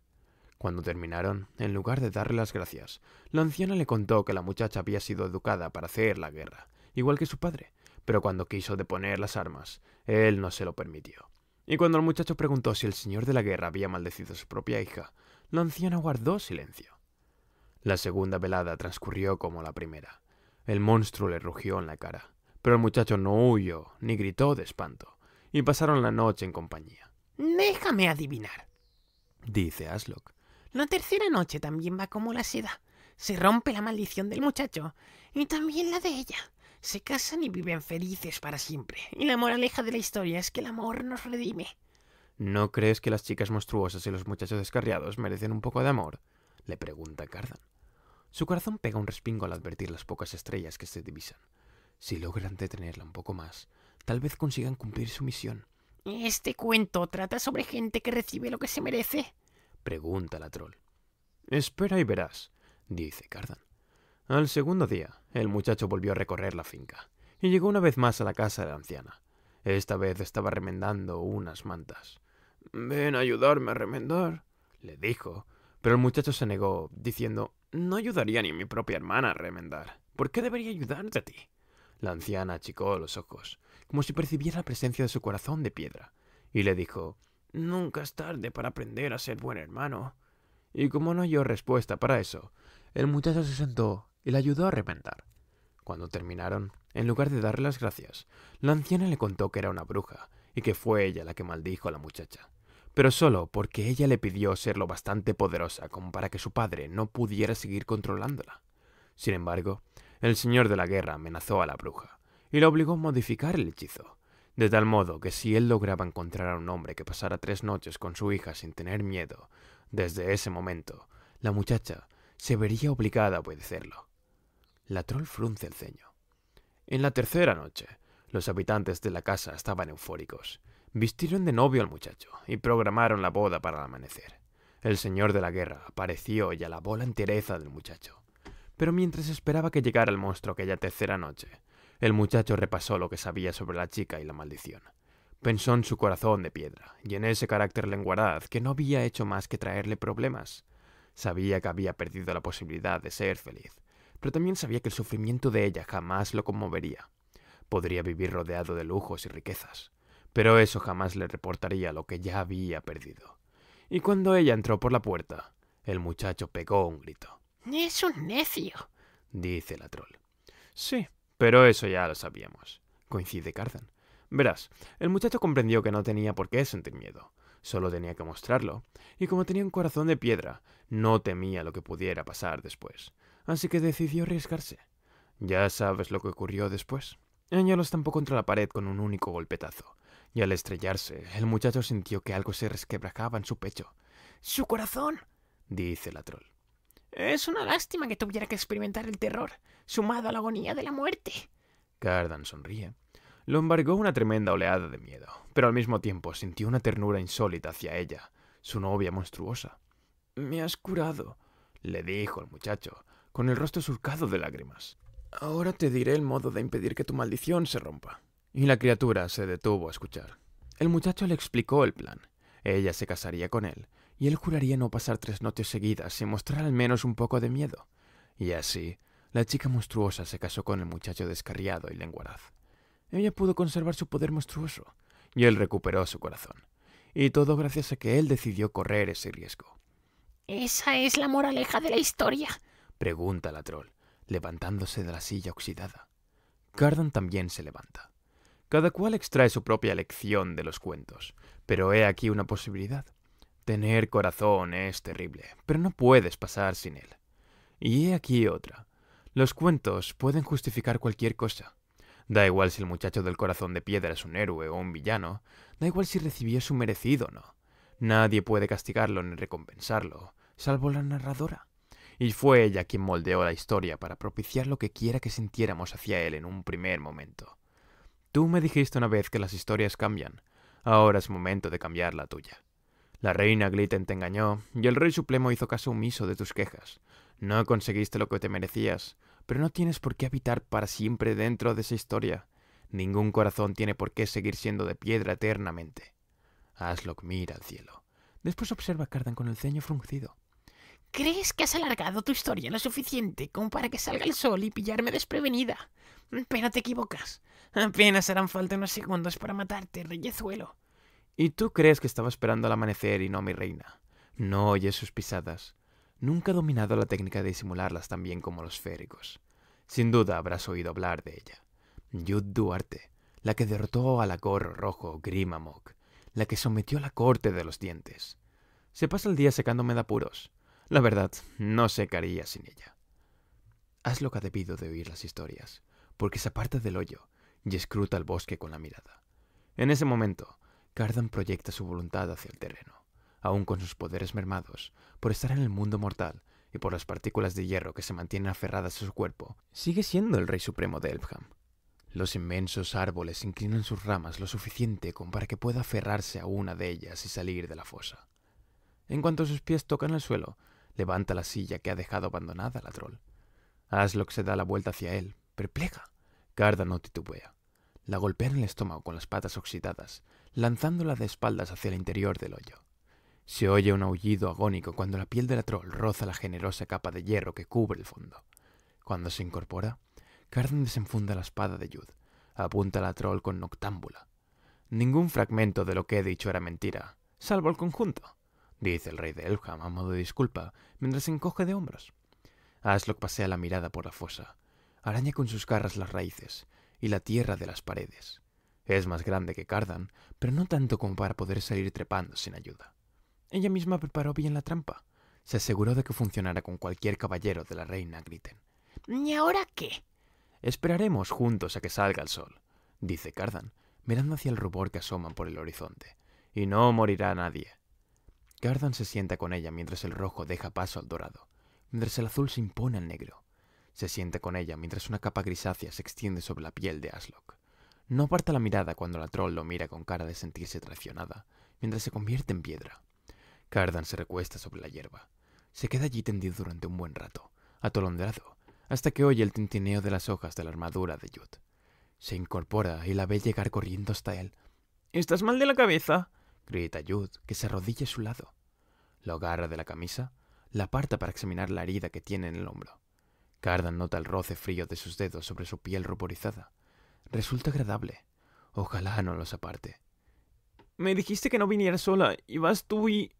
Cuando terminaron, en lugar de darle las gracias, la anciana le contó que la muchacha había sido educada para hacer la guerra, igual que su padre, pero cuando quiso deponer las armas, él no se lo permitió. Y cuando el muchacho preguntó si el señor de la guerra había maldecido a su propia hija, la anciana guardó silencio. La segunda velada transcurrió como la primera. El monstruo le rugió en la cara, pero el muchacho no huyó ni gritó de espanto y pasaron la noche en compañía. Déjame adivinar, dice Aslock. La tercera noche también va como la seda. Se rompe la maldición del muchacho y también la de ella. Se casan y viven felices para siempre. Y la moraleja de la historia es que el amor nos redime. ¿No crees que las chicas monstruosas y los muchachos descarriados merecen un poco de amor? le pregunta Cardan. Su corazón pega un respingo al advertir las pocas estrellas que se divisan. Si logran detenerla un poco más, Tal vez consigan cumplir su misión. ¿Este cuento trata sobre gente que recibe lo que se merece? Pregunta la troll. Espera y verás, dice Cardan. Al segundo día, el muchacho volvió a recorrer la finca, y llegó una vez más a la casa de la anciana. Esta vez estaba remendando unas mantas. Ven a ayudarme a remendar, le dijo, pero el muchacho se negó, diciendo No ayudaría ni a mi propia hermana a remendar. ¿Por qué debería ayudarte a ti? La anciana achicó los ojos como si percibiera la presencia de su corazón de piedra, y le dijo Nunca es tarde para aprender a ser buen hermano. Y como no oyó respuesta para eso, el muchacho se sentó y le ayudó a arrepentar. Cuando terminaron, en lugar de darle las gracias, la anciana le contó que era una bruja y que fue ella la que maldijo a la muchacha, pero solo porque ella le pidió ser lo bastante poderosa como para que su padre no pudiera seguir controlándola. Sin embargo, el señor de la guerra amenazó a la bruja, y lo obligó a modificar el hechizo, de tal modo que si él lograba encontrar a un hombre que pasara tres noches con su hija sin tener miedo, desde ese momento, la muchacha se vería obligada a obedecerlo. La troll frunce el ceño. En la tercera noche, los habitantes de la casa estaban eufóricos. Vistieron de novio al muchacho y programaron la boda para el amanecer. El señor de la guerra apareció y alabó la entereza del muchacho. Pero mientras esperaba que llegara el monstruo aquella tercera noche, el muchacho repasó lo que sabía sobre la chica y la maldición. Pensó en su corazón de piedra y en ese carácter lenguaraz que no había hecho más que traerle problemas. Sabía que había perdido la posibilidad de ser feliz, pero también sabía que el sufrimiento de ella jamás lo conmovería. Podría vivir rodeado de lujos y riquezas, pero eso jamás le reportaría lo que ya había perdido. Y cuando ella entró por la puerta, el muchacho pegó un grito. Es un necio, dice la troll. Sí, pero eso ya lo sabíamos, coincide Cardan. Verás, el muchacho comprendió que no tenía por qué sentir miedo, solo tenía que mostrarlo, y como tenía un corazón de piedra, no temía lo que pudiera pasar después, así que decidió arriesgarse. Ya sabes lo que ocurrió después. Ella lo estampó contra la pared con un único golpetazo, y al estrellarse, el muchacho sintió que algo se resquebrajaba en su pecho. ¡Su corazón! dice la troll. Es una lástima que tuviera que experimentar el terror, sumado a la agonía de la muerte. Cardan sonríe. Lo embargó una tremenda oleada de miedo, pero al mismo tiempo sintió una ternura insólita hacia ella, su novia monstruosa. Me has curado, le dijo el muchacho, con el rostro surcado de lágrimas. Ahora te diré el modo de impedir que tu maldición se rompa. Y la criatura se detuvo a escuchar. El muchacho le explicó el plan. Ella se casaría con él, y él juraría no pasar tres noches seguidas sin mostrar al menos un poco de miedo. Y así, la chica monstruosa se casó con el muchacho descarriado y lenguaraz. Ella pudo conservar su poder monstruoso, y él recuperó su corazón. Y todo gracias a que él decidió correr ese riesgo. ¿Esa es la moraleja de la historia? pregunta la troll, levantándose de la silla oxidada. Cardan también se levanta. Cada cual extrae su propia lección de los cuentos, pero he aquí una posibilidad. Tener corazón es terrible, pero no puedes pasar sin él. Y he aquí otra. Los cuentos pueden justificar cualquier cosa. Da igual si el muchacho del corazón de piedra es un héroe o un villano, da igual si recibió su merecido o no. Nadie puede castigarlo ni recompensarlo, salvo la narradora. Y fue ella quien moldeó la historia para propiciar lo que quiera que sintiéramos hacia él en un primer momento. Tú me dijiste una vez que las historias cambian, ahora es momento de cambiar la tuya. La reina Glitten te engañó, y el rey supremo hizo caso omiso de tus quejas. No conseguiste lo que te merecías, pero no tienes por qué habitar para siempre dentro de esa historia. Ningún corazón tiene por qué seguir siendo de piedra eternamente. Aslock mira al cielo. Después observa a Cardan con el ceño fruncido. ¿Crees que has alargado tu historia lo suficiente como para que salga el sol y pillarme desprevenida? Pero te equivocas. Apenas harán falta unos segundos para matarte, reyezuelo. ¿Y tú crees que estaba esperando al amanecer y no a mi reina? No oyes sus pisadas. Nunca ha dominado la técnica de disimularlas tan bien como los féricos. Sin duda habrás oído hablar de ella. Yud Duarte, la que derrotó a la Gorro Rojo Grimamok, la que sometió a la corte de los dientes. Se pasa el día secándome de apuros. La verdad, no secaría sin ella. Haz lo que ha debido de oír las historias, porque se aparta del hoyo y escruta el bosque con la mirada. En ese momento, Gardan proyecta su voluntad hacia el terreno, aun con sus poderes mermados, por estar en el mundo mortal y por las partículas de hierro que se mantienen aferradas a su cuerpo, sigue siendo el rey supremo de Elfham. Los inmensos árboles inclinan sus ramas lo suficiente como para que pueda aferrarse a una de ellas y salir de la fosa. En cuanto sus pies tocan el suelo, levanta la silla que ha dejado abandonada la troll. Aslock se da la vuelta hacia él, perpleja. Gardan no titubea. La golpea en el estómago con las patas oxidadas lanzándola de espaldas hacia el interior del hoyo. Se oye un aullido agónico cuando la piel de la troll roza la generosa capa de hierro que cubre el fondo. Cuando se incorpora, Carden desenfunda la espada de Judd. apunta la troll con noctámbula. Ningún fragmento de lo que he dicho era mentira, salvo el conjunto, dice el rey de Elham a modo de disculpa, mientras se encoge de hombros. Aslock pasea la mirada por la fosa, araña con sus garras las raíces y la tierra de las paredes. Es más grande que Cardan, pero no tanto como para poder salir trepando sin ayuda. Ella misma preparó bien la trampa. Se aseguró de que funcionara con cualquier caballero de la reina Griten. ¿Y ahora qué? Esperaremos juntos a que salga el sol, dice Cardan, mirando hacia el rubor que asoman por el horizonte. Y no morirá nadie. Cardan se sienta con ella mientras el rojo deja paso al dorado, mientras el azul se impone al negro. Se sienta con ella mientras una capa grisácea se extiende sobre la piel de Aslock. No aparta la mirada cuando la troll lo mira con cara de sentirse traicionada, mientras se convierte en piedra. Cardan se recuesta sobre la hierba. Se queda allí tendido durante un buen rato, atolondrado, hasta que oye el tintineo de las hojas de la armadura de Yud. Se incorpora y la ve llegar corriendo hasta él. ¿Estás mal de la cabeza? grita Yud, que se arrodilla a su lado. Lo agarra de la camisa, la aparta para examinar la herida que tiene en el hombro. Cardan nota el roce frío de sus dedos sobre su piel ruborizada Resulta agradable. Ojalá no los aparte. Me dijiste que no viniera sola, y vas tú y...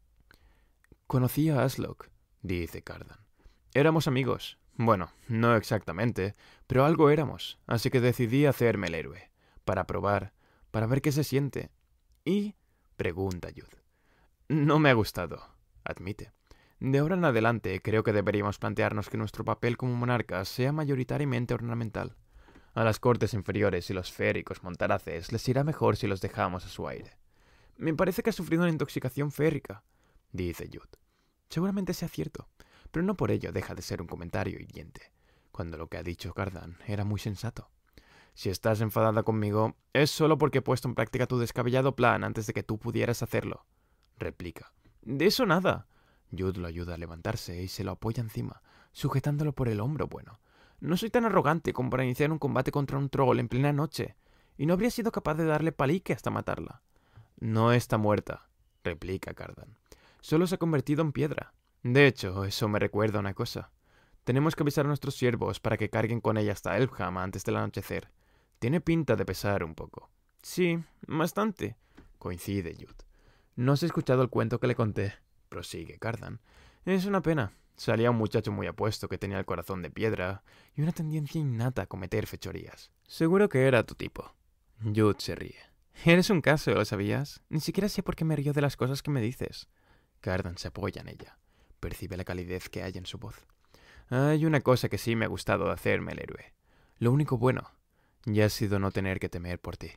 Conocí a Aslock, dice Cardan. Éramos amigos. Bueno, no exactamente, pero algo éramos, así que decidí hacerme el héroe, para probar, para ver qué se siente. Y... pregunta jud No me ha gustado, admite. De ahora en adelante creo que deberíamos plantearnos que nuestro papel como monarca sea mayoritariamente ornamental. A las cortes inferiores y los Féricos montaraces les irá mejor si los dejamos a su aire. Me parece que ha sufrido una intoxicación férrica, dice Jud. Seguramente sea cierto, pero no por ello deja de ser un comentario hiriente, cuando lo que ha dicho Cardan era muy sensato. Si estás enfadada conmigo, es solo porque he puesto en práctica tu descabellado plan antes de que tú pudieras hacerlo, replica. De eso nada. Jud lo ayuda a levantarse y se lo apoya encima, sujetándolo por el hombro bueno. No soy tan arrogante como para iniciar un combate contra un troll en plena noche, y no habría sido capaz de darle palique hasta matarla. No está muerta, replica Cardan. Solo se ha convertido en piedra. De hecho, eso me recuerda una cosa. Tenemos que avisar a nuestros siervos para que carguen con ella hasta Elfham antes del anochecer. Tiene pinta de pesar un poco. Sí, bastante, coincide Jude. No has escuchado el cuento que le conté, prosigue Cardan. Es una pena. Salía un muchacho muy apuesto que tenía el corazón de piedra y una tendencia innata a cometer fechorías. Seguro que era tu tipo. Jude se ríe. Eres un caso, ¿lo sabías? Ni siquiera sé por qué me río de las cosas que me dices. Cardan se apoya en ella. Percibe la calidez que hay en su voz. Hay una cosa que sí me ha gustado de hacerme el héroe. Lo único bueno ya ha sido no tener que temer por ti.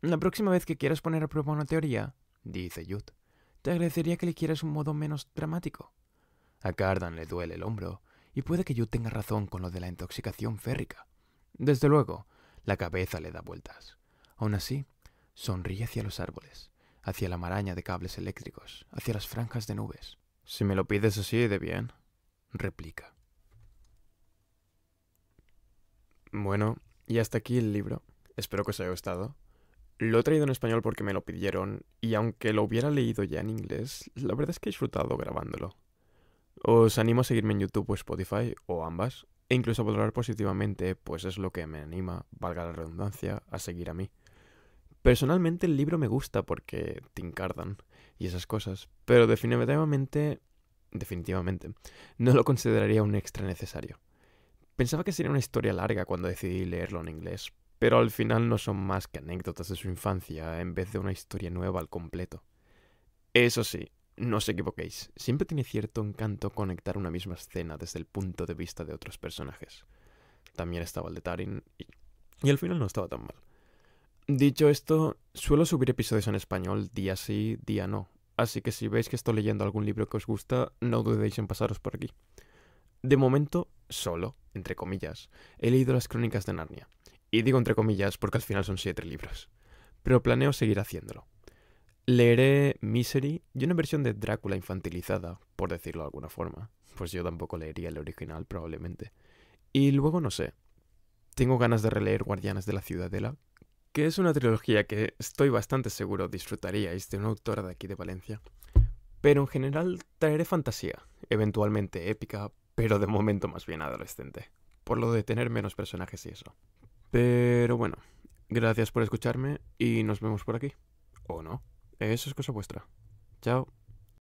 La próxima vez que quieras poner a prueba una teoría, dice Jude, te agradecería que le quieras un modo menos dramático. A Cardan le duele el hombro, y puede que yo tenga razón con lo de la intoxicación férrica. Desde luego, la cabeza le da vueltas. Aún así, sonríe hacia los árboles, hacia la maraña de cables eléctricos, hacia las franjas de nubes. Si me lo pides así de bien, replica. Bueno, y hasta aquí el libro. Espero que os haya gustado. Lo he traído en español porque me lo pidieron, y aunque lo hubiera leído ya en inglés, la verdad es que he disfrutado grabándolo. Os animo a seguirme en YouTube o Spotify o ambas, e incluso a valorar positivamente, pues es lo que me anima, valga la redundancia, a seguir a mí. Personalmente el libro me gusta porque te Cardan y esas cosas, pero definitivamente, definitivamente, no lo consideraría un extra necesario. Pensaba que sería una historia larga cuando decidí leerlo en inglés, pero al final no son más que anécdotas de su infancia en vez de una historia nueva al completo. Eso sí, no os equivoquéis, siempre tiene cierto encanto conectar una misma escena desde el punto de vista de otros personajes. También estaba el de Tarin y, y al final no estaba tan mal. Dicho esto, suelo subir episodios en español día sí, día no, así que si veis que estoy leyendo algún libro que os gusta, no dudéis en pasaros por aquí. De momento, solo, entre comillas, he leído las crónicas de Narnia. Y digo entre comillas porque al final son siete libros. Pero planeo seguir haciéndolo. Leeré Misery y una versión de Drácula infantilizada, por decirlo de alguna forma, pues yo tampoco leería el original probablemente. Y luego no sé. Tengo ganas de releer Guardianes de la Ciudadela, que es una trilogía que estoy bastante seguro disfrutaríais de una autora de aquí de Valencia. Pero en general traeré fantasía, eventualmente épica, pero de momento más bien adolescente, por lo de tener menos personajes y eso. Pero bueno, gracias por escucharme y nos vemos por aquí. ¿O no? Eso es cosa vuestra. Chao.